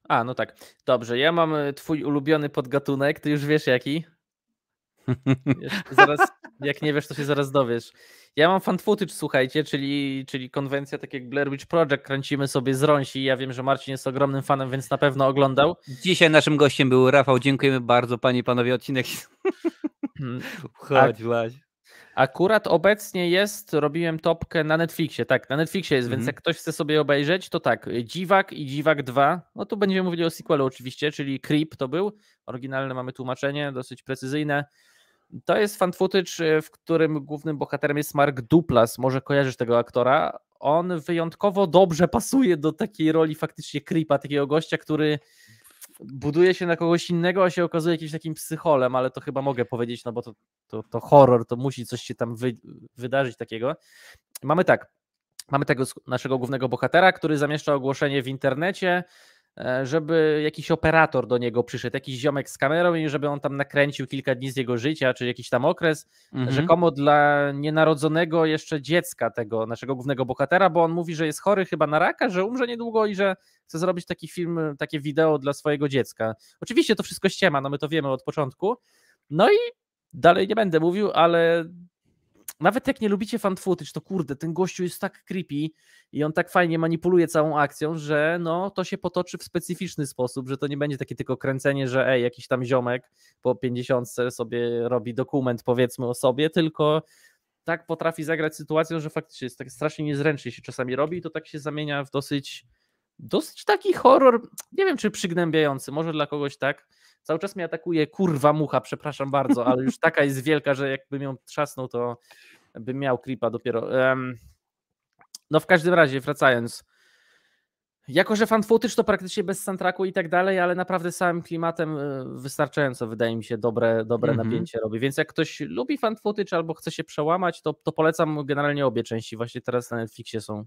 A, no tak. Dobrze, ja mam e, twój ulubiony podgatunek, ty już wiesz jaki zaraz, jak nie wiesz, to się zaraz dowiesz. Ja mam fan footage, słuchajcie, czyli, czyli konwencja tak jak Blair Witch Project, kręcimy sobie z Ronsi. Ja wiem, że Marcin jest ogromnym fanem, więc na pewno oglądał. Dzisiaj naszym gościem był Rafał. Dziękujemy bardzo, panie i panowie, odcinek. Hmm. Chodź, Właś. Akurat obecnie jest, robiłem topkę na Netflixie, tak, na Netflixie jest, więc mhm. jak ktoś chce sobie obejrzeć, to tak, Dziwak i Dziwak 2, no tu będziemy mówili o sequelu oczywiście, czyli Creep to był, oryginalne mamy tłumaczenie, dosyć precyzyjne, to jest fan footage, e, w którym głównym bohaterem jest Mark Duplas. Może kojarzysz tego aktora. On wyjątkowo dobrze pasuje do takiej roli faktycznie creepa, takiego gościa, który buduje się na kogoś innego, a się okazuje jakimś takim psycholem, ale to chyba mogę powiedzieć, no bo to, to, to horror, to musi coś się tam wy, wydarzyć takiego. Mamy tak, Mamy tego naszego głównego bohatera, który zamieszcza ogłoszenie w internecie, E, żeby jakiś operator do niego przyszedł, jakiś ziomek z kamerą i żeby on tam nakręcił kilka dni z jego życia, czy jakiś tam okres, mhm. rzekomo dla nienarodzonego jeszcze dziecka tego naszego głównego bohatera, bo on mówi, że jest chory chyba na raka, że umrze niedługo i że chce zrobić taki film, takie wideo dla swojego dziecka. Oczywiście to wszystko ściema, no my to wiemy od początku. No i dalej nie będę mówił, ale nawet jak nie lubicie fan footage, to kurde, ten gościu jest tak creepy i on tak fajnie manipuluje całą akcją, że no to się potoczy w specyficzny sposób, że to nie będzie takie tylko kręcenie, że ej, jakiś tam ziomek po 50 sobie robi dokument powiedzmy o sobie, tylko tak potrafi zagrać sytuacją, że faktycznie jest tak strasznie niezręcznie się czasami robi i to tak się zamienia w dosyć dosyć taki horror, nie wiem czy przygnębiający, może dla kogoś tak, Cały czas mnie atakuje kurwa mucha, przepraszam bardzo, ale już taka jest wielka, że jakbym ją trzasnął, to bym miał creepa dopiero. No w każdym razie, wracając. Jako, że fanfootage to praktycznie bez soundtracku i tak dalej, ale naprawdę samym klimatem e, wystarczająco wydaje mi się dobre, dobre mm -hmm. napięcie robi. Więc jak ktoś lubi fanfootage albo chce się przełamać, to, to polecam generalnie obie części. Właśnie teraz na Netflixie są.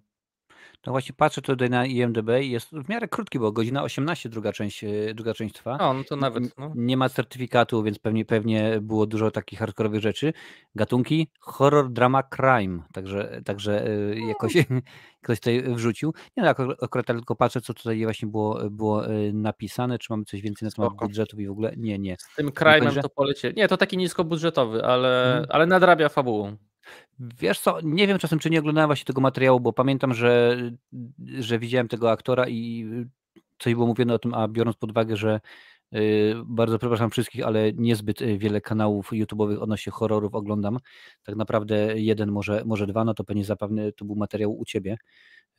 No właśnie patrzę tutaj na IMDB i jest w miarę krótki, bo godzina 18 druga część, e, druga część trwa. O, no to nawet. No. Nie ma certyfikatu, więc pewnie, pewnie było dużo takich hardkorowych rzeczy. Gatunki horror, drama, crime. Także, także e, jakoś hmm. ktoś tutaj wrzucił. Nie no, akurat tylko patrzę, co tutaj właśnie było, było e, napisane, czy mamy coś więcej na temat budżetu, budżetów i w ogóle. Nie, nie. Z tym crime'em to polecie. Nie, to taki niskobudżetowy, ale, hmm. ale nadrabia fabułą. Wiesz co, nie wiem czasem, czy nie oglądałem właśnie tego materiału, bo pamiętam, że, że widziałem tego aktora i coś było mówione o tym, a biorąc pod uwagę, że y, bardzo przepraszam wszystkich, ale niezbyt y, wiele kanałów YouTube'owych odnośnie horrorów oglądam. Tak naprawdę jeden, może, może dwa, no to pewnie zapewne to był materiał u ciebie.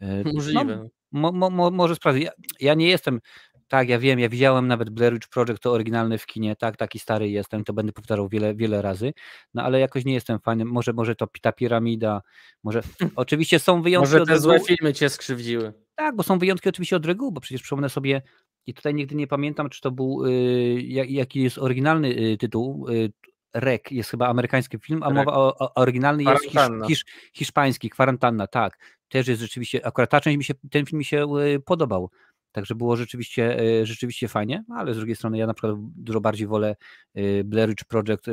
Y, Możliwe. No, mo, mo, może sprawdzić. Ja, ja, nie jestem tak, ja wiem, ja widziałem nawet Blair Witch Project, to oryginalny w kinie, tak, taki stary jestem, to będę powtarzał wiele, wiele razy, no ale jakoś nie jestem fanem, może, może to ta piramida, może, oczywiście są wyjątki Może te złe filmy cię skrzywdziły. Tak, bo są wyjątki oczywiście od reguł, bo przecież przypomnę sobie, i tutaj nigdy nie pamiętam, czy to był, y, jaki jest oryginalny y, tytuł, y, Rek jest chyba amerykański film, a mowa o, o oryginalny jest hisz, hisz, hiszpański, kwarantanna, tak. Też jest rzeczywiście, akurat ta część mi się, ten film mi się y, podobał, Także było rzeczywiście, e, rzeczywiście fajnie, ale z drugiej strony ja na przykład dużo bardziej wolę e, Blair Project, e,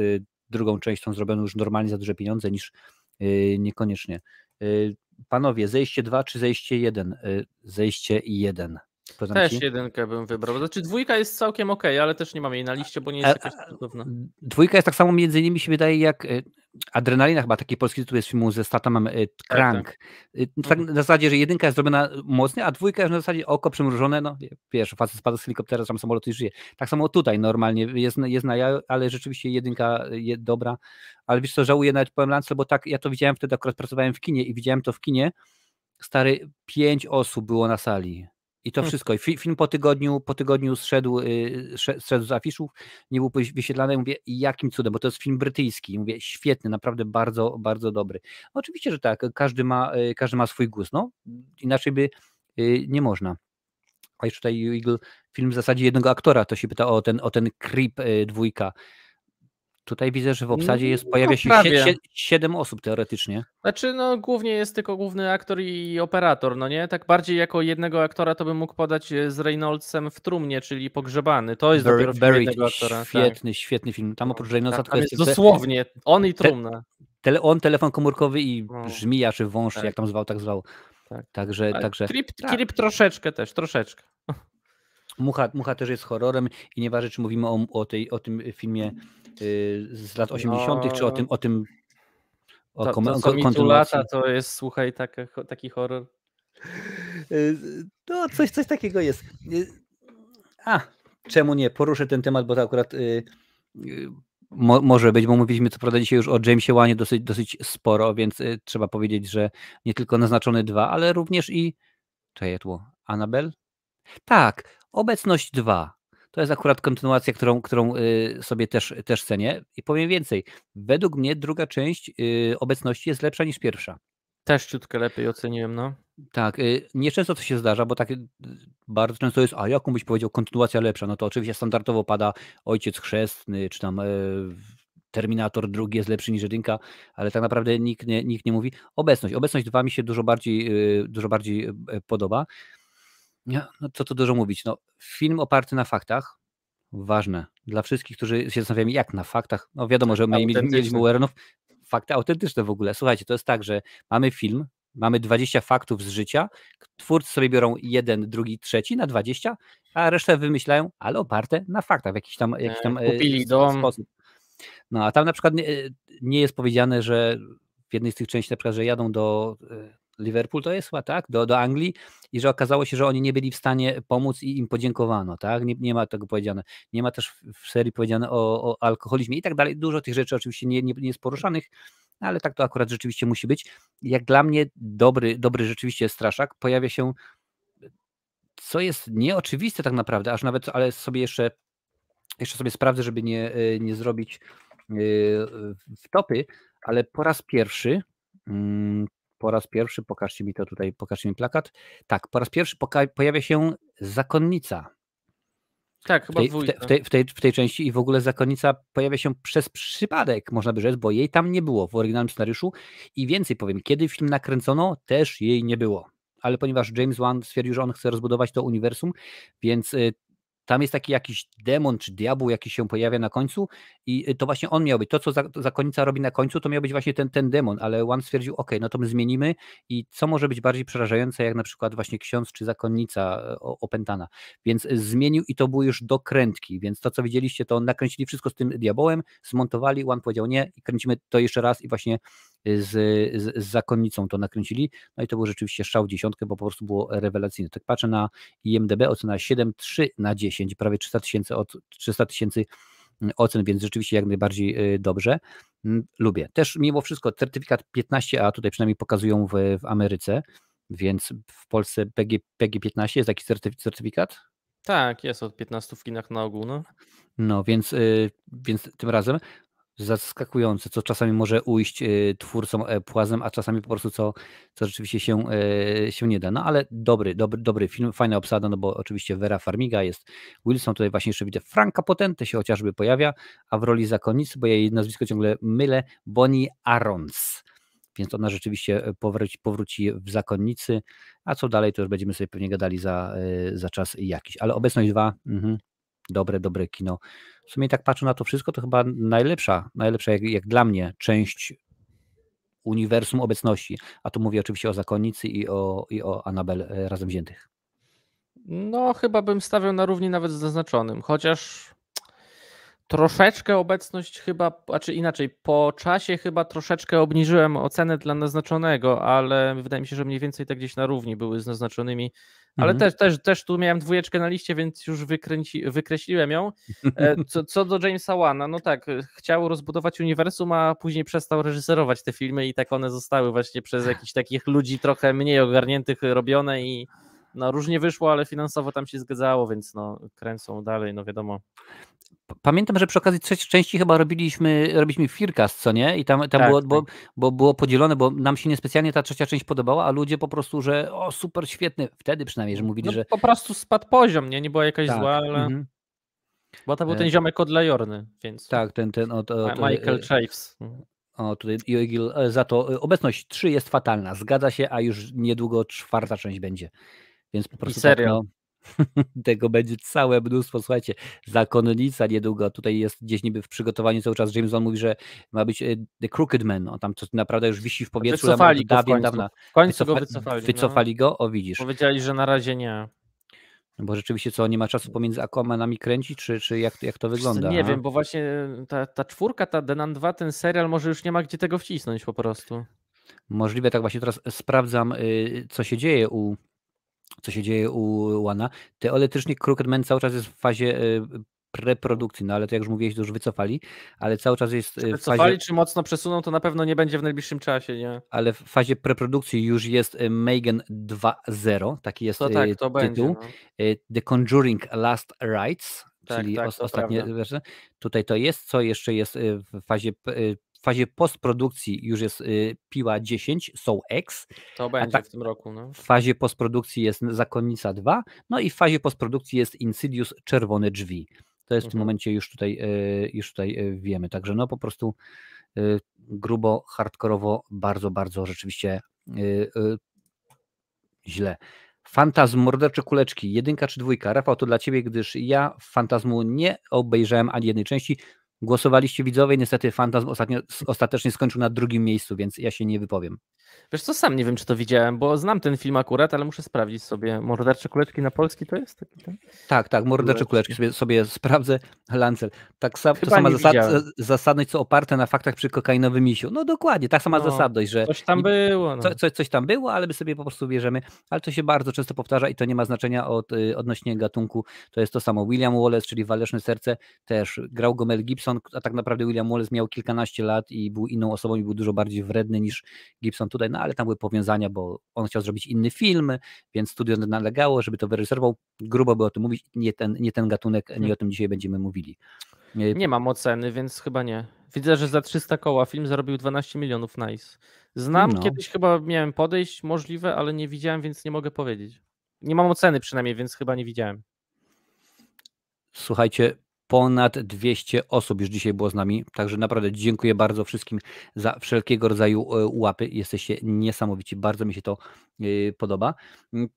drugą część tą zrobioną już normalnie za duże pieniądze niż niekoniecznie. Panowie, zejście 2 czy zejście 1? Zejście 1. Poznam też ci. jedynkę bym wybrał. Znaczy dwójka jest całkiem ok, ale też nie mam jej na liście, bo nie jest a, e, jakaś e, cudowna. Dwójka jest tak samo między innymi się wydaje jak e, Adrenalina chyba taki polski tytuł jest filmu ze Statamem Crank. Tak, tak. tak mhm. na zasadzie, że jedynka jest zrobiona mocnie, a dwójka jest na zasadzie oko przymrużone, no wiesz, facet spada z helikoptera, tam samolot i żyje. Tak samo tutaj normalnie jest, jest na ale rzeczywiście jedynka jest dobra, ale wiesz co, żałuję nawet powiem Lance, bo tak, ja to widziałem wtedy akurat pracowałem w kinie i widziałem to w kinie, stary, pięć osób było na sali i to hmm. wszystko. I film po tygodniu, po tygodniu zszedł, y, zszedł z afiszów, nie był wyświetlany. Mówię, jakim cudem, bo to jest film brytyjski. Mówię, świetny, naprawdę bardzo, bardzo dobry. No oczywiście, że tak, każdy ma, y, każdy ma swój gust. No, inaczej by y, nie można. A jeszcze tutaj Eagle, film w zasadzie jednego aktora, to się pyta o ten, o ten Creep dwójka. Tutaj widzę, że w no, obsadzie jest, no pojawia się siedem osób teoretycznie. Znaczy, no głównie jest tylko główny aktor i operator, no nie? Tak bardziej jako jednego aktora to bym mógł podać e, z Reynoldsem w trumnie, czyli pogrzebany. To jest Bur dopiero jednego aktora. Tak. Świetny, tak. świetny film. Tam oprócz tak, Reynoldsa to jest, jest dosłownie on i trumna. Te, on, telefon komórkowy i żmija no. czy wąż, tak. jak tam zwał, tak zwał. Tak. Także, A, także. Krip, krip tak. troszeczkę też, troszeczkę. Mucha, Mucha też jest horrorem i nie czy mówimy o, o, tej, o tym filmie Y, z lat 80., no, czy o tym, o tym o to, kom- to, lata to jest, słuchaj, tak, taki horror. Y, no, coś, coś takiego jest. Y, a, czemu nie? Poruszę ten temat, bo to akurat y, y, mo, może być, bo mówiliśmy co prawda dzisiaj już o Jamesie Łanie dosyć, dosyć sporo, więc y, trzeba powiedzieć, że nie tylko naznaczony dwa, ale również i. Czekaj, ja Anabel? Tak, obecność dwa to jest akurat kontynuacja, którą, którą y, sobie też, też cenię. I powiem więcej, według mnie druga część y, obecności jest lepsza niż pierwsza. Też ciutkę lepiej oceniłem, no. Tak, y, nieczęsto to się zdarza, bo tak bardzo często jest, a jaką byś powiedział, kontynuacja lepsza, no to oczywiście standardowo pada Ojciec Chrzestny, czy tam e, Terminator drugi jest lepszy niż jedynka, ale tak naprawdę nikt nie, nikt nie mówi. Obecność, obecność dwa mi się dużo bardziej, dużo bardziej e, podoba no co tu dużo mówić. No, film oparty na faktach, ważne dla wszystkich, którzy się zastanawiają, jak na faktach. No wiadomo, że my mieliśmy Warrenów, fakty autentyczne w ogóle. Słuchajcie, to jest tak, że mamy film, mamy 20 faktów z życia, twórcy sobie biorą jeden, drugi, trzeci na 20, a resztę wymyślają, ale oparte na faktach, w jakiś tam, jakiś tam tak, e, Kupili dom. sposób. No a tam na przykład nie, e, nie jest powiedziane, że w jednej z tych części na przykład, że jadą do e, Liverpool to jest chyba, tak? Do, do Anglii i że okazało się, że oni nie byli w stanie pomóc i im podziękowano, tak? Nie, nie ma tego powiedziane. Nie ma też w serii powiedziane o, o alkoholizmie i tak dalej. Dużo tych rzeczy oczywiście nie, nie, nie jest poruszanych, ale tak to akurat rzeczywiście musi być. Jak dla mnie dobry, dobry rzeczywiście straszak pojawia się, co jest nieoczywiste tak naprawdę, aż nawet, ale sobie jeszcze, jeszcze sobie sprawdzę, żeby nie, e, nie zrobić e, topy, ale po raz pierwszy mm, po raz pierwszy, pokażcie mi to tutaj, pokażcie mi plakat. Tak, po raz pierwszy pojawia się zakonnica. Tak, chyba w tej, w, te, w, tej, w, tej, w tej części i w ogóle zakonnica pojawia się przez przypadek, można by rzec, bo jej tam nie było w oryginalnym scenariuszu. I więcej powiem, kiedy film nakręcono, też jej nie było ale ponieważ James Wan stwierdził, że on chce rozbudować to uniwersum, więc y, tam jest taki jakiś demon czy diabeł, jaki się pojawia na końcu i y, to właśnie on miał być. To, co zakonnica robi na końcu, to miał być właśnie ten, ten demon, ale One stwierdził, ok, no to my zmienimy i co może być bardziej przerażające, jak na przykład właśnie ksiądz czy zakonnica e, opętana. Więc y, zmienił i to były już dokrętki, więc to, co widzieliście, to nakręcili wszystko z tym diabołem, zmontowali, One powiedział nie i kręcimy to jeszcze raz i właśnie z, z, z zakonnicą to nakręcili. No i to był rzeczywiście szał dziesiątkę, bo po prostu było rewelacyjne. Tak patrzę na IMDB, ocena 7,3 na 10, prawie 300 tysięcy od 300 tysięcy mm, ocen, więc rzeczywiście jak najbardziej y, dobrze. Mm, lubię. Też mimo wszystko certyfikat 15A tutaj przynajmniej pokazują w, w Ameryce, więc w Polsce PG, PG15 jest taki certyfikat? Tak, jest od 15 w kinach na ogół. No, no więc, y, więc tym razem zaskakujące, co czasami może ujść y, twórcom e, płazem, a czasami po prostu co, co rzeczywiście się, e, się nie da. No ale dobry, dobry, dobry film, fajna obsada, no bo oczywiście Vera Farmiga jest, Wilson tutaj właśnie jeszcze widzę, Franka Potente się chociażby pojawia, a w roli zakonnicy, bo ja jej nazwisko ciągle mylę, Bonnie Arons. Więc ona rzeczywiście e, powróci, powróci w zakonnicy, a co dalej, to już będziemy sobie pewnie gadali za, za czas jakiś. Ale obecność dwa. Mhm dobre, dobre kino. W sumie tak patrzę na to wszystko, to chyba najlepsza, najlepsza jak, jak dla mnie część uniwersum obecności. A tu mówię oczywiście o Zakonnicy i o, i o Anabel e, razem wziętych. No, chyba bym stawiał na równi nawet z zaznaczonym, chociaż troszeczkę obecność chyba, a czy inaczej, po czasie chyba troszeczkę obniżyłem ocenę dla naznaczonego, ale wydaje mi się, że mniej więcej tak gdzieś na równi były z naznaczonymi ale mhm. też, też, też tu miałem dwójeczkę na liście, więc już wykręci, wykreśliłem ją. E, co, co do Jamesa Wana, no tak, e, chciał rozbudować uniwersum, a później przestał reżyserować te filmy i tak one zostały właśnie przez jakichś takich ludzi trochę mniej ogarniętych robione i no różnie wyszło, ale finansowo tam się zgadzało, więc no kręcą dalej, no wiadomo pamiętam, że przy okazji trzeciej części chyba robiliśmy, robiliśmy Firkast, co nie? I tam, tam tak, było, tak. Bo, bo było podzielone, bo nam się niespecjalnie ta trzecia część podobała, a ludzie po prostu, że o super, świetny, wtedy przynajmniej, że mówili, no, że... po prostu spadł poziom, nie? Nie była jakaś tak, zła, ale... Mhm. Bo to był e, ten ziomek odlejorny, więc... Tak, ten, ten od... od e, Michael Chaves. E, o, tutaj Joegil za to. Obecność 3 jest fatalna, zgadza się, a już niedługo czwarta część będzie. Więc po prostu. I serio. Tak, no, Tego będzie całe mnóstwo. Słuchajcie, zakonnica niedługo, tutaj jest gdzieś niby w przygotowaniu cały czas. Jameson mówi, że ma być e, The Crooked Man. On tam to naprawdę już wisi w powietrzu. Wycofali go dawien, w końcu. W końcu wycofa- go wycofali. Wycofali no. go, o widzisz. Powiedzieli, że na razie nie. Bo rzeczywiście co, nie ma czasu pomiędzy Aquamanami kręcić, czy, czy jak, jak to wygląda? Nie a? wiem, bo właśnie e, ta, ta czwórka, ta Denan 2, ten serial może już nie ma gdzie tego wcisnąć po prostu. Możliwe, tak właśnie teraz sprawdzam, y, co się dzieje u co się dzieje u Łana. Teoretycznie Crookedman cały czas jest w fazie e, preprodukcji, no ale to jak już mówiłeś, to już wycofali, ale cały czas jest wycofali, e, w fazie... Wycofali czy mocno przesuną, to na pewno nie będzie w najbliższym czasie, nie? Ale w fazie preprodukcji już jest e, Megan 2.0, taki jest to tak, to tytuł. Będzie, no. The Conjuring Last Rites, tak, czyli tak, ostatnie... Tutaj to jest, co jeszcze jest w fazie fazie postprodukcji już jest y, piła 10, Soul X. To będzie tak, w tym roku. No. W fazie postprodukcji jest Zakonnica 2, no i w fazie postprodukcji jest Insidious Czerwone Drzwi. To jest mhm. w tym mhm. momencie już tutaj, y, już tutaj y, wiemy. Także no po prostu y, grubo, hardkorowo, bardzo, bardzo rzeczywiście y, y, źle. Fantazm, mordercze kuleczki, jedynka czy dwójka? Rafał, to dla ciebie, gdyż ja fantazmu nie obejrzałem ani jednej części głosowaliście widzowie. Niestety Fantazm ostatnio, ostatecznie skończył na drugim miejscu, więc ja się nie wypowiem. Wiesz co, sam nie wiem, czy to widziałem, bo znam ten film akurat, ale muszę sprawdzić sobie. Mordercze kuleczki na polski to jest? Taki ten? Tak, tak, mordercze kuleczki sobie, sobie sprawdzę. Lancel. Tak sam, to sama zasad, zasadność, co oparte na faktach przy kokainowym misiu. No dokładnie, ta sama no, zasadność, że... Coś tam było. No. Co, co, coś tam było, ale my sobie po prostu wierzymy. Ale to się bardzo często powtarza i to nie ma znaczenia od, y, odnośnie gatunku. To jest to samo. William Wallace, czyli Waleczne Serce, też grał go Mel Gibson, Gibson, a tak naprawdę William Wallace miał kilkanaście lat i był inną osobą i był dużo bardziej wredny niż Gibson tutaj, no ale tam były powiązania, bo on chciał zrobić inny film, więc studio nalegało, żeby to wyreżyserował. Grubo by o tym mówić, nie ten, nie ten gatunek, nie o tym dzisiaj będziemy mówili. Nie mam oceny, więc chyba nie. Widzę, że za 300 koła film zarobił 12 milionów, nice. Znam, no. kiedyś chyba miałem podejść, możliwe, ale nie widziałem, więc nie mogę powiedzieć. Nie mam oceny przynajmniej, więc chyba nie widziałem. Słuchajcie, ponad 200 osób już dzisiaj było z nami, także naprawdę dziękuję bardzo wszystkim za wszelkiego rodzaju e, łapy. Jesteście niesamowici, bardzo mi się to e, podoba. Mm.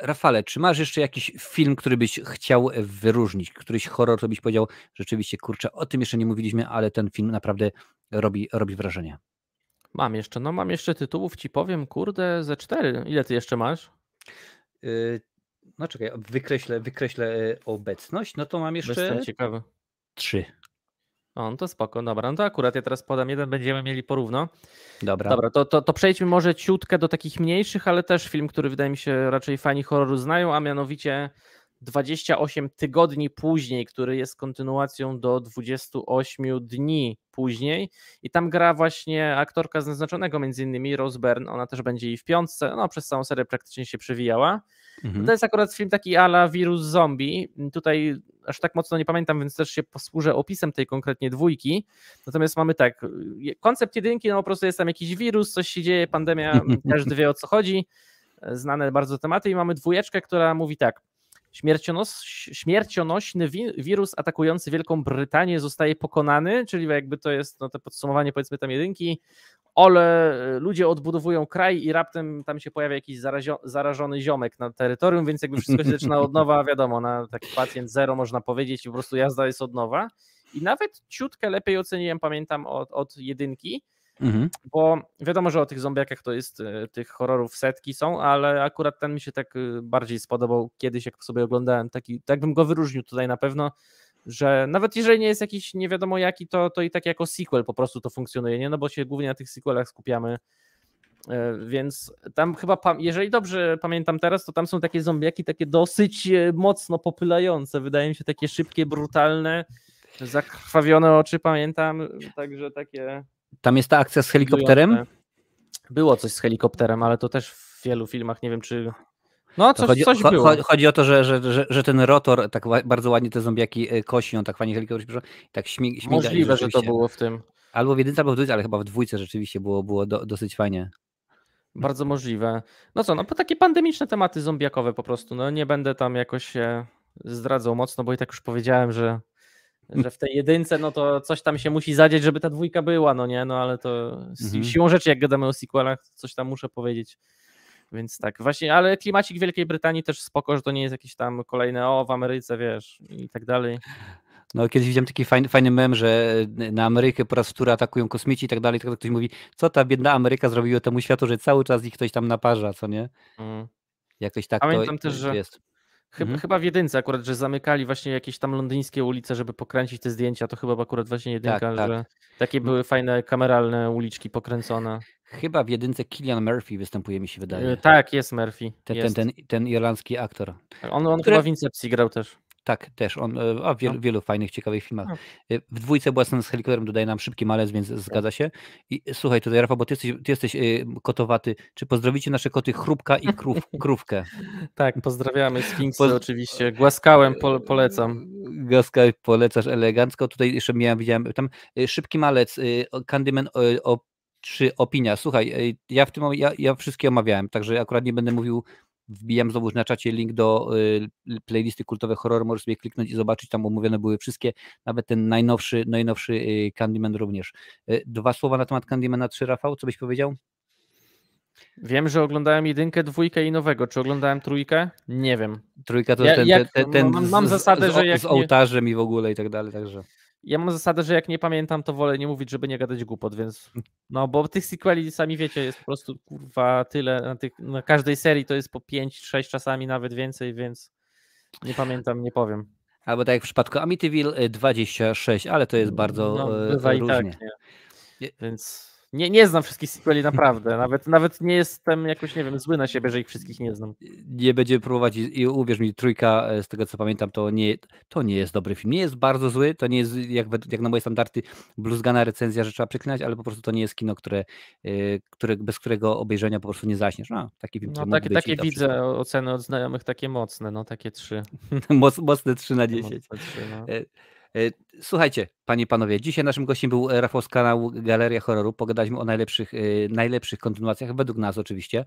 Rafale, czy masz jeszcze jakiś film, który byś chciał wyróżnić? Któryś horror, to byś powiedział, rzeczywiście, kurczę, o tym jeszcze nie mówiliśmy, ale ten film naprawdę robi, robi wrażenie. Mam jeszcze, no mam jeszcze tytułów, ci powiem, kurde, ze cztery. Ile ty jeszcze masz? Yy, no czekaj, wykreślę, wykreślę e, obecność, no to mam jeszcze... Jestem ciekawy. Trzy. O, no to spoko, dobra, no to akurat ja teraz podam jeden, będziemy mieli porówno. Dobra. Dobra, to, to, to przejdźmy może ciutkę do takich mniejszych, ale też film, który wydaje mi się raczej fani horroru znają, a mianowicie 28 tygodni później, który jest kontynuacją do 28 dni później. I tam gra właśnie aktorka z naznaczonego między innymi Rose Byrne, ona też będzie jej w piątce, no przez całą serię praktycznie się przewijała. Mhm. To jest akurat film taki ala wirus zombie. Tutaj aż tak mocno nie pamiętam, więc też się posłużę opisem tej konkretnie dwójki. Natomiast mamy tak, koncept jedynki, no po prostu jest tam jakiś wirus, coś się dzieje, pandemia, każdy wie o co chodzi, znane bardzo tematy i mamy dwójeczkę, która mówi tak, Śmiercionos, śmiercionośny wirus atakujący Wielką Brytanię zostaje pokonany, czyli jakby to jest no, to podsumowanie powiedzmy tam jedynki ole e, ludzie odbudowują kraj i raptem tam się pojawia jakiś zarażony ziomek na terytorium, więc jakby wszystko się zaczyna od nowa, wiadomo, na taki pacjent zero można powiedzieć i po prostu jazda jest od nowa. I nawet ciutkę lepiej oceniłem, pamiętam, od, od jedynki, mhm. bo wiadomo, że o tych zombiakach to jest, e, tych horrorów setki są, ale akurat ten mi się tak e, bardziej spodobał kiedyś, jak sobie oglądałem taki, tak bym go wyróżnił tutaj na pewno, że nawet jeżeli nie jest jakiś nie wiadomo jaki, to, to i tak jako sequel po prostu to funkcjonuje, nie? No bo się głównie na tych sequelach skupiamy. E, więc tam chyba, jeżeli dobrze pamiętam teraz, to tam są takie zombiaki takie dosyć e, mocno popylające, wydaje mi się takie szybkie, brutalne, zakrwawione oczy pamiętam, także takie... Tam jest ta akcja z helikopterem? Było coś z helikopterem, ale to też w wielu filmach, nie wiem czy no, coś, chodzi, coś było. Cho, chodzi o to, że, że, że, że, ten rotor tak bardzo ładnie te zombiaki e, kosi, on tak fajnie helikopter tak śmiga. Możliwe, że to było w tym. Albo w jedynce, albo w dwójce, ale chyba w dwójce rzeczywiście było, było do, dosyć fajnie. Bardzo możliwe. No co, no po takie pandemiczne tematy zombiakowe po prostu. No nie będę tam jakoś się zdradzał mocno, bo i tak już powiedziałem, że, mm. że w tej jedynce no to coś tam się musi zadzieć, żeby ta dwójka była, no nie? No ale to mhm. siłą rzeczy jak gadamy o sequelach, coś tam muszę powiedzieć więc tak, właśnie, ale klimacik Wielkiej Brytanii też spoko, że to nie jest jakieś tam kolejne o w Ameryce, wiesz, i tak dalej. No, kiedyś widziałem taki fajny, fajny mem, że na Amerykę po raz wtóry atakują kosmici i tak dalej. Tak ktoś mówi, co ta biedna Ameryka zrobiła temu światu, że cały czas ich ktoś tam naparza, co nie? Mm. Jakoś tak Pamiętam to, też, że jest. Chyba, mhm. chyba w jedynce akurat, że zamykali właśnie jakieś tam londyńskie ulice, żeby pokręcić te zdjęcia, to chyba akurat właśnie tak, jedynka, tak, tak. że takie były fajne kameralne uliczki pokręcone. Chyba w jedynce Killian Murphy występuje, mi się wydaje. E, tak, jest Murphy. Ten, jest. ten, ten, ten irlandzki aktor. On, on który... chyba w Incepcji grał też. Tak, też. On, e, a w wielu, no. wielu fajnych, ciekawych filmach. No. E, w dwójce była scena z helikopterem, dodaje nam szybki malec, więc zgadza się. I słuchaj tutaj, Rafał, bo ty jesteś, ty jesteś kotowaty. Czy pozdrowicie nasze koty Chrupka i krów, Krówkę? tak, pozdrawiamy Sfinksy Poz... oczywiście. Głaskałem, po, polecam. Głaskałem, polecasz elegancko. Tutaj jeszcze miałem, widziałem, tam szybki malec, Candyman o czy opinia? Słuchaj, e, ja w tym ja, ja wszystkie omawiałem, także akurat nie będę mówił, wbijam znowu na czacie link do y, playlisty kultowe horror, możesz sobie kliknąć i zobaczyć, tam omówione były wszystkie, nawet ten najnowszy, najnowszy y, Candyman również. Y, dwa słowa na temat Candymana 3, Rafał, co byś powiedział? Wiem, że oglądałem jedynkę, dwójkę i nowego. Czy oglądałem trójkę? Nie wiem. Trójka to ja, ten, jak, ten, ten, ten, Mam, mam z, zasadę, z, że jak. Z ołtarzem nie... i w ogóle i tak dalej, także ja mam zasadę, że jak nie pamiętam, to wolę nie mówić, żeby nie gadać głupot, więc no, bo tych sequeli, sami wiecie, jest po prostu kurwa tyle, na, tych, na każdej serii to jest po 5, 6 czasami nawet więcej, więc nie pamiętam, nie powiem. Albo tak jak w przypadku Amityville 26, y, ale to jest bardzo no, y, bywa różnie. I tak, nie? Więc nie, nie znam wszystkich sequeli naprawdę. Nawet, nawet nie jestem jakoś, nie wiem, zły na siebie, że ich wszystkich nie znam. Nie będziemy próbować i, i uwierz mi, trójka, e, z tego co pamiętam, to nie, to nie jest dobry film. Nie jest bardzo zły, to nie jest, jak, jak na moje standardy, bluzgana recenzja, że trzeba przeklinać, ale po prostu to nie jest kino, które, e, które bez którego obejrzenia po prostu nie zaśniesz. No, taki film, no, taki, takie widzę dobrze. oceny od znajomych, takie mocne, no takie trzy. Moc, mocne trzy na dziesięć. E, słuchajcie, panie i panowie, dzisiaj naszym gościem był e, Rafał z kanału Galeria Horroru. Pogadaliśmy o najlepszych, e, najlepszych kontynuacjach, według nas oczywiście.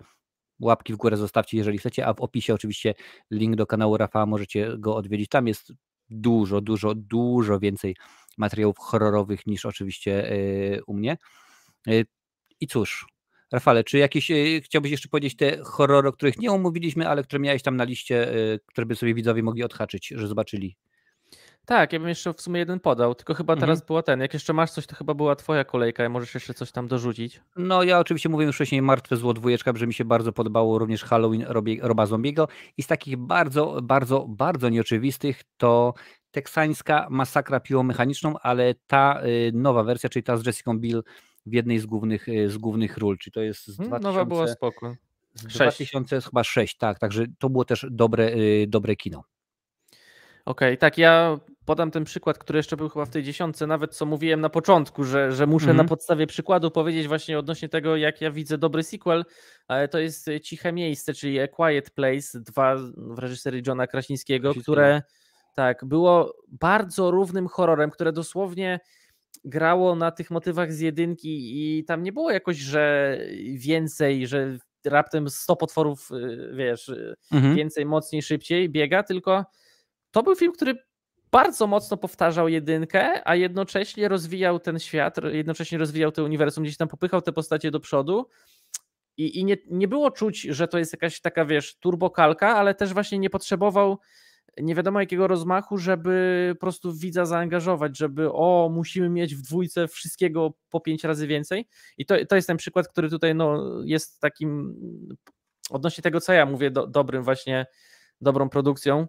Łapki w górę zostawcie, jeżeli chcecie, a w opisie oczywiście link do kanału Rafała, możecie go odwiedzić. Tam jest dużo, dużo, dużo więcej materiałów horrorowych niż oczywiście u mnie. I cóż, Rafale, czy jakieś chciałbyś jeszcze powiedzieć te horrory, o których nie omówiliśmy, ale które miałeś tam na liście, które by sobie widzowie mogli odhaczyć, że zobaczyli? Tak, ja bym jeszcze w sumie jeden podał, tylko chyba mhm. teraz była ten. Jak jeszcze masz coś, to chyba była twoja kolejka i możesz jeszcze coś tam dorzucić. No ja oczywiście mówiłem już wcześniej Martwe Zło dwójeczka, że mi się bardzo podobało również Halloween Robie, Roba Zombiego i z takich bardzo, bardzo, bardzo nieoczywistych to teksańska masakra piłą mechaniczną, ale ta y, nowa wersja, czyli ta z Jessica Biel w jednej z głównych, y, z głównych ról, czyli to jest z 2000... Hmm, nowa była spoko. Z 2000 chyba 6, tak, także to było też dobre, y, dobre kino. Okej, okay, tak, ja podam ten przykład, który jeszcze był chyba w tej dziesiątce, nawet co mówiłem na początku, że, że muszę na mhm. podstawie przykładu powiedzieć właśnie odnośnie tego, jak ja widzę dobry sequel, to jest e, Ciche Miejsce, czyli A Quiet Place dwa w reżyserii Johna Krasińskiego, które tak, było bardzo równym horrorem, które dosłownie grało na tych motywach z jedynki i tam nie było jakoś, że więcej, że raptem 100 potworów, e, wiesz, e, mhm. więcej, mocniej, szybciej biega, tylko to był film, który bardzo mocno powtarzał jedynkę, a jednocześnie rozwijał ten świat, jednocześnie rozwijał ten uniwersum, gdzieś tam popychał te postacie do przodu. I, i nie, nie było czuć, że to jest jakaś taka, wiesz, turbokalka, ale też właśnie nie potrzebował nie wiadomo jakiego rozmachu, żeby po prostu widza zaangażować, żeby o, musimy mieć w dwójce wszystkiego po pięć razy więcej. I to, to jest ten przykład, który tutaj no, jest takim, odnośnie tego co ja mówię, do, dobrym właśnie, dobrą produkcją,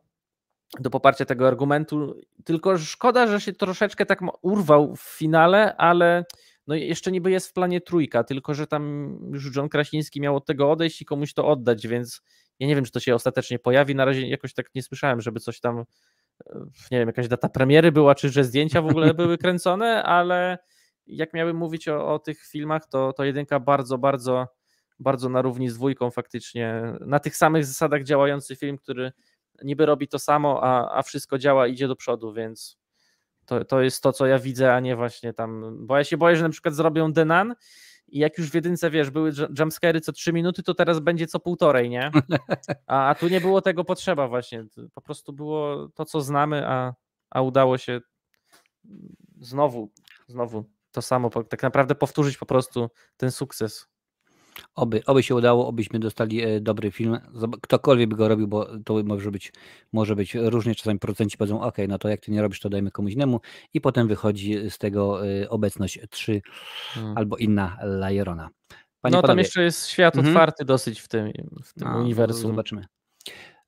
do poparcia tego argumentu. Tylko szkoda, że się troszeczkę tak urwał w finale, ale no jeszcze niby jest w planie trójka, tylko że tam już John Krasiński miał od tego odejść i komuś to oddać, więc ja nie wiem, czy to się ostatecznie pojawi. Na razie jakoś tak nie słyszałem, żeby coś tam, e, nie wiem, jakaś data premiery była, czy że zdjęcia w ogóle były kręcone, ale jak miałbym mówić o, o tych filmach, to, to jedynka bardzo, bardzo, bardzo na równi z dwójką faktycznie. Na tych samych zasadach działający film, który niby robi to samo, a, a wszystko działa, idzie do przodu, więc to, to jest to, co ja widzę, a nie właśnie tam, bo ja się boję, że na przykład zrobią Denan i jak już w jedynce, wiesz, były jumpscary co trzy minuty, to teraz będzie co półtorej, nie? A, a tu nie było tego potrzeba właśnie, po prostu było to, co znamy, a, a udało się znowu, znowu to samo, tak naprawdę powtórzyć po prostu ten sukces. Oby, oby się udało, obyśmy dostali e, dobry film. Ktokolwiek by go robił, bo to może być, może być różnie. Czasami producenci powiedzą, ok, no to jak ty nie robisz, to dajmy komuś innemu. I potem wychodzi z tego e, obecność 3 hmm. albo inna Lajerona. no panowie. tam jeszcze jest świat mhm. otwarty dosyć w tym, w tym no uniwersum. Zobaczymy.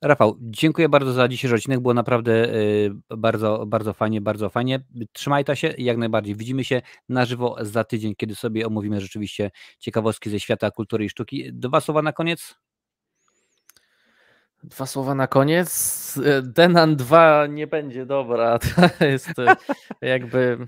Rafał, dziękuję bardzo za dzisiejszy odcinek. Było naprawdę y, bardzo, bardzo fajnie, bardzo fajnie. Trzymaj to się jak najbardziej. Widzimy się na żywo za tydzień, kiedy sobie omówimy rzeczywiście ciekawostki ze świata kultury i sztuki. Dwa słowa na koniec. Dwa słowa na koniec. Y, Denan 2 nie będzie dobra. To jest y, jakby.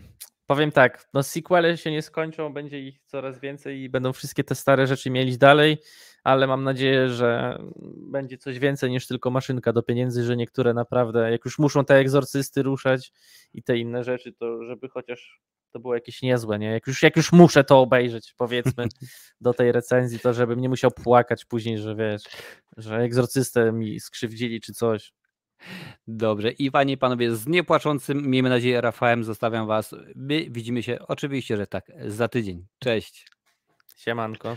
Powiem tak, no sequele się nie skończą, będzie ich coraz więcej i będą wszystkie te stare rzeczy mielić dalej ale mam nadzieję, że będzie coś więcej niż tylko maszynka do pieniędzy, że niektóre naprawdę, jak już muszą te egzorcysty ruszać i te inne rzeczy, to żeby chociaż to było jakieś niezłe, nie? Jak już, jak już muszę to obejrzeć, powiedzmy, do tej recenzji, to żebym nie musiał płakać później, że wiesz, że egzorcystę mi skrzywdzili czy coś. Dobrze, i panie i panowie, z niepłaczącym, miejmy nadzieję, Rafałem zostawiam was. My widzimy się oczywiście, że tak, za tydzień. Cześć. Siemanko.